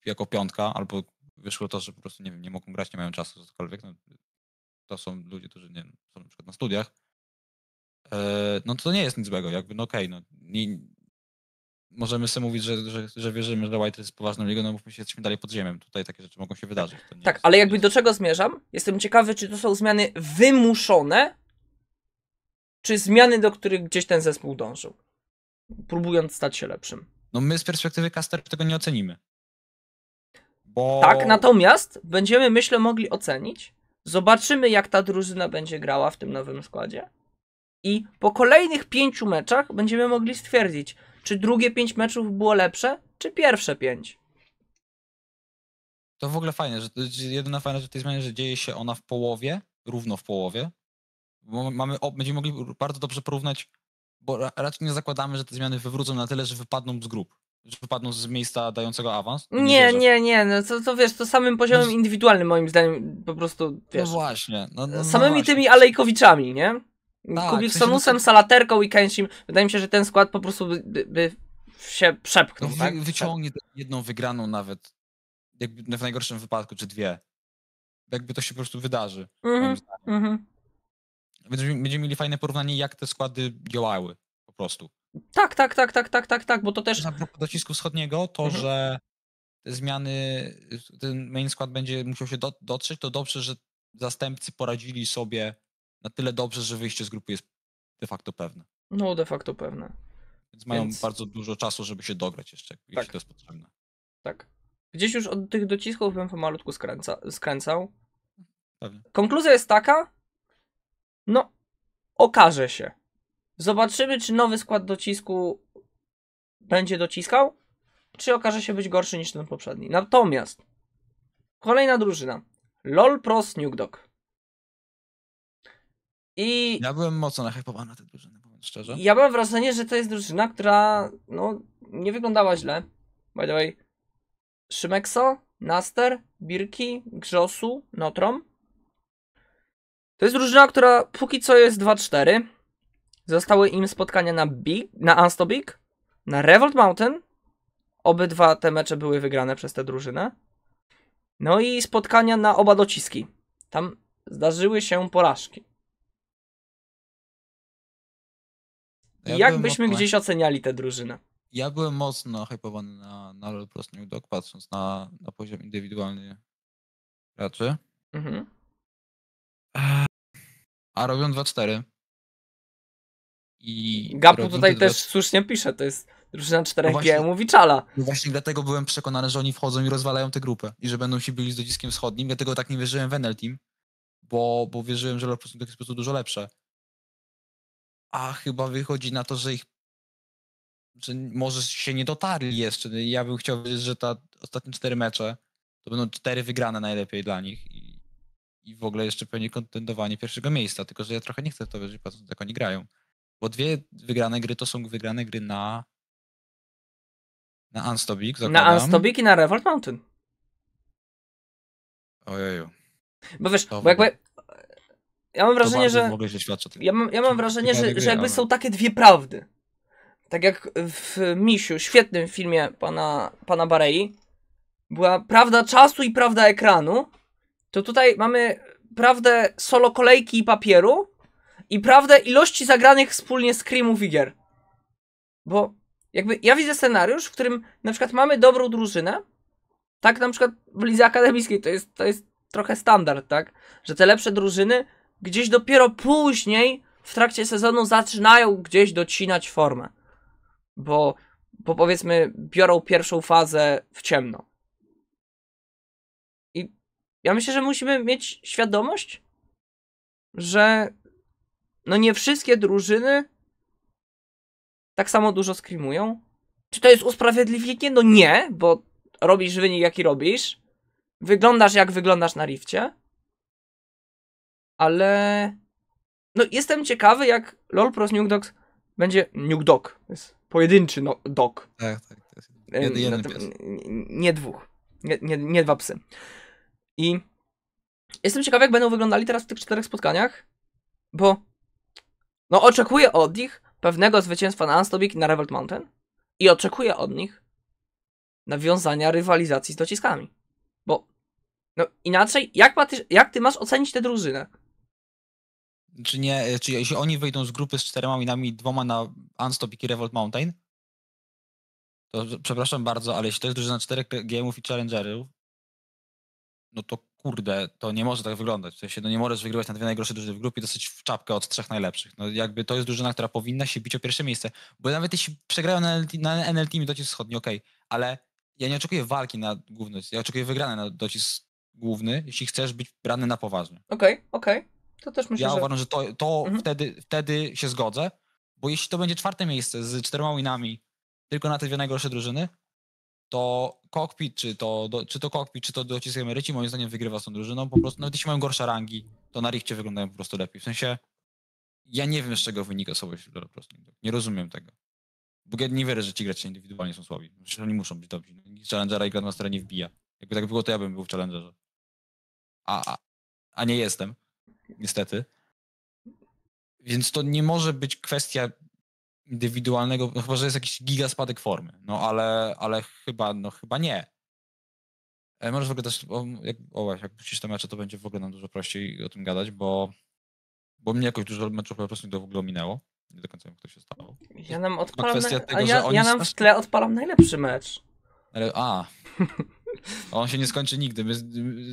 jako piątka, albo wyszło to, że po prostu nie wiem, nie mogą grać, nie mają czasu, cokolwiek. No, to są ludzie, którzy nie wiem, są na przykład na studiach. E, no to nie jest nic złego, jakby, no okej, okay, no nie, możemy sobie mówić, że, że, że wierzymy, że White jest poważną ligą, no mówmy się, jesteśmy dalej pod ziemią. Tutaj takie rzeczy mogą się wydarzyć. tak, jest, ale jakby jest... do czego zmierzam? Jestem ciekawy, czy to są zmiany wymuszone czy zmiany, do których gdzieś ten zespół dążył, próbując stać się lepszym. No my z perspektywy Caster tego nie ocenimy. Bo... Tak, natomiast będziemy, myślę, mogli ocenić. Zobaczymy, jak ta drużyna będzie grała w tym nowym składzie. I po kolejnych pięciu meczach będziemy mogli stwierdzić, czy drugie pięć meczów było lepsze, czy pierwsze pięć. To w ogóle fajne, że jedyna fajna rzecz tej zmiany, że dzieje się ona w połowie, równo w połowie mamy, będziemy mogli bardzo dobrze porównać, bo raczej nie zakładamy, że te zmiany wywrócą na tyle, że wypadną z grup. Że wypadną z miejsca dającego awans? Nie, nie, nie, nie. No to, to wiesz, to samym poziomem no, indywidualnym moim zdaniem po prostu no wiesz. No właśnie. No, no, samymi właśnie. tymi Alejkowiczami, nie? Tak, Sonusem, no to... Salaterką i Kęsim. Wydaje mi się, że ten skład po prostu by, by, by się przepchnął. Wy, tak? Wyciągnie jedną wygraną nawet. Jakby w najgorszym wypadku, czy dwie. Jakby to się po prostu wydarzy. Mm -hmm, mm -hmm będziemy, mieli fajne porównanie, jak te składy działały po prostu. Tak, tak, tak, tak, tak, tak, tak, bo to też... Na propos docisku wschodniego, to, mhm. że zmiany, ten main skład będzie musiał się dotrzeć, to dobrze, że zastępcy poradzili sobie na tyle dobrze, że wyjście z grupy jest de facto pewne. No, de facto pewne. Więc mają Więc... bardzo dużo czasu, żeby się dograć jeszcze, tak. jeśli to jest potrzebne. Tak. Gdzieś już od tych docisków bym malutku skręca, skręcał. Pewnie. Konkluzja jest taka, no, okaże się. Zobaczymy, czy nowy skład docisku będzie dociskał, czy okaże się być gorszy niż ten poprzedni. Natomiast kolejna drużyna. LOL Pro Snoop Dogg. I ja byłem mocno nachypowany na tę drużynę, powiem szczerze. Ja mam wrażenie, że to jest drużyna, która no, nie wyglądała źle. By the way, Szymekso, Naster, Birki, Grzosu, Notrom. To jest drużyna, która póki co jest 2-4. Zostały im spotkania na, Big, na Ansto Big, na Revolt Mountain. Obydwa te mecze były wygrane przez tę drużynę. No i spotkania na oba dociski. Tam zdarzyły się porażki. Ja Jak byśmy mocno... gdzieś oceniali tę drużynę? Ja byłem mocno hypowany na, na po prostu New Dog, patrząc na, na poziom indywidualny graczy. Mhm. Eee a robią 2-4. I Gapu tutaj też słusznie pisze, to jest drużyna 4 no GM-ów i czala. No właśnie dlatego byłem przekonany, że oni wchodzą i rozwalają tę grupę i że będą się byli z dociskiem wschodnim, dlatego tak nie wierzyłem w Enel Team, bo, bo wierzyłem, że Lorpusuntek jest po prostu dużo lepsze. A chyba wychodzi na to, że ich że może się nie dotarli jeszcze. Ja bym chciał wiedzieć, że ta ostatnie cztery mecze to będą cztery wygrane najlepiej dla nich i w ogóle jeszcze pewnie kontentowanie pierwszego miejsca, tylko że ja trochę nie chcę to wierzyć, patrząc jak oni grają. Bo dwie wygrane gry to są wygrane gry na na Unstobik, Na Unstobik i na Revolt Mountain. Ojeju. Bo wiesz, to bo jakby ja mam wrażenie, że się Ja mam, ja mam wrażenie, że, gry, że jakby ale... są takie dwie prawdy. Tak jak w Misiu, świetnym filmie pana, pana Barei, była prawda czasu i prawda ekranu, to tutaj mamy prawdę solo kolejki i papieru i prawdę ilości zagranych wspólnie screamów i gier. Bo jakby ja widzę scenariusz, w którym na przykład mamy dobrą drużynę, tak na przykład w Lidze Akademickiej to jest, to jest trochę standard, tak? Że te lepsze drużyny gdzieś dopiero później w trakcie sezonu zaczynają gdzieś docinać formę. Bo, bo powiedzmy biorą pierwszą fazę w ciemno. Ja myślę, że musimy mieć świadomość, że no nie wszystkie drużyny tak samo dużo screamują. Czy to jest usprawiedliwienie? No nie, bo robisz wynik jaki robisz. Wyglądasz jak wyglądasz na rifcie. Ale no jestem ciekawy jak LOL Pros Nuke Dogs będzie Nuke Dog. To jest pojedynczy no, dog. Tak, tak. To jest no jeden, jeden nie, nie dwóch. Nie, nie, nie dwa psy. I jestem ciekaw, jak będą wyglądali teraz w tych czterech spotkaniach, bo no oczekuję od nich pewnego zwycięstwa na Anstobik i na Revolt Mountain i oczekuję od nich nawiązania rywalizacji z dociskami. Bo no inaczej, jak, ma ty, jak ty masz ocenić tę drużynę? Czy nie, e, czy jeśli oni wyjdą z grupy z czterema minami dwoma na Unstopik i Revolt Mountain, to przepraszam bardzo, ale jeśli to jest drużyna czterech GMów i Challengerów, no to kurde, to nie może tak wyglądać. W sensie, no nie możesz wygrywać na dwie najgorsze drużyny w grupie, dosyć w czapkę od trzech najlepszych. No jakby to jest drużyna, która powinna się bić o pierwsze miejsce. Bo nawet jeśli przegrają na NLT, na NLT mi docisk wschodni, okej, okay, ale ja nie oczekuję walki na główny, ja oczekuję wygrane na docisk główny, jeśli chcesz być brany na poważnie. Okej, okay, okej. Okay. To też myślę, Ja że... uważam, że to, to mhm. wtedy, wtedy się zgodzę, bo jeśli to będzie czwarte miejsce z czterema winami tylko na te dwie najgorsze drużyny, to kokpit, czy to, do, czy to kokpit, czy to docisk emeryci, moim zdaniem wygrywa z tą drużyną. Po prostu, nawet jeśli mają gorsze rangi, to na richcie wyglądają po prostu lepiej. W sensie, ja nie wiem, z czego wynika słabość po prostu. Nie rozumiem tego. Bo ja nie wierzę, że ci gracze indywidualnie są słabi. Przecież oni muszą być dobrzy. No, Challengera i Grandmastera nie wbija. Jakby tak było, to ja bym był w Challengerze. A, a, a nie jestem, niestety. Więc to nie może być kwestia indywidualnego, no chyba, że jest jakiś gigaspadek formy, no ale, ale chyba, no chyba nie. E, możesz w ogóle też, o, jak, o właśnie, jak puścisz te mecze, to będzie w ogóle nam dużo prościej o tym gadać, bo, bo mnie jakoś dużo meczów po prostu w ogóle ominęło. Nie do końca wiem, kto się stało. Ja nam odpalam, na... tego, ja, ja nam w tle odpalam najlepszy mecz. A, On się nie skończy nigdy.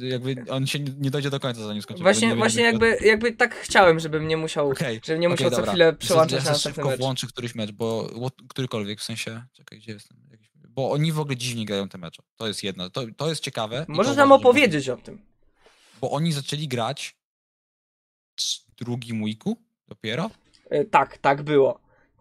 Jakby on się nie dojdzie do końca, zanim skończy. Właśnie, właśnie jakby, jakby tak chciałem, żebym nie musiał, okay. żebym nie musiał dobra. co chwilę przełączać ja na szybko mecz. włączy któryś mecz, bo którykolwiek, w sensie, czekaj, gdzie jestem? Bo oni w ogóle dziwnie grają te mecze. To jest jedno. To, to jest ciekawe. Możesz nam opowiedzieć o tym. Bo oni zaczęli grać w drugim weeku dopiero? E, tak, tak było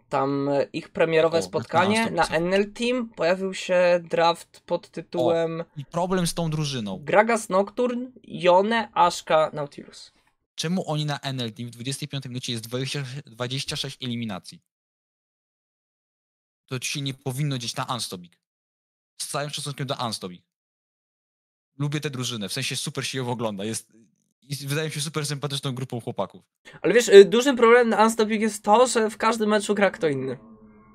tam e, ich premierowe o, spotkanie na NL Team pojawił się draft pod tytułem. O, I problem z tą drużyną. Gragas Nocturne, Jone, Ashka, Nautilus. Czemu oni na NL Team w 25 minucie jest 20, 26 eliminacji? To ci się nie powinno dzieć na Unstobik. Z całym szacunkiem do Unstobik. Lubię tę drużynę, w sensie super się ją ogląda. Jest, i wydaje mi się super sympatyczną grupą chłopaków. Ale wiesz, y, dużym problemem na Unstopping jest to, że w każdym meczu gra kto inny.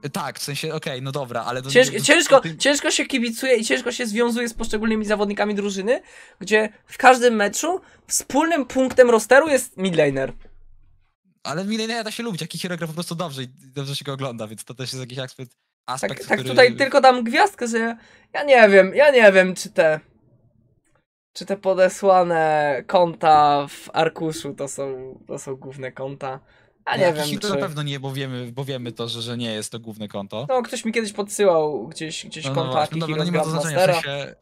Y, tak, w sensie, okej, okay, no dobra, ale... Do, do, ciężko, ciężko się kibicuje i ciężko się związuje z poszczególnymi zawodnikami drużyny, gdzie w każdym meczu wspólnym punktem rosteru jest midlaner. Ale midlanera da się lubić, jaki hero gra po prostu dobrze i dobrze się go ogląda, więc to też jest jakiś aspekt... Tak, aspekt tak, tak tutaj tylko dam gwiazdkę, że ja nie wiem, ja nie wiem, czy te czy te podesłane konta w arkuszu to są, to są główne konta. A nie no, wiem, czy... Na pewno nie, bo wiemy, bo wiemy to, że, że nie jest to główne konto. No, ktoś mi kiedyś podsyłał gdzieś, gdzieś no, no konta no, no, no, nie ma to znaczenia, w sensie...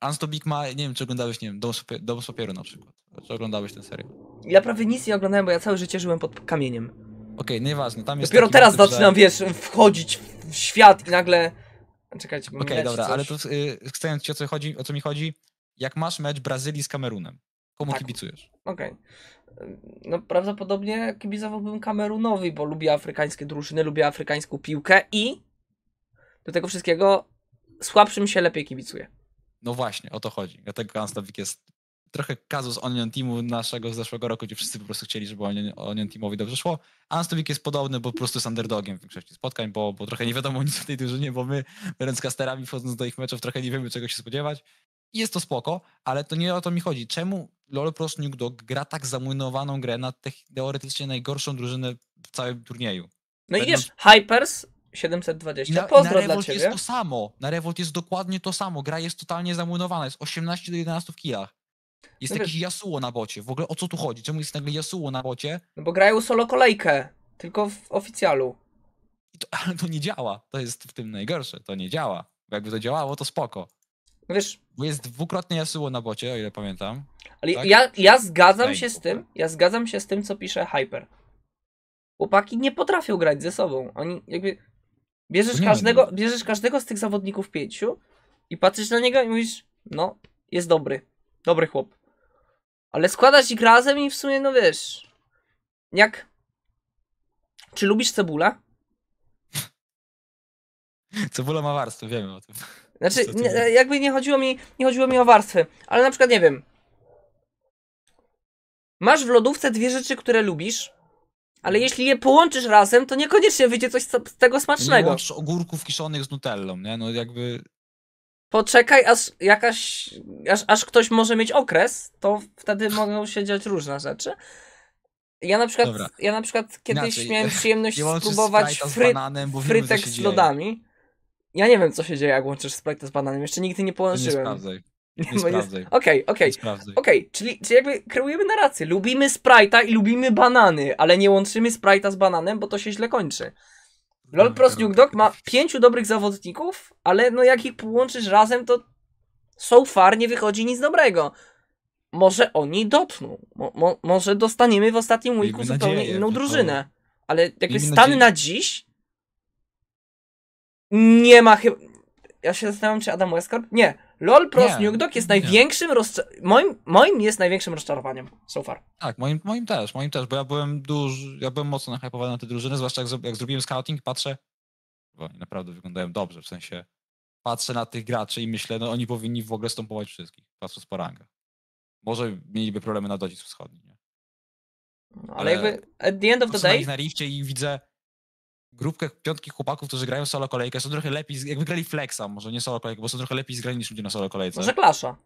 Ansto Big ma, nie wiem, czy oglądałeś, nie wiem, Dom, Sopier na przykład. Czy oglądałeś ten serial? Ja prawie nic nie oglądałem, bo ja całe życie żyłem pod kamieniem. Okej, okay, nieważne, tam jest Dopiero teraz motyw, zaczynam, że... wiesz, wchodzić w świat i nagle... Czekajcie, Okej, okay, dobra, coś. ale to yy, chcę ci o co, chodzi, o co mi chodzi, jak masz mecz Brazylii z Kamerunem? Komu tak. kibicujesz? Okej. Okay. No prawdopodobnie kibicowałbym Kamerunowi, bo lubię afrykańskie drużyny, lubię afrykańską piłkę i do tego wszystkiego słabszym się lepiej kibicuje. No właśnie, o to chodzi. Dlatego Kanstawik jest trochę kazus Onion Teamu naszego z zeszłego roku, gdzie wszyscy po prostu chcieli, żeby Onion, Onion Teamowi dobrze szło. Anstowik jest podobny, bo po prostu jest underdogiem w większości spotkań, bo, bo trochę nie wiadomo nic o tej drużynie, bo my, będąc kasterami, wchodząc do ich meczów, trochę nie wiemy, czego się spodziewać. Jest to spoko, ale to nie o to mi chodzi. Czemu LoL Pros New gra tak zamłynowaną grę na teoretycznie najgorszą drużynę w całym turnieju? No i wiesz, Hypers 720. I na, na Revolt jest to samo. Na Revolt jest dokładnie to samo. Gra jest totalnie zamłynowana. Jest 18 do 11 w kilach. Jest no jakiś wiesz. Yasuo na bocie. W ogóle o co tu chodzi? Czemu jest nagle Yasuo na bocie? No bo grają solo kolejkę. Tylko w oficjalu. To, ale to nie działa. To jest w tym najgorsze. To nie działa. jakby to działało, to spoko. Wiesz, Bo jest dwukrotnie jasuło na bocie, o ile pamiętam. Ale tak? ja, ja zgadzam się z tym, ja zgadzam się z tym, co pisze Hyper. Chłopaki nie potrafią grać ze sobą. Oni jakby. Bierzesz, no nie, każdego, nie. No. bierzesz każdego z tych zawodników pięciu i patrzysz na niego i mówisz, no, jest dobry. Dobry chłop. Ale składać ich razem i w sumie, no wiesz. Jak. Czy lubisz cebulę? Cebula ma warstwę, wiemy o tym. Znaczy, nie, jakby nie chodziło, mi, nie chodziło mi o warstwy, ale na przykład nie wiem. Masz w lodówce dwie rzeczy, które lubisz, ale mhm. jeśli je połączysz razem, to niekoniecznie wyjdzie coś z tego smacznego. Nie masz ogórków kiszonych z nutellą, nie? No jakby... Poczekaj, aż jakaś... Aż, aż ktoś może mieć okres, to wtedy mogą się dziać różne rzeczy. Ja na przykład, ja na przykład kiedyś Inaczej. miałem przyjemność spróbować fry, z bananem, frytek z lodami. Ja nie wiem, co się dzieje, jak łączysz Sprite z bananem. Jeszcze nigdy nie połączyłem. Nie sprawdzaj. Nie Bo jest- sprawdzaj. Okej, okej. Okej, czyli, czyli jakby kreujemy narrację. Lubimy Sprite'a i lubimy banany, ale nie łączymy Sprite'a z bananem, bo to się źle kończy. LOL no, Pros tak. Dog ma pięciu dobrych zawodników, ale no jak ich połączysz razem, to so far nie wychodzi nic dobrego. Może oni dotną. Mo, mo, może dostaniemy w ostatnim weeku zupełnie inną to- drużynę. Ale jakby Miejmy nadzieję- na dziś nie ma chyba... Ja się zastanawiam, czy Adam Westcott? Nie. LOL Pros New Dog jest nie. największym rozczarowaniem. moim, moim jest największym rozczarowaniem so far. Tak, moim, moim też, moim też, bo ja byłem dużo, ja byłem mocno nachypowany na te drużyny, zwłaszcza jak, jak zrobiłem scouting, patrzę, bo oni naprawdę wyglądają dobrze, w sensie patrzę na tych graczy i myślę, no oni powinni w ogóle stąpować wszystkich, patrząc po rangach. Może mieliby problemy na docisk wschodni, nie? No, ale, ale, jakby e, at the end of the day... na i widzę, grupkę piątki chłopaków, którzy grają solo kolejkę, są trochę lepiej, jak wygrali flexa, może nie solo kolejkę, bo są trochę lepiej zgrani niż ludzie na solo kolejce. Może klasza.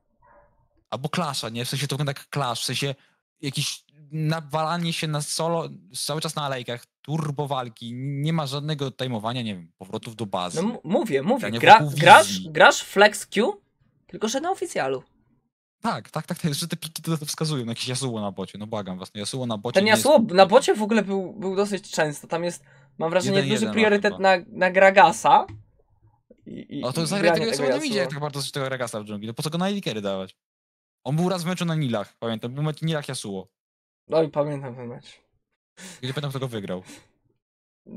Albo klasza, nie? W sensie to wygląda jak klasz, w sensie jakieś nawalanie się na solo, cały czas na alejkach, turbo walki, nie ma żadnego tajmowania, nie wiem, powrotów do bazy. No mówię, mówię, Gra, grasz, grasz flex Q, tylko że na oficjalu. Tak, tak, tak, że te piki to, wskazują, jakieś Yasuo na bocie, no błagam was, no Yasuo na bocie. Ten Yasuo jest... na bocie w ogóle był, był dosyć często, tam jest Mam wrażenie, że duży no, priorytet no. na, na Gragasa. I, i, o, to zagraj tego, tego nie widzę, jak tak bardzo z tego Gragasa w dżungli. No po co go na Elikery dawać? On był raz w meczu na Nilach, pamiętam. Był mecz Nilach Yasuo. No i pamiętam ten mecz. Gdzie pamiętam, kto go wygrał.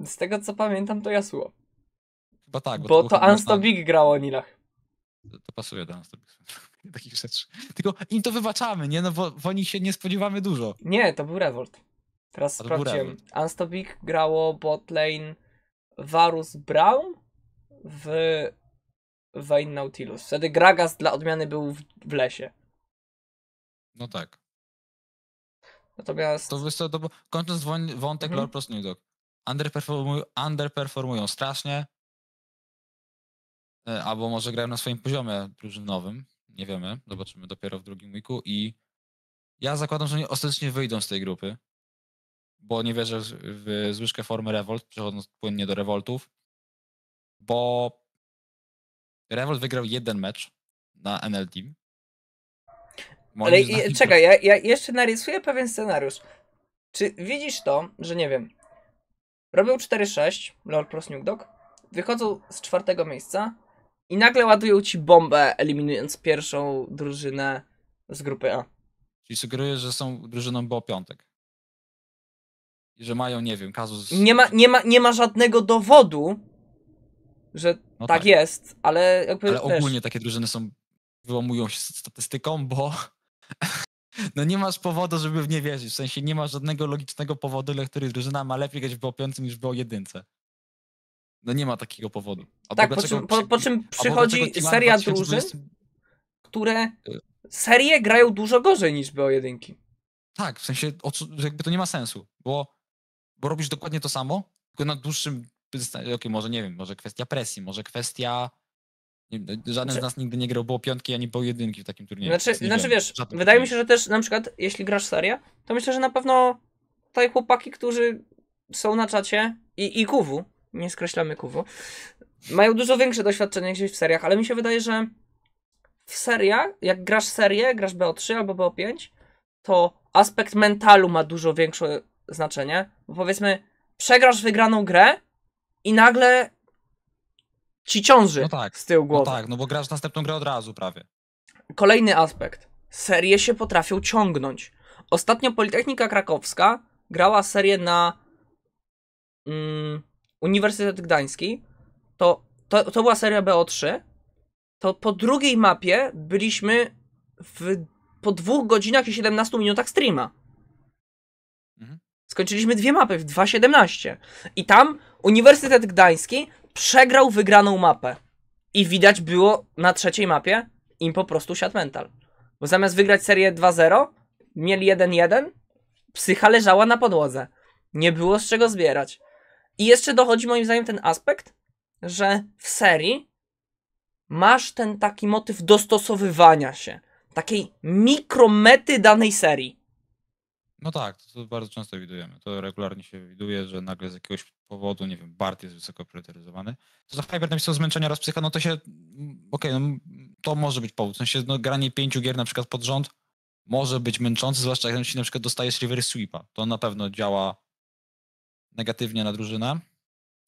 Z tego, co pamiętam, to Yasuo. Chyba tak. Bo, bo to, to Big grał o Nilach. To, to pasuje do Anstobig. Takich rzeczy. Tylko im to wybaczamy, nie? No bo, bo oni się nie spodziewamy dużo. Nie, to był Revolt. Teraz sprawdziłem. Unstobik grało botlane Varus Brown w Wayne Nautilus. Wtedy Gragas dla odmiany był w, w lesie. No tak. Natomiast... To wystarczy, to, kończąc wątek mhm. Lord New Dog. underperformują strasznie. E, albo może grają na swoim poziomie drużynowym. Nie wiemy. Zobaczymy dopiero w drugim weeku. I ja zakładam, że oni ostatecznie wyjdą z tej grupy bo nie wierzę w złyżkę formy Revolt, przechodząc płynnie do Revoltów, bo Revolt wygrał jeden mecz na NL Team. Moim Ale i, czekaj, ja, ja jeszcze narysuję pewien scenariusz. Czy widzisz to, że nie wiem, robią 4-6, LOL plus Nuke wychodzą z czwartego miejsca i nagle ładują ci bombę, eliminując pierwszą drużynę z grupy A. Czyli sugeruję, że są drużyną bo piątek że mają, nie wiem, kazus. Nie ma, nie ma, nie ma żadnego dowodu, że no tak, tak, jest, ale jakby. Ale też... ogólnie takie drużyny są. wyłamują się statystyką, bo. No nie masz powodu, żeby w nie wierzyć. W sensie nie ma żadnego logicznego powodu, dla których drużyna ma lepiej grać w b niż w jedynce, No nie ma takiego powodu. tak, po czym, po, po czym przychodzi seria drużyn, które y. serie grają dużo gorzej niż bo jedynki. Tak, w sensie jakby to nie ma sensu, bo bo robisz dokładnie to samo, tylko na dłuższym okej, okay, może nie wiem, może kwestia presji, może kwestia Żaden znaczy, z nas nigdy nie grał było piątki ani było jedynki w takim turnieju. Znaczy, znaczy wiesz, wydaje mi się, że też na przykład jeśli grasz serię, to myślę, że na pewno tutaj chłopaki, którzy są na czacie i, i Kuwu, nie skreślamy Kuwu, mają dużo większe doświadczenie gdzieś w seriach, ale mi się wydaje, że w seriach, jak grasz serię, grasz BO3 albo BO5, to aspekt mentalu ma dużo większe znaczenie, bo powiedzmy, przegrasz wygraną grę i nagle ci ciąży no tak, z tyłu no głowy. No tak, no bo grasz następną grę od razu prawie. Kolejny aspekt. Serie się potrafią ciągnąć. Ostatnio Politechnika Krakowska grała serię na mm, Uniwersytet Gdański. To, to, to była seria BO3. To po drugiej mapie byliśmy w, po dwóch godzinach i 17 minutach streama. Skończyliśmy dwie mapy w 2.17. I tam Uniwersytet Gdański przegrał wygraną mapę. I widać było na trzeciej mapie im po prostu siat mental. Bo zamiast wygrać serię 2-0, mieli 1-1, psycha leżała na podłodze. Nie było z czego zbierać. I jeszcze dochodzi moim zdaniem ten aspekt, że w serii masz ten taki motyw dostosowywania się, takiej mikromety danej serii. No tak, to, to bardzo często widujemy. To regularnie się widuje, że nagle z jakiegoś powodu, nie wiem, Bart jest wysoko priorytetyzowany. To za Hyper zmęczenia oraz psycha, no to się, mm, okej, okay, no, mm, to może być powód. W sensie, no, granie pięciu gier na przykład pod rząd może być męczące, zwłaszcza jak się na przykład dostajesz reverse sweepa. To na pewno działa negatywnie na drużynę,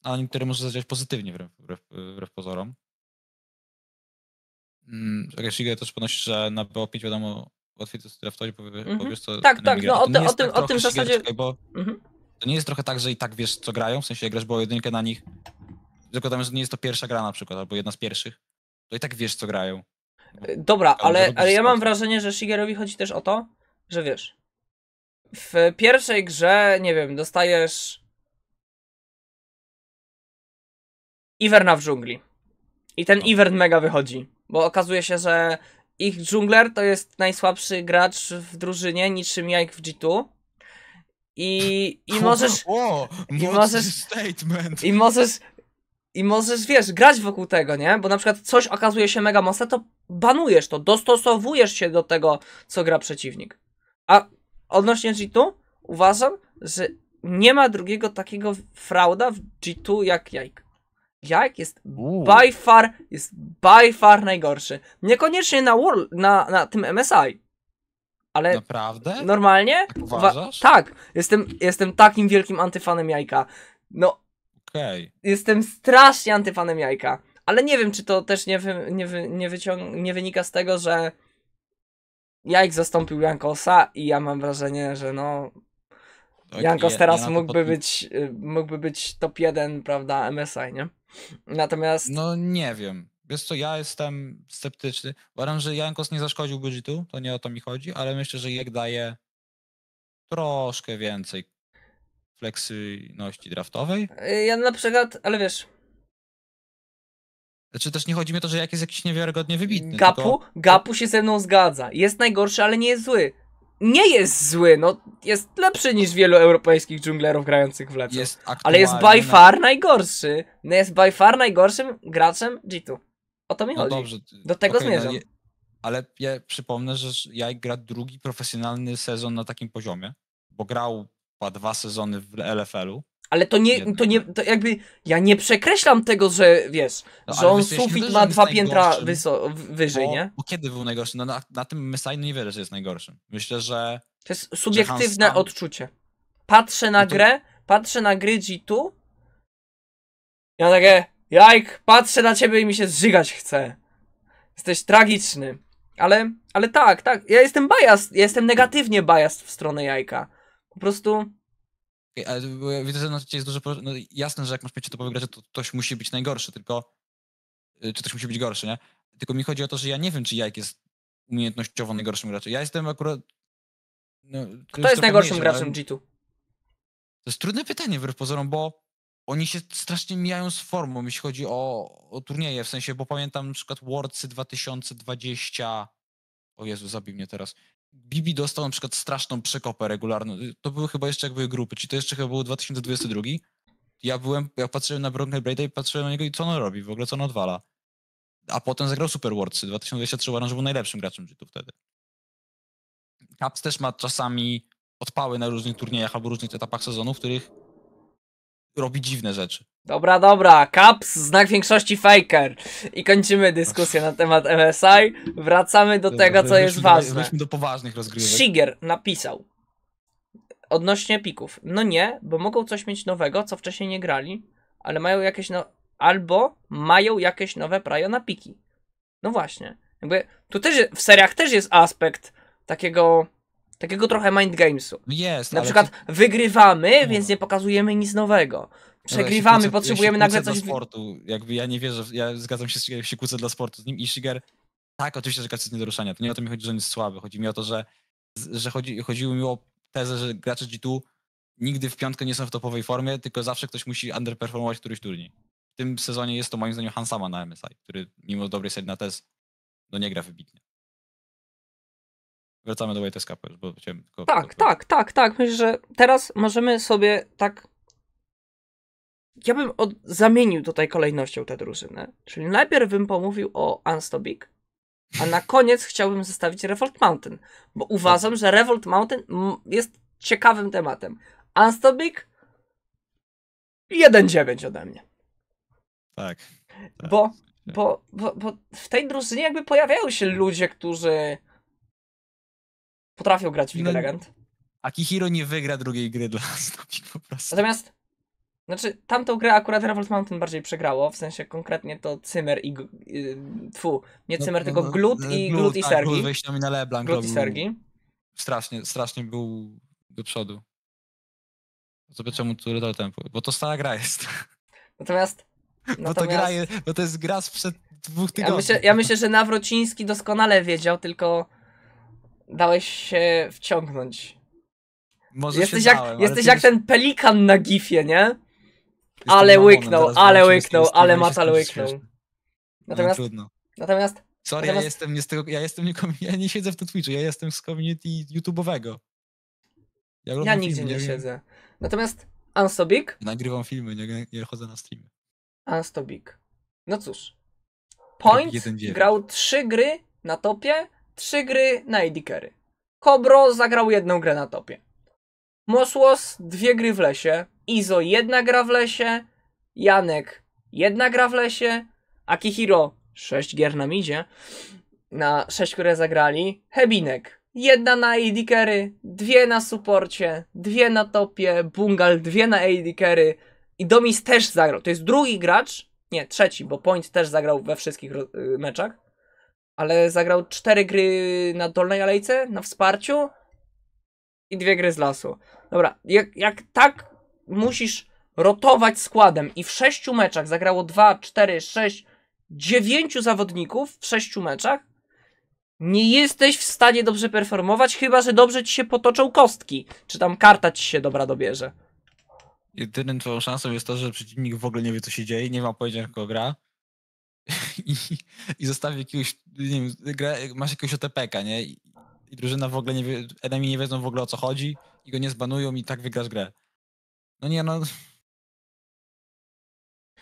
a niektóre może zadziałać pozytywnie wbrew, wbrew, wbrew pozorom. to mm, też ponosi, że na BO5 wiadomo łatwiej to draftować, bo mm -hmm. co... Tak, tak, no o, te, o, tym, tak o tym zasadzie... Czekaj, bo mm -hmm. to nie jest trochę tak, że i tak wiesz, co grają, w sensie jak grasz było jedynkę na nich, tylko tam, że nie jest to pierwsza gra na przykład, albo jedna z pierwszych, to i tak wiesz, co grają. Dobra, ale, ale ja mam wrażenie, że Shigerowi chodzi też o to, że wiesz, w pierwszej grze, nie wiem, dostajesz Iwerna w dżungli. I ten no. Ivern mega wychodzi, bo okazuje się, że ich dżungler to jest najsłabszy gracz w drużynie, niczym jak w G2. I, i możesz. O, o, i możesz statement. I możesz. I możesz, wiesz, grać wokół tego, nie? Bo na przykład coś okazuje się mega mocne, to banujesz to, dostosowujesz się do tego, co gra przeciwnik. A odnośnie G2 uważam, że nie ma drugiego takiego frauda w G2 jak Jajk. Jak jest by far, jest by far najgorszy. Niekoniecznie na, world, na, na tym MSI. Ale Naprawdę? normalnie? Tak, uważasz? tak, jestem, jestem takim wielkim antyfanem jajka. No, Okej. jestem strasznie antyfanem jajka. Ale nie wiem, czy to też nie, wy, nie, wy, nie, wyciąg- nie wynika z tego, że Jajk zastąpił Jankosa i ja mam wrażenie, że no tak, Jankos teraz mógłby, być, y, mógłby być top 1, prawda, MSI, nie? Natomiast. No nie wiem. Wiesz co, ja jestem sceptyczny. Uważam, że Jankos nie zaszkodził budżetu, to nie o to mi chodzi, ale myślę, że jak daje troszkę więcej fleksyjności draftowej. Y, ja na przykład, ale wiesz. Znaczy też nie chodzi mi o to, że jak jest jakiś niewiarygodnie wybitny. Gapu, tylko... Gapu się ze mną zgadza. Jest najgorszy, ale nie jest zły nie jest zły, no jest lepszy niż wielu europejskich dżunglerów grających w leczu. ale jest by far najgorszy. No jest by far najgorszym graczem G2. O to mi no chodzi. Dobrze. Do tego okay, no zmierzam. No je, ale ja przypomnę, że Jaj gra drugi profesjonalny sezon na takim poziomie, bo grał dwa sezony w LFL-u ale to nie, to nie, to jakby, ja nie przekreślam tego, że wiesz, no, że on sufit ma dwa piętra wyso, wyżej, bo, nie? Bo kiedy był najgorszy? No na, na tym Messiah nie wierzę, że jest najgorszy. Myślę, że... To jest subiektywne odczucie. Patrzę na no to... grę, patrzę na gry G2, ja takie, jajk, patrzę na ciebie i mi się zżygać chce. Jesteś tragiczny. Ale, ale tak, tak, ja jestem biased, ja jestem negatywnie biased w stronę jajka. Po prostu ale widzę, że na no, jest dużo. No, jasne, że jak masz pięciotopowy gracz, to ktoś musi być najgorszy, tylko. Y, czy ktoś musi być gorszy, nie? Tylko mi chodzi o to, że ja nie wiem, czy Jajk jest umiejętnościowo najgorszym graczem. Ja jestem akurat. No, Kto jest najgorszym graczem ale... G2? To jest trudne pytanie wbrew pozorom, bo oni się strasznie mijają z formą, jeśli chodzi o, o turnieje. W sensie, bo pamiętam na przykład Worldsy 2020. O Jezu, zabij mnie teraz. Bibi dostał na przykład straszną przekopę regularną. To były chyba jeszcze jak były grupy, Czy to jeszcze chyba był 2022. Ja byłem, ja patrzyłem na Bronca Blade'a i patrzyłem na niego i co on robi, w ogóle co on odwala. A potem zagrał Super Worldsy 2023, uważam, że był najlepszym graczem g wtedy. Caps też ma czasami odpały na różnych turniejach albo różnych etapach sezonu, w których robi dziwne rzeczy. Dobra, dobra, Caps, znak większości Faker. I kończymy dyskusję na temat MSI. Wracamy do tego, co jest ważne. Wróćmy do poważnych rozgrywek. Shiger napisał odnośnie pików. No nie, bo mogą coś mieć nowego, co wcześniej nie grali, ale mają jakieś no... albo mają jakieś nowe prajo na piki. No właśnie. Jakby tu też w seriach też jest aspekt takiego takiego trochę mind gamesu. No jest. No na przykład wygrywamy, no. więc nie pokazujemy nic nowego przegrywamy, ja potrzebujemy ja nagle coś... Dla sportu. Jakby ja nie wierzę, ja zgadzam się, z że się kłócę dla sportu z nim i Shiger, tak, oczywiście, że Kac jest nie do ruszania. To nie o to mi chodzi, że on jest słaby. Chodzi mi o to, że, że chodzi, chodziło mi o tezę, że gracze G2 nigdy w piątkę nie są w topowej formie, tylko zawsze ktoś musi underperformować któryś turniej. W tym sezonie jest to moim zdaniem Hansama na MSI, który mimo dobrej serii na tez, no nie gra wybitnie. Wracamy do Wojteska, bo chciałem tylko... Tak, tak, tak, tak. Myślę, że teraz możemy sobie tak ja bym od, zamienił tutaj kolejnością tę drużynę. Czyli najpierw bym pomówił o Unstobik, a na koniec chciałbym zostawić Revolt Mountain, bo uważam, że Revolt Mountain jest ciekawym tematem. Unstobik 1-9 ode mnie. Tak. tak. Bo, bo, bo, bo w tej drużynie jakby pojawiają się ludzie, którzy potrafią grać w League no, Legend. Kihiro nie wygra drugiej gry dla Unstobik po prostu. Natomiast znaczy, tamtą grę akurat Revolt Mountain bardziej przegrało, w sensie konkretnie to Cymer i... tfu, nie no Cymer, tak, no, tylko e, Glut i tak, Glut, i Sergi. Glut na Leblanc Glut i Sergi. Strasznie, strasznie był do przodu. Zobacz czemu tu to tempo, bo to stara gra jest. Natomiast... natomiast... Bo, to gra jest, bo to jest gra sprzed dwóch tygodni. Ja myślę, ja myślę, że Nawrociński doskonale wiedział, tylko dałeś się wciągnąć. Może jesteś jak, dałem, jesteś jak jest... ten pelikan na gifie, nie? ale no łyknął, ale łyknął, ale no Matal łyknął. No natomiast, no, natomiast Sorry, natomiast... ja jestem nie ja jestem nie, ja nie siedzę w tym Twitchu, ja jestem z community YouTube'owego. Ja, ja nigdzie filmy, nie, nie siedzę. Natomiast Anstobik? Nagrywam filmy, nie, nie chodzę na streamy. Anstobik. No cóż. Point grał trzy gry na topie, trzy gry na Edikery. Kobro zagrał jedną grę na topie. Mosłos dwie gry w lesie, Izo jedna gra w lesie, Janek jedna gra w lesie, Akihiro sześć gier na midzie, na sześć, które zagrali, Hebinek jedna na AD carry, dwie na suporcie, dwie na topie, Bungal dwie na AD carry i Domis też zagrał. To jest drugi gracz, nie, trzeci, bo Point też zagrał we wszystkich y, meczach, ale zagrał cztery gry na dolnej alejce, na wsparciu, i dwie gry z lasu. Dobra, jak, jak tak musisz rotować składem i w sześciu meczach zagrało 2, 4, 6, 9 zawodników w sześciu meczach, nie jesteś w stanie dobrze performować, chyba że dobrze ci się potoczą kostki, czy tam karta ci się dobra dobierze. Jedynym twoją szansą jest to, że przeciwnik w ogóle nie wie, co się dzieje, nie ma pojęcia, jak go gra. I, i zostawi jakiegoś, nie wiem, gra, masz jakiegoś otp nie? i drużyna w ogóle nie wie, enemy nie wiedzą w ogóle o co chodzi i go nie zbanują i tak wygrasz grę. No nie no.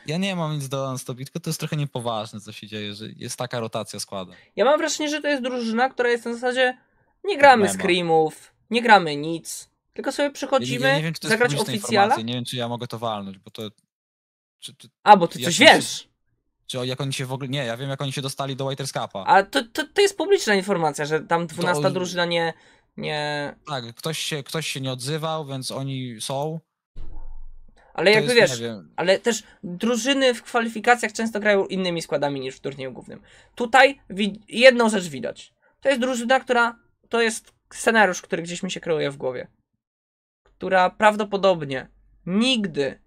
Ja nie mam nic do Anstopi, tylko to jest trochę niepoważne, co się dzieje, że jest taka rotacja składa. Ja mam wrażenie, że to jest drużyna, która jest na zasadzie nie gramy tak, screamów, nie gramy nic, tylko sobie przychodzimy ja nie, nie wiem, czy to jest zagrać oficjalnie Nie wiem, czy ja mogę to walnąć, bo to... Czy, czy... A, bo ty ja coś wiesz! Czy jak oni się w ogóle. Nie, ja wiem, jak oni się dostali do Whiters Cupa. A to, to, to jest publiczna informacja, że tam 12 to... drużyna nie. nie... Tak, ktoś się, ktoś się nie odzywał, więc oni są. Ale jakby jest, wiesz, ale też drużyny w kwalifikacjach często grają innymi składami niż w turnieju głównym. Tutaj jedną rzecz widać. To jest drużyna, która. To jest scenariusz, który gdzieś mi się kreuje w głowie. Która prawdopodobnie nigdy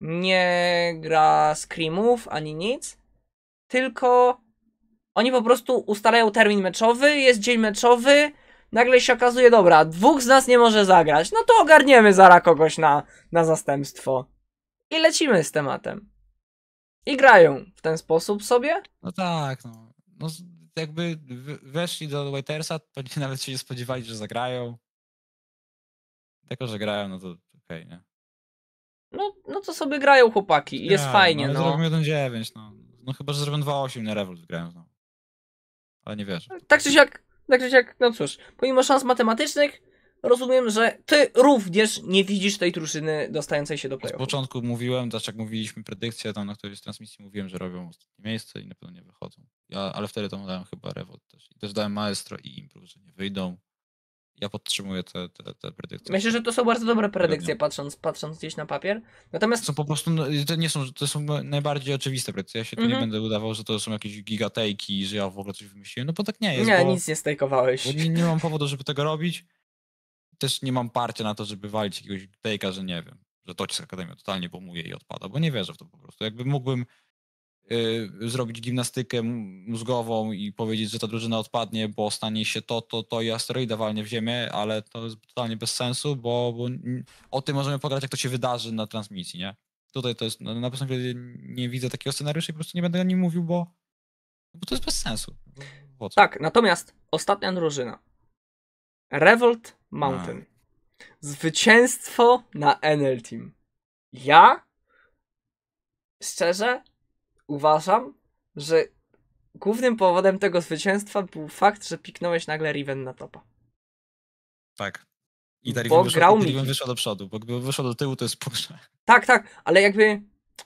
nie gra screamów ani nic, tylko oni po prostu ustalają termin meczowy, jest dzień meczowy, nagle się okazuje, dobra, dwóch z nas nie może zagrać, no to ogarniemy zara kogoś na, na zastępstwo. I lecimy z tematem. I grają w ten sposób sobie? No tak, no. no jakby weszli do Waitersa, to nawet się nie spodziewali, że zagrają. Tylko, że grają, no to okej, okay, nie? no, no to sobie grają chłopaki i jest fajnie. No, no. 1.9, no. no chyba, że zrobię 2.8 na Revolt grają, znowu. Ale nie wierzę. Tak, tak czy siak, tak czy siak, no cóż, pomimo szans matematycznych, rozumiem, że ty również nie widzisz tej truszyny dostającej się do playoff. Z początku mówiłem, znaczy jak mówiliśmy predykcję tam na którejś z transmisji, mówiłem, że robią ostatnie miejsce i na pewno nie wychodzą. Ja, ale wtedy tam dałem chyba Revolt też. I też dałem Maestro i Improve, że nie wyjdą ja podtrzymuję te, te, te predykcje. Myślę, że to są bardzo dobre predykcje, patrząc, patrząc gdzieś na papier. Natomiast... Są po prostu, no, to nie są, to są najbardziej oczywiste predykcje. Ja się tu mm -hmm. nie mhm. będę udawał, że to są jakieś gigatejki, że ja w ogóle coś wymyśliłem, no bo tak nie jest. Nie, bo, nic nie stajkowałeś. Nie, nie mam powodu, żeby tego robić. Też nie mam parcia na to, żeby walić jakiegoś tejka, że nie wiem, że to z Akademia totalnie pomuje i odpada, bo nie wierzę w to po prostu. Jakby mógłbym Y, zrobić gimnastykę mózgową i powiedzieć, że ta drużyna odpadnie, bo stanie się to, to, to i asteroida walnie w ziemię, ale to jest totalnie bez sensu, bo, bo o tym możemy pograć, jak to się wydarzy na transmisji, nie? Tutaj to jest, no, na pewno nie widzę takiego scenariusza i po prostu nie będę o nim mówił, bo, bo to jest bez sensu. Tak, natomiast ostatnia drużyna. Revolt Mountain. A. Tak. Zwycięstwo na NL Team. Ja szczerze uważam, że głównym powodem tego zwycięstwa był fakt, że piknąłeś nagle Riven na topa. Tak. I ta Riven, wyszła, grał Riven wyszła do przodu, bo gdyby wyszła do tyłu, to jest puszcza. Tak, tak, ale jakby,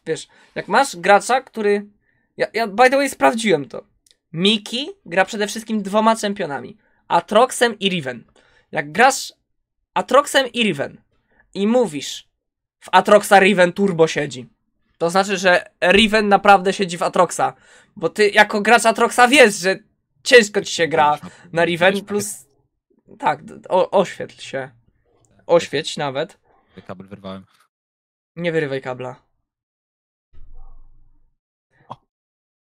wiesz, jak masz gracza, który... Ja, ja by the way sprawdziłem to. Miki gra przede wszystkim dwoma czempionami. Atroxem i Riven. Jak grasz Atroxem i Riven i mówisz w Atroxa Riven turbo siedzi, to znaczy, że Riven naprawdę siedzi w Atroxa. Bo ty jako gracz Atroxa wiesz, że ciężko ci się gra na Riven, plus... Tak, o, oświetl się. Oświeć nawet. Kabel wyrwałem. Nie wyrywaj kabla.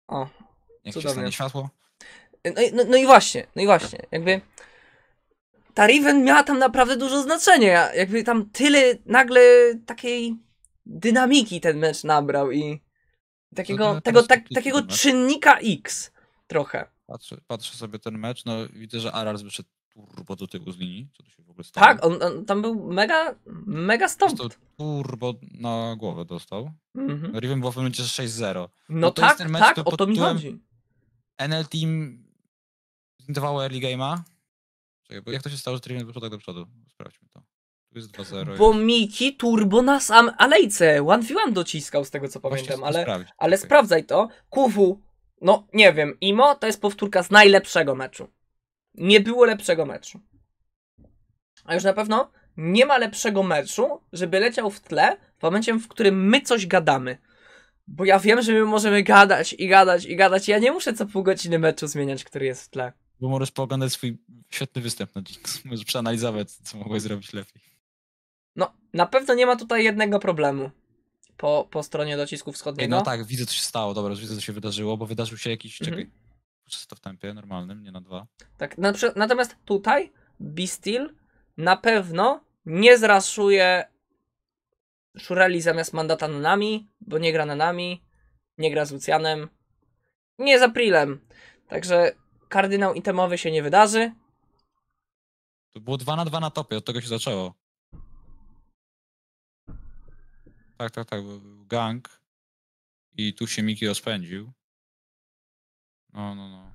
O. Jak cudownie. światło? Y, no, no, no i właśnie, no i właśnie, jakby ta Riven miała tam naprawdę dużo znaczenia, jakby tam tyle nagle takiej dynamiki ten mecz nabrał i takiego, no, no tego, tak, takiego czynnika X trochę. Patrzę, patrzę sobie ten mecz, no widzę, że Aral wyszedł turbo do tyłu z linii, co tu się w ogóle stało. Tak, on, on tam był mega, mega stąd. Turbo na głowę dostał. Mhm. Riven było w momencie 6-0. No, no to tak, mecz, tak, o to mi chodzi. NL Team zintowała early game'a. Czekaj, bo jak to się stało, że Riven wyszło tak do przodu? Sprawdźmy to. 2 Bo Miki turbo na sam alejce One v dociskał z tego co pamiętam, ale, sprawdź, ale okay. sprawdzaj to. Kuwu, no nie wiem, Imo to jest powtórka z najlepszego meczu. Nie było lepszego meczu. A już na pewno nie ma lepszego meczu, żeby leciał w tle w momencie, w którym my coś gadamy. Bo ja wiem, że my możemy gadać i gadać i gadać. Ja nie muszę co pół godziny meczu zmieniać, który jest w tle. Bo możesz pooglądać swój świetny występ na Jinx. Możesz przeanalizować, co mogłeś zrobić lepiej. Na pewno nie ma tutaj jednego problemu po, po stronie docisku wschodniego. Ej, no tak, widzę co się stało, dobra, widzę co się wydarzyło, bo wydarzył się jakiś, mhm. to w tempie normalnym, nie na dwa. Tak, na, natomiast tutaj Bistil na pewno nie zraszuje Szureli zamiast mandata na nami, bo nie gra na nami, nie gra z Lucianem, nie z Aprilem. Także kardynał itemowy się nie wydarzy. To było 2 na 2 na topie, od tego się zaczęło. Tak, tak, tak, bo był gang i tu się Miki rozpędził. No, no, no.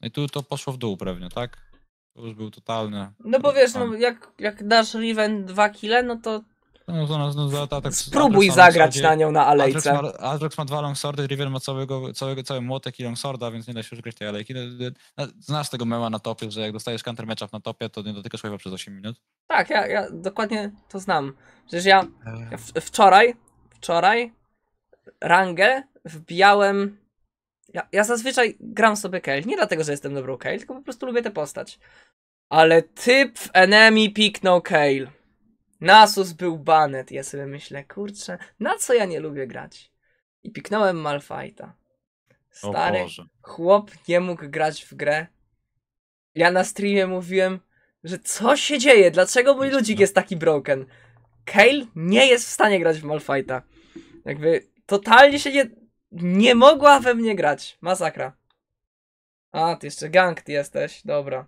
No i tu to poszło w dół pewnie, tak? To już był totalny. No bo wiesz, no, jak, jak dasz Riven dwa kile, no to no, no, tak, Spróbuj zagrać na nią na alejce. Adrox ma, ma dwa longswordy, River ma całego, całego, cały młotek i longsworda, więc nie da się użyć tej alejki. No, no, znasz tego mema na topie, że jak dostajesz counter matchup na topie, to nie dotykasz chyba przez 8 minut. Tak, ja, ja dokładnie to znam. Przecież ja, ja w, wczoraj, wczoraj rangę wbijałem... Ja, ja zazwyczaj gram sobie Kale, nie dlatego, że jestem dobrą Kale, tylko po prostu lubię tę postać. Ale typ w enemy piknął Kale. Nasus był banet. Ja sobie myślę, kurczę, na co ja nie lubię grać? I piknąłem Malfighta. Stary chłop nie mógł grać w grę. Ja na streamie mówiłem, że co się dzieje? Dlaczego mój ludzik jest taki broken? Kale nie jest w stanie grać w Malfighta. Jakby totalnie się nie, nie mogła we mnie grać. Masakra. A, ty jeszcze gang ty jesteś. Dobra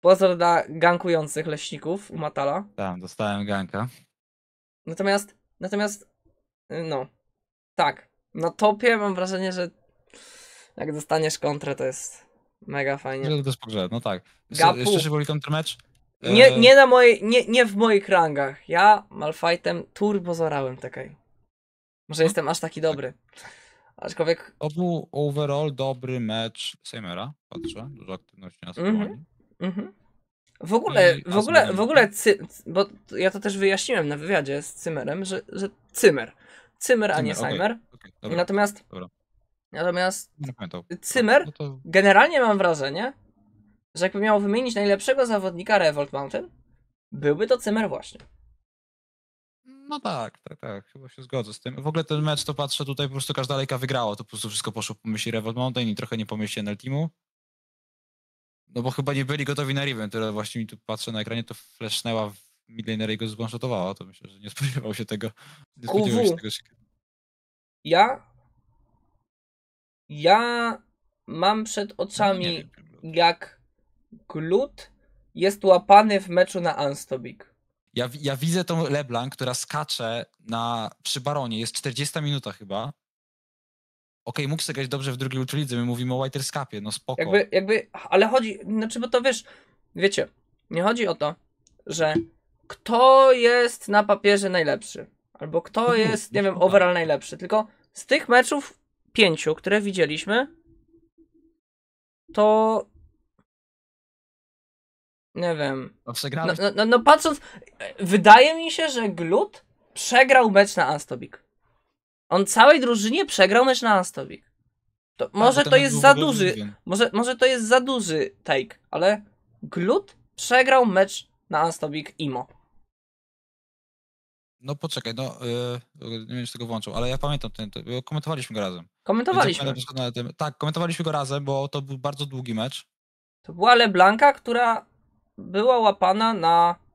pozor dla gankujących leśników u Matala. Tam, dostałem ganka. Natomiast, natomiast, y, no, tak, na topie mam wrażenie, że jak dostaniesz kontrę, to jest mega fajnie. Że to też pogrzeb, no tak. Gapu. Szczerze woli mecz? Nie, e, nie, na mojej, nie, nie w moich rangach. Ja Malfightem turbo zorałem takiej. Może no. jestem aż taki dobry. Aczkolwiek... To był overall dobry mecz Sejmera, patrzę, dużo aktywności na Mm -hmm. Mhm. W ogóle, w ogóle, w ogóle, cy, bo ja to też wyjaśniłem na wywiadzie z Cymerem, że, że Cymer. Cymer, a nie Cymer. Okay, dobra, natomiast, dobra. natomiast Cymer, no generalnie mam wrażenie, że jakby miał wymienić najlepszego zawodnika Revolt Mountain, byłby to Cymer właśnie. No tak, tak, tak, chyba się zgodzę z tym. W ogóle ten mecz to patrzę tutaj, po prostu każda lejka wygrała, to po prostu wszystko poszło po myśli Revolt Mountain i trochę nie po myśli NL Teamu. No bo chyba nie byli gotowi na Riven, która właśnie mi tu patrzę na ekranie, to flashnęła w Midlaner i go zblanszotowała, to myślę, że nie spodziewał się tego. Nie spodziewał się tego. Ja? Ja mam przed oczami no, jak Glut jest łapany w meczu na Anstobik. Ja, ja widzę tą Leblanc, która skacze na, przy Baronie, jest 40 minuta chyba, okej, okay, mógł sobie grać dobrze w drugiej ultralidze, my mówimy o Whiters no spoko. Jakby, jakby, ale chodzi, znaczy bo to wiesz, wiecie, nie chodzi o to, że kto jest na papierze najlepszy, albo kto jest, nie wiem, overall najlepszy, tylko z tych meczów pięciu, które widzieliśmy, to nie wiem. No, no, no, no, patrząc, wydaje mi się, że Glut przegrał mecz na Anstobik. On całej drużynie przegrał mecz na Astowik. To może to jest za duży, może, może to jest za duży take, ale Glut przegrał mecz na Astobik Imo. No poczekaj, no yy, nie wiem, czy tego włączył, ale ja pamiętam ten, ten komentowaliśmy go razem. Komentowaliśmy. Ja tym, tak, komentowaliśmy go razem, bo to był bardzo długi mecz. To była Leblanka, która była łapana na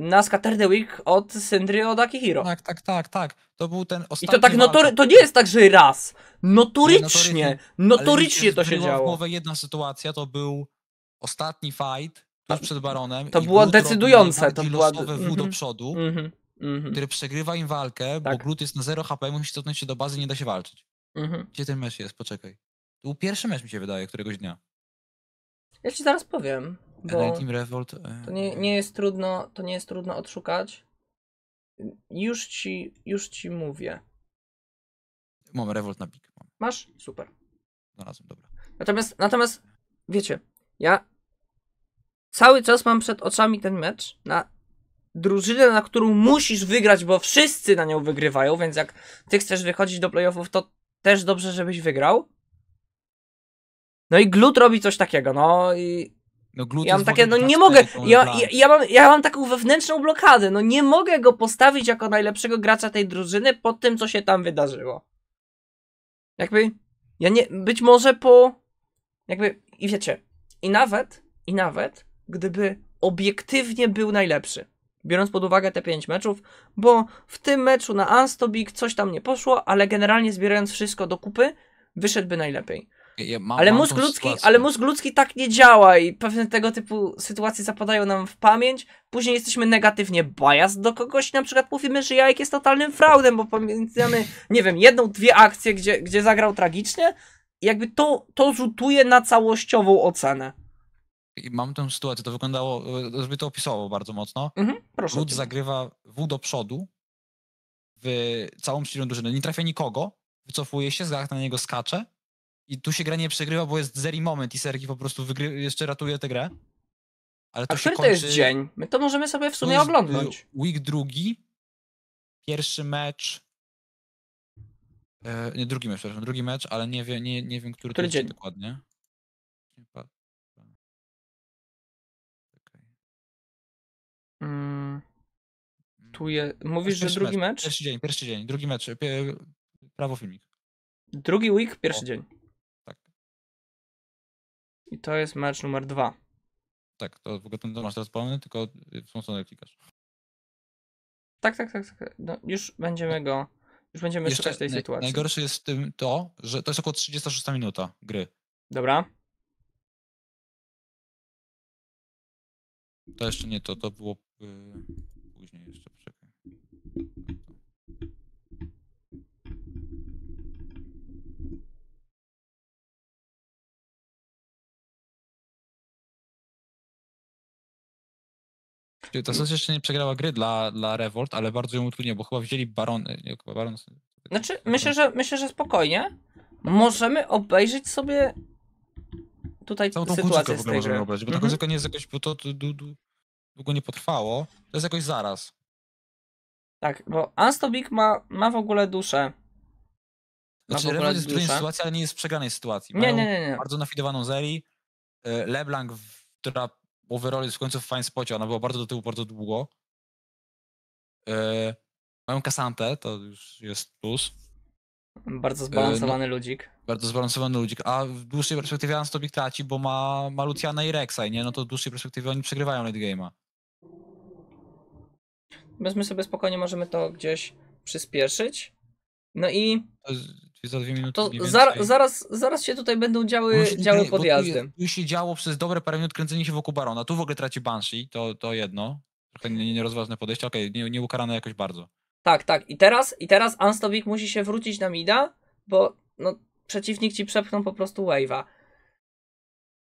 na Scatter Week od Sindri od Akihiro. Tak, tak, tak, tak. To był ten ostatni. I to tak notory... to nie jest tak, że raz. Notorycznie, nie, notorycznie, to się działo. Głowę jedna sytuacja to był ostatni fight tuż przed Baronem. To było decydujące, to było losowe w do mhm. przodu, mm który przegrywa im walkę, bo tak. Glut jest na 0 HP, musi cofnąć się do bazy, nie da się walczyć. Mhm. Gdzie ten mecz jest? Poczekaj. To był pierwszy mecz mi się wydaje, któregoś dnia. Ja ci zaraz powiem. Bo Team Revolt. E, to nie, nie, jest trudno, to nie jest trudno odszukać. Już ci, już ci mówię. Mam Revolt na pik. Masz? Super. Znalazłem, dobra. Natomiast, natomiast, wiecie, ja cały czas mam przed oczami ten mecz na drużynę, na którą musisz wygrać, bo wszyscy na nią wygrywają, więc jak ty chcesz wychodzić do playoffów, to też dobrze, żebyś wygrał. No i Glut robi coś takiego, no i no, ja mam takie, no nie mogę, ja, ja, ja, mam, ja mam taką wewnętrzną blokadę, no nie mogę go postawić jako najlepszego gracza tej drużyny po tym, co się tam wydarzyło. Jakby, ja nie, być może po, jakby, i wiecie, i nawet, i nawet, gdyby obiektywnie był najlepszy, biorąc pod uwagę te 5 meczów, bo w tym meczu na Anstobik coś tam nie poszło, ale generalnie zbierając wszystko do kupy, wyszedłby najlepiej. Ja mam, ale, mam mózg ludzki, ale mózg ludzki tak nie działa i pewne tego typu sytuacje zapadają nam w pamięć. Później jesteśmy negatywnie bias do kogoś. Na przykład mówimy, że Jajek jest totalnym fraudem, bo pamiętamy, nie wiem, jedną, dwie akcje, gdzie, gdzie zagrał tragicznie. I jakby to, to rzutuje na całościową ocenę. I mam tę sytuację, to wyglądało, e, żeby to opisało bardzo mocno. Mhm, Wód zagrywa W do przodu w całą siłę drużyny. Nie trafia nikogo, wycofuje się, zach na niego skacze i tu się gra nie przegrywa, bo jest zeri moment i Sergi po prostu wygry- jeszcze ratuje tę grę. Ale to A który kończy... to jest dzień? My to możemy sobie w sumie oglądać. Week drugi, pierwszy mecz. E, nie, drugi mecz, przepraszam, drugi mecz, ale nie, wie, nie, nie wiem, który, który to dzień dokładnie. Mm. Mm. Tu je... Mówisz, że drugi mecz? mecz? Pierwszy dzień, pierwszy dzień, drugi mecz, prawo filmik. Drugi week, pierwszy o. dzień. I to jest mecz numer dwa. Tak, to w ogóle ten masz teraz pełny, tylko wzmocniony klikasz. Tak, tak, tak. tak. No, już będziemy go. Już będziemy Jeszcze szukać tej naj, sytuacji. Najgorsze jest w tym to, że to jest około 36 minuta gry. Dobra. To jeszcze nie to, to było. Y, Ta mm. Sos jeszcze nie przegrała gry dla, dla Revolt, ale bardzo ją utrudnia, bo chyba wzięli barony. Nie, chyba baron... Znaczy, myślę, że myślę, że spokojnie. Możemy obejrzeć sobie tutaj Całą tą sytuację możemy gry. obejrzeć, bo mhm. ta nie jest jakoś, bo to długo nie potrwało. To jest jakoś zaraz. Tak, bo Anstobik ma, ma w ogóle duszę. znaczy, Revolt jest w trudnej sytuacji, ale nie jest w przegranej sytuacji. Mają nie, nie, nie, nie. Bardzo nafidowaną Zeri. E, Leblanc, która overall jest w końcu w fajnym spocie, ona była bardzo do tyłu, bardzo długo. Yy, mają kasantę, to już jest plus. Bardzo e, no, zbalansowany yy, ludzik. Bardzo zbalansowany ludzik, a w dłuższej perspektywie Anstobik traci, bo ma, ma Luciana i Rexa, nie? No to w dłuższej perspektywie oni przegrywają late game'a. Więc my sobie spokojnie możemy to gdzieś przyspieszyć. No i Czyli za dwie minuty. To zar zaraz, zaraz się tutaj będą działy, no, działy nie, podjazdy. Tu, tu się działo przez dobre parę minut kręcenie się wokół barona. Tu w ogóle traci Banshee, to, to jedno. Trochę nierozważne podejście, okej, okay, nie, ukarane jakoś bardzo. Tak, tak. I teraz, i teraz Anstowik musi się wrócić na mida, bo no, przeciwnik ci przepchnął po prostu wave'a.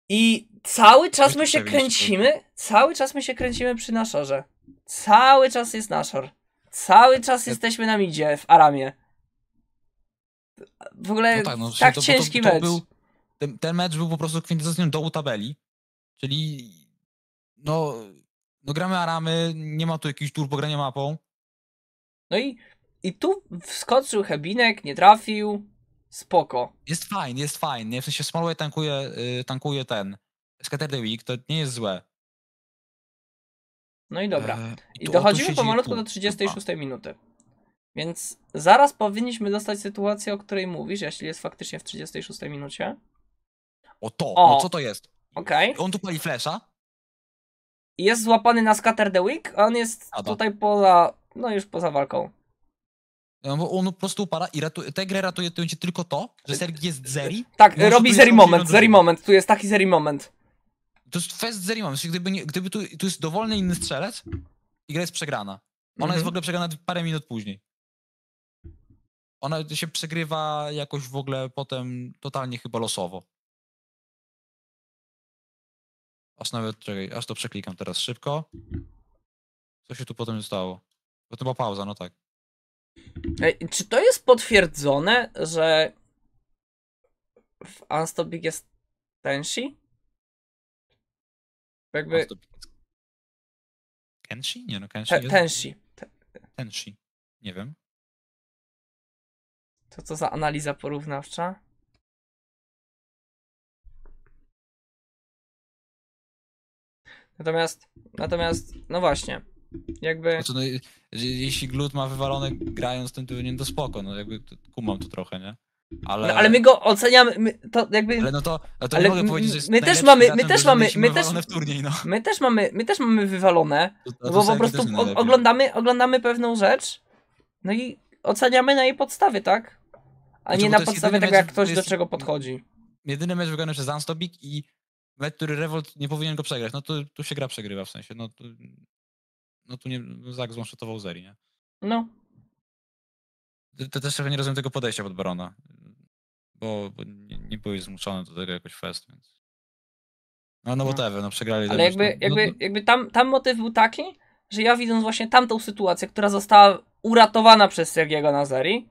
I cały czas my się kręcimy, cały czas my się kręcimy przy naszorze. Cały czas jest naszor. Cały czas jesteśmy na midzie w Aramie w ogóle no tak, no, tak to, ciężki to, to, mecz. Był, ten, ten, mecz był po prostu kwintesencją dołu tabeli, czyli no, no gramy aramy, nie ma tu jakiś tur pogrania mapą. No i, i tu wskoczył Hebinek, nie trafił, spoko. Jest fajnie, jest fajnie, w sensie Smallway tankuje, y, tankuje ten Scattered Week, to nie jest złe. No i dobra. E, I dochodzimy pomalutku do 36 minuty. Więc zaraz powinniśmy dostać sytuację, o której mówisz, jeśli jest faktycznie w 36 minucie. O to, o. no co to jest? Okej. Okay. On tu pali flesza. Jest złapany na Scatter the Week, a on jest tutaj poza, no już poza walką. No bo on po prostu upala i ratuje, tę grę ratuje tylko to, że Sergi jest zeri. Tak, robi zeri moment, zeri moment, tu jest taki zeri moment. To jest fest zeri moment, gdyby, nie, gdyby tu, tu jest dowolny inny strzelec i gra jest przegrana. Ona mhm. jest w ogóle przegrana parę minut później ona się przegrywa jakoś w ogóle potem totalnie chyba losowo. Aż nawet, czekaj, aż to przeklikam teraz szybko. Co się tu potem stało? Bo to była pauza, no tak. Ej, czy to jest potwierdzone, że w Unstop jest Tenshi? Jakby... Kenshi? Nie no, Kenshi. Ten, jest... Tenshi. Nie wiem. Co za analiza porównawcza? Natomiast, natomiast, no właśnie, jakby... Znaczy, no, jeśli glut ma wywalone grając to tygodniem, to spoko, no jakby kumam to trochę, nie? Ale... No, ale my go oceniamy, my, to jakby... Ale no to, to ale mogę powiedzieć, że jest my też mamy, my też mamy, my też, turniej, no. my też mamy, my też mamy wywalone, to, to bo po prostu oglądamy, oglądamy pewną rzecz, no i oceniamy na jej podstawie, tak? a znaczy, nie na podstawie tego, jak ktoś jest, do czego podchodzi. Jedyny mecz wygrany przez Anstobik i mecz, który Revolt nie powinien go przegrać. No to tu się gra przegrywa w sensie. No, tu, no tu nie no Zak złączetował Zeri, nie? No. To też trochę nie rozumiem tego podejścia pod Barona. Bo, bo nie, nie byłeś zmuszony do tego jakoś fest, więc. No, no whatever, no. no przegrali. Ale jakby, no, no jakby, no, jakby tam, tam motyw był taki, że ja widząc właśnie tamtą sytuację, która została uratowana przez Sergiego Nazari,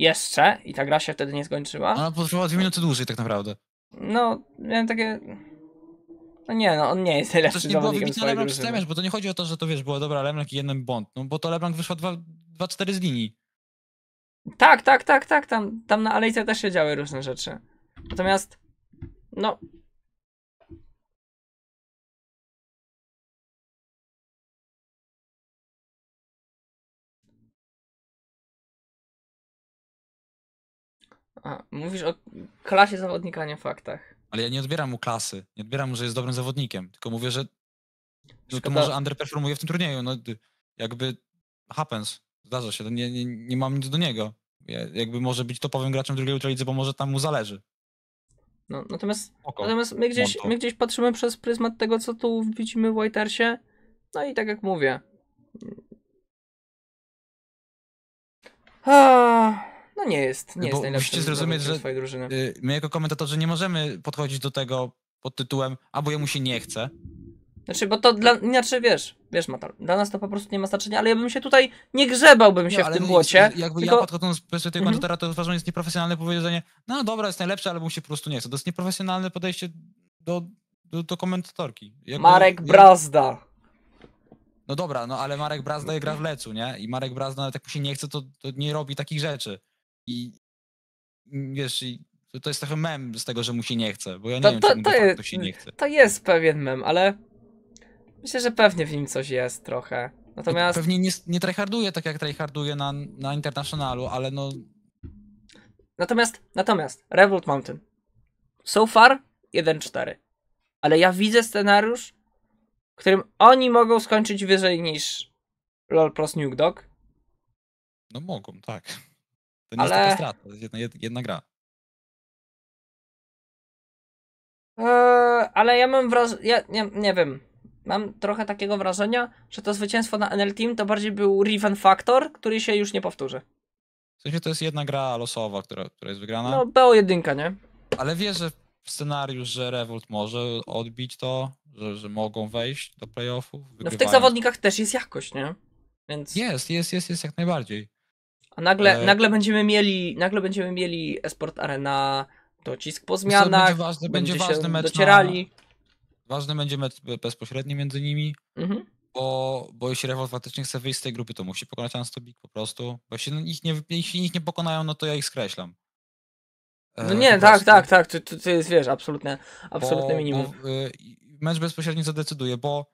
jeszcze i ta gra się wtedy nie skończyła. Ona potrwała dwie minuty dłużej tak naprawdę. No, miałem takie... No nie, no on nie jest To Też nie było wybitne Leblanc czy bo to nie chodzi o to, że to wiesz, było dobra Lemniak i jeden błąd, no bo to Leblanc wyszła 2-4 z linii. Tak, tak, tak, tak, tam, tam na alejce też się działy różne rzeczy. Natomiast, no, A, mówisz o klasie zawodnika, nie faktach. Ale ja nie odbieram mu klasy. Nie odbieram mu, że jest dobrym zawodnikiem. Tylko mówię, że no to może underperformuje w tym turnieju. No, jakby happens. Zdarza się. No nie, nie, nie mam nic do niego. Ja, jakby może być topowym graczem drugiej ultralidze, bo może tam mu zależy. No, natomiast Oko. natomiast my, gdzieś, my gdzieś patrzymy przez pryzmat tego, co tu widzimy w Whitersie. No i tak jak mówię. Hmm. A, no nie jest, nie jest najlepszy. zrozumieć, że y, my jako komentatorzy nie możemy podchodzić do tego pod tytułem albo jemu się nie chce. Znaczy, bo to dla, inaczej wiesz, wiesz Matal, dla nas to po prostu nie ma znaczenia, ale ja bym się tutaj, nie grzebałbym się no, w tym błocie. Jakby tylko... ja podchodząc z perspektywy mm -hmm. to uważam, jest nieprofesjonalne powiedzenie, no dobra, jest najlepsze, ale mu się po prostu nie chce. To jest nieprofesjonalne podejście do, do, do komentatorki. Jakby, Marek Brazda. No dobra, no ale Marek Brazda no gra w tak. Lecu, nie? I Marek Brazda, nawet jak mu się nie chce, to, to nie robi takich rzeczy i wiesz, to jest trochę mem z tego, że mu się nie chce, bo ja nie to, wiem, to, czemu to, jest, się nie chce. To jest pewien mem, ale myślę, że pewnie w nim coś jest trochę. Natomiast... Pewnie nie, nie tryharduje tak, jak tryharduje na, na Internationalu, ale no... Natomiast, natomiast, Revolt Mountain. So far 1-4. Ale ja widzę scenariusz, w którym oni mogą skończyć wyżej niż LOL plus Nuke Dog. No mogą, tak. To nie ale... jest taka strata, to jest jedna, jedna gra. Eee, ale ja mam wrażenie, ja nie, nie wiem, mam trochę takiego wrażenia, że to zwycięstwo na NL Team to bardziej był Riven Factor, który się już nie powtórzy. W sensie to jest jedna gra losowa, która, która jest wygrana. No, bo jedynka, nie? Ale wierzę w scenariusz, że Revolt może odbić to, że, że mogą wejść do playoffów. No w tych zawodnikach też jest jakość, nie? Więc... Jest, jest, jest, jest jak najbardziej. A nagle, e... nagle będziemy mieli, nagle będziemy mieli Esport Arena docisk po zmianach, będzie ważny, będzie będzie ważny mecz docierali. Na... Ważny będzie mecz bezpośredni między nimi, mhm. bo, bo jeśli Rewol faktycznie chce wyjść z tej grupy, to musi pokonać Anstobik po prostu, bo jeśli no ich nie, jeśli ich nie pokonają, no to ja ich skreślam. E, no nie, tak, tak, tak, tak, to, to, jest, wiesz, absolutne, absolutne bo, minimum. Bo, y, mecz bezpośredni zadecyduje, bo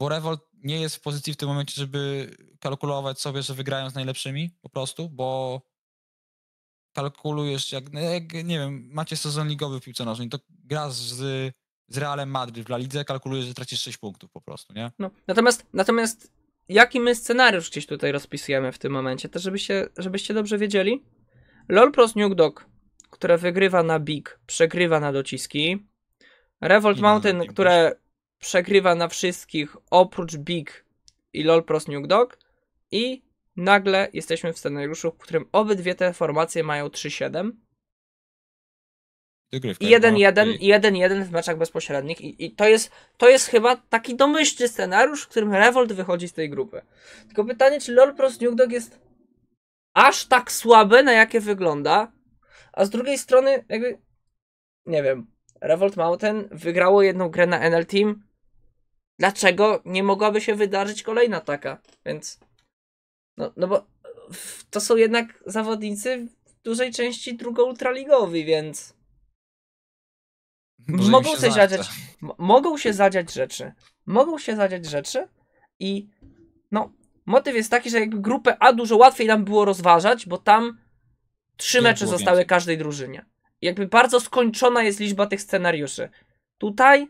bo Revolt nie jest w pozycji w tym momencie, żeby kalkulować sobie, że wygrają z najlepszymi po prostu, bo kalkulujesz, jak, no jak nie wiem, macie sezon ligowy w piłce nożnej, to grasz z, z Realem Madryt w La Lidze, kalkulujesz, że tracisz 6 punktów po prostu, nie? No. Natomiast, natomiast jaki my scenariusz gdzieś tutaj rozpisujemy w tym momencie, żeby żebyście, żebyście dobrze wiedzieli. LOL Pros Nuke które wygrywa na Big, przegrywa na dociski. Revolt Mountain, które przegrywa na wszystkich oprócz Big i Lolpros Nuke i nagle jesteśmy w scenariuszu, w którym obydwie te formacje mają 3-7. I 1-1 i 1-1 w meczach bezpośrednich I, i, to, jest, to jest chyba taki domyślny scenariusz, w którym Revolt wychodzi z tej grupy. Tylko pytanie, czy Lolpros Nuke jest aż tak słabe, na jakie wygląda, a z drugiej strony jakby, nie wiem, Revolt Mountain wygrało jedną grę na NL Team, dlaczego nie mogłaby się wydarzyć kolejna taka? Więc. No, no bo to są jednak zawodnicy w dużej części drugo-ultraligowi, więc. mogą się, zadziać. Mogą się zadziać rzeczy. Mogą się zadziać rzeczy i no, motyw jest taki, że jakby grupę A dużo łatwiej nam było rozważać, bo tam trzy mecze zostały więcej. każdej drużynie. jakby bardzo skończona jest liczba tych scenariuszy. Tutaj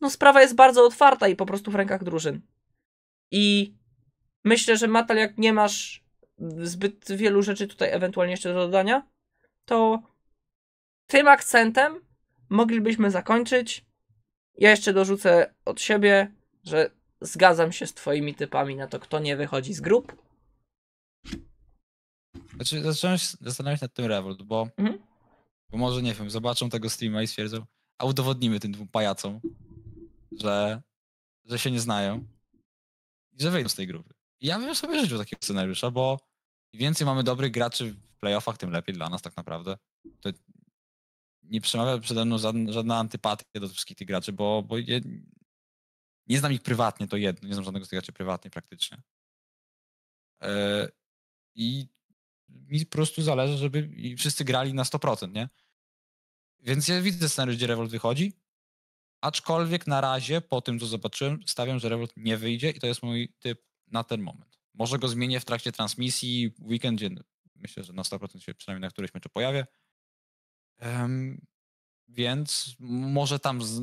no sprawa jest bardzo otwarta i po prostu w rękach drużyn. I myślę, że Matal, jak nie masz zbyt wielu rzeczy tutaj ewentualnie jeszcze do dodania, to tym akcentem moglibyśmy zakończyć. Ja jeszcze dorzucę od siebie, że zgadzam się z twoimi typami na to, kto nie wychodzi z grup. Znaczy, zacząłem się zastanawiać nad tym Revolt, bo, mhm. bo może, nie wiem, zobaczą tego streama i stwierdzą, a udowodnimy tym dwóm pajacom, że, że się nie znają i że wyjdą z tej grupy. I ja bym sobie życzył takiego scenariusza, bo im więcej mamy dobrych graczy w playoffach, tym lepiej dla nas tak naprawdę. To nie przemawia przede mną żadna, żadna antypatia do wszystkich tych graczy, bo, bo je, nie znam ich prywatnie, to jedno, nie znam żadnego z tych graczy prywatnie praktycznie. Yy, I mi po prostu zależy, żeby wszyscy grali na 100%, nie? Więc ja widzę scenariusz, gdzie Revolt wychodzi, Aczkolwiek na razie, po tym co zobaczyłem, stawiam, że Revolt nie wyjdzie i to jest mój typ na ten moment. Może go zmienię w trakcie transmisji, weekend, gdzie myślę, że na 100% się przynajmniej na któryś meczu pojawię. Um, więc może tam z,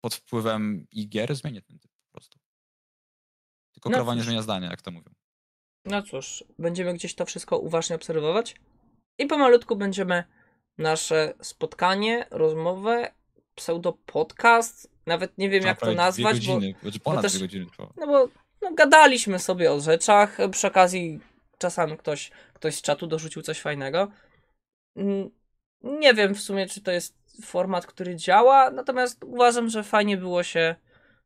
pod wpływem IGR zmienię ten typ po prostu. Tylko no krowa nie zmienia zdania, jak to mówią. No cóż, będziemy gdzieś to wszystko uważnie obserwować i pomalutku będziemy nasze spotkanie, rozmowę pseudo-podcast, nawet nie wiem jak to nazwać, dwie godziny, bo, znaczy ponad bo też, dwie godziny No bo no, gadaliśmy sobie o rzeczach, przy okazji czasami ktoś, ktoś z czatu dorzucił coś fajnego. Mm, nie wiem w sumie, czy to jest format, który działa, natomiast uważam, że fajnie było się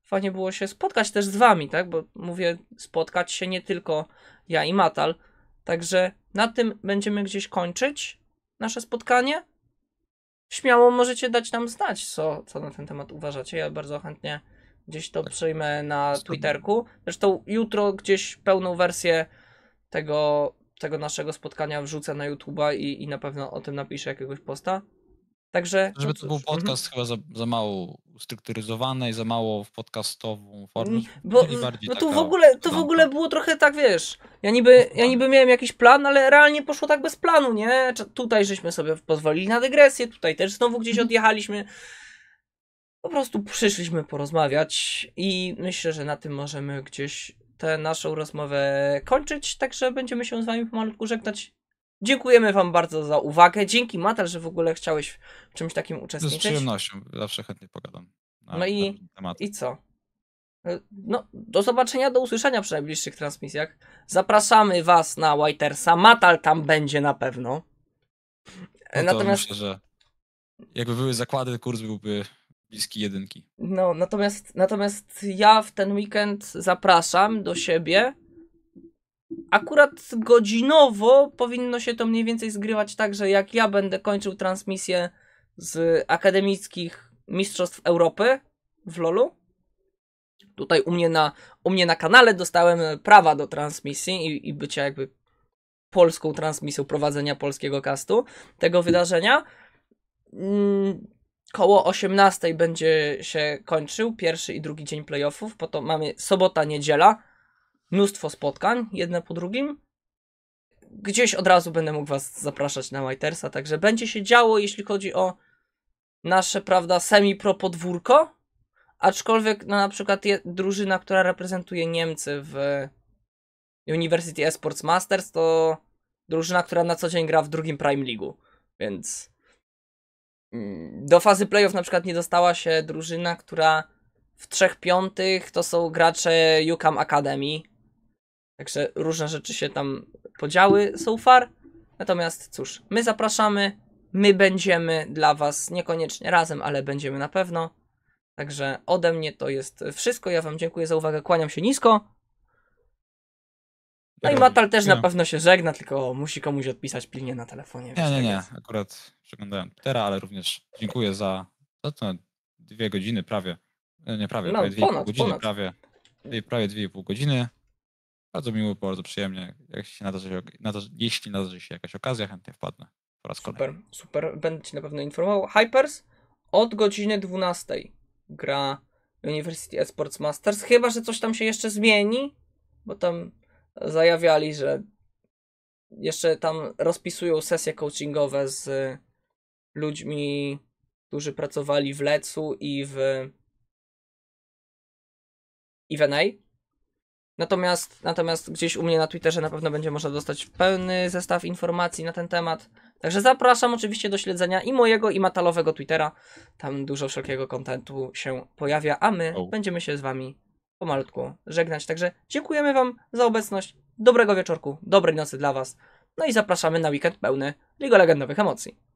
fajnie było się spotkać też z wami, tak? Bo mówię, spotkać się nie tylko ja i Matal. Także na tym będziemy gdzieś kończyć nasze spotkanie śmiało możecie dać nam znać, co, co na ten temat uważacie. Ja bardzo chętnie gdzieś to przyjmę na Twitterku. Zresztą jutro gdzieś pełną wersję tego, tego naszego spotkania wrzucę na YouTube'a i, i na pewno o tym napiszę jakiegoś posta. Także. Żeby no to był mhm. podcast mhm. chyba za, za mało strukturyzowany i za mało w podcastową formę. Mm, bo, bo no tu w ogóle, to w ogóle było trochę tak, wiesz, ja niby, ja niby miałem jakiś plan, ale realnie poszło tak bez planu, nie? Tutaj żeśmy sobie pozwolili na dygresję, tutaj też znowu gdzieś mhm. odjechaliśmy. Po prostu przyszliśmy porozmawiać i myślę, że na tym możemy gdzieś tę naszą rozmowę kończyć, także będziemy się z wami pomalutku żegnać. Dziękujemy Wam bardzo za uwagę. Dzięki Matal, że w ogóle chciałeś w czymś takim uczestniczyć. Z przyjemnością, zawsze chętnie pogadam. no i, i co? E, no, do zobaczenia, do usłyszenia przy najbliższych transmisjach. Zapraszamy Was na Whitersa. Matal tam będzie na pewno. E, no natomiast myślę, że jakby były zakłady, kurs byłby bliski jedynki. No, natomiast, natomiast ja w ten weekend zapraszam do siebie akurat godzinowo powinno się to mniej więcej zgrywać tak, że jak ja będę kończył transmisję z akademickich Mistrzostw Europy w LoLu, tutaj u mnie na, u mnie na kanale dostałem prawa do transmisji i, i bycia jakby polską transmisją prowadzenia polskiego castu tego wydarzenia. Mm, koło 18 będzie się kończył pierwszy i drugi dzień playoffów, po to mamy sobota, niedziela, mnóstwo spotkań, jedne po drugim. Gdzieś od razu będę mógł Was zapraszać na Majtersa, także będzie się działo, jeśli chodzi o nasze, prawda, semi-pro podwórko, aczkolwiek no, na przykład je, drużyna, która reprezentuje Niemcy w University Esports Masters to drużyna, która na co dzień gra w drugim Prime League, więc mm, do fazy playoff na przykład nie dostała się drużyna, która w trzech piątych to są gracze UCAM Academy, Także różne rzeczy się tam podziały so far. Natomiast cóż, my zapraszamy, my będziemy dla Was niekoniecznie razem, ale będziemy na pewno. Także ode mnie to jest wszystko. Ja Wam dziękuję za uwagę, kłaniam się nisko. No i tak. Matal też na no. pewno się żegna, tylko musi komuś odpisać pilnie na telefonie. Nie, nie, tak nie. Akurat przeglądałem Tera, ale również dziękuję za to, to dwie godziny prawie. E, nie prawie, no, prawie dwie ponad, godziny, prawie, prawie dwie i pół godziny. Bardzo miło, bardzo przyjemnie. Jak się nadarzy, nadarzy, jeśli nadarzy się jakaś okazja, chętnie wpadnę po raz super, kolejny. Super, będę ci na pewno informował. Hypers od godziny 12 gra University Esports Masters, chyba, że coś tam się jeszcze zmieni, bo tam zajawiali, że jeszcze tam rozpisują sesje coachingowe z ludźmi, którzy pracowali w Lecu i w i w NA Natomiast, natomiast gdzieś u mnie na Twitterze na pewno będzie można dostać pełny zestaw informacji na ten temat. Także zapraszam oczywiście do śledzenia i mojego, i matalowego Twittera. Tam dużo wszelkiego kontentu się pojawia, a my oh. będziemy się z wami pomalutku żegnać. Także dziękujemy wam za obecność. Dobrego wieczorku, dobrej nocy dla was. No i zapraszamy na weekend pełny League Legendowych emocji.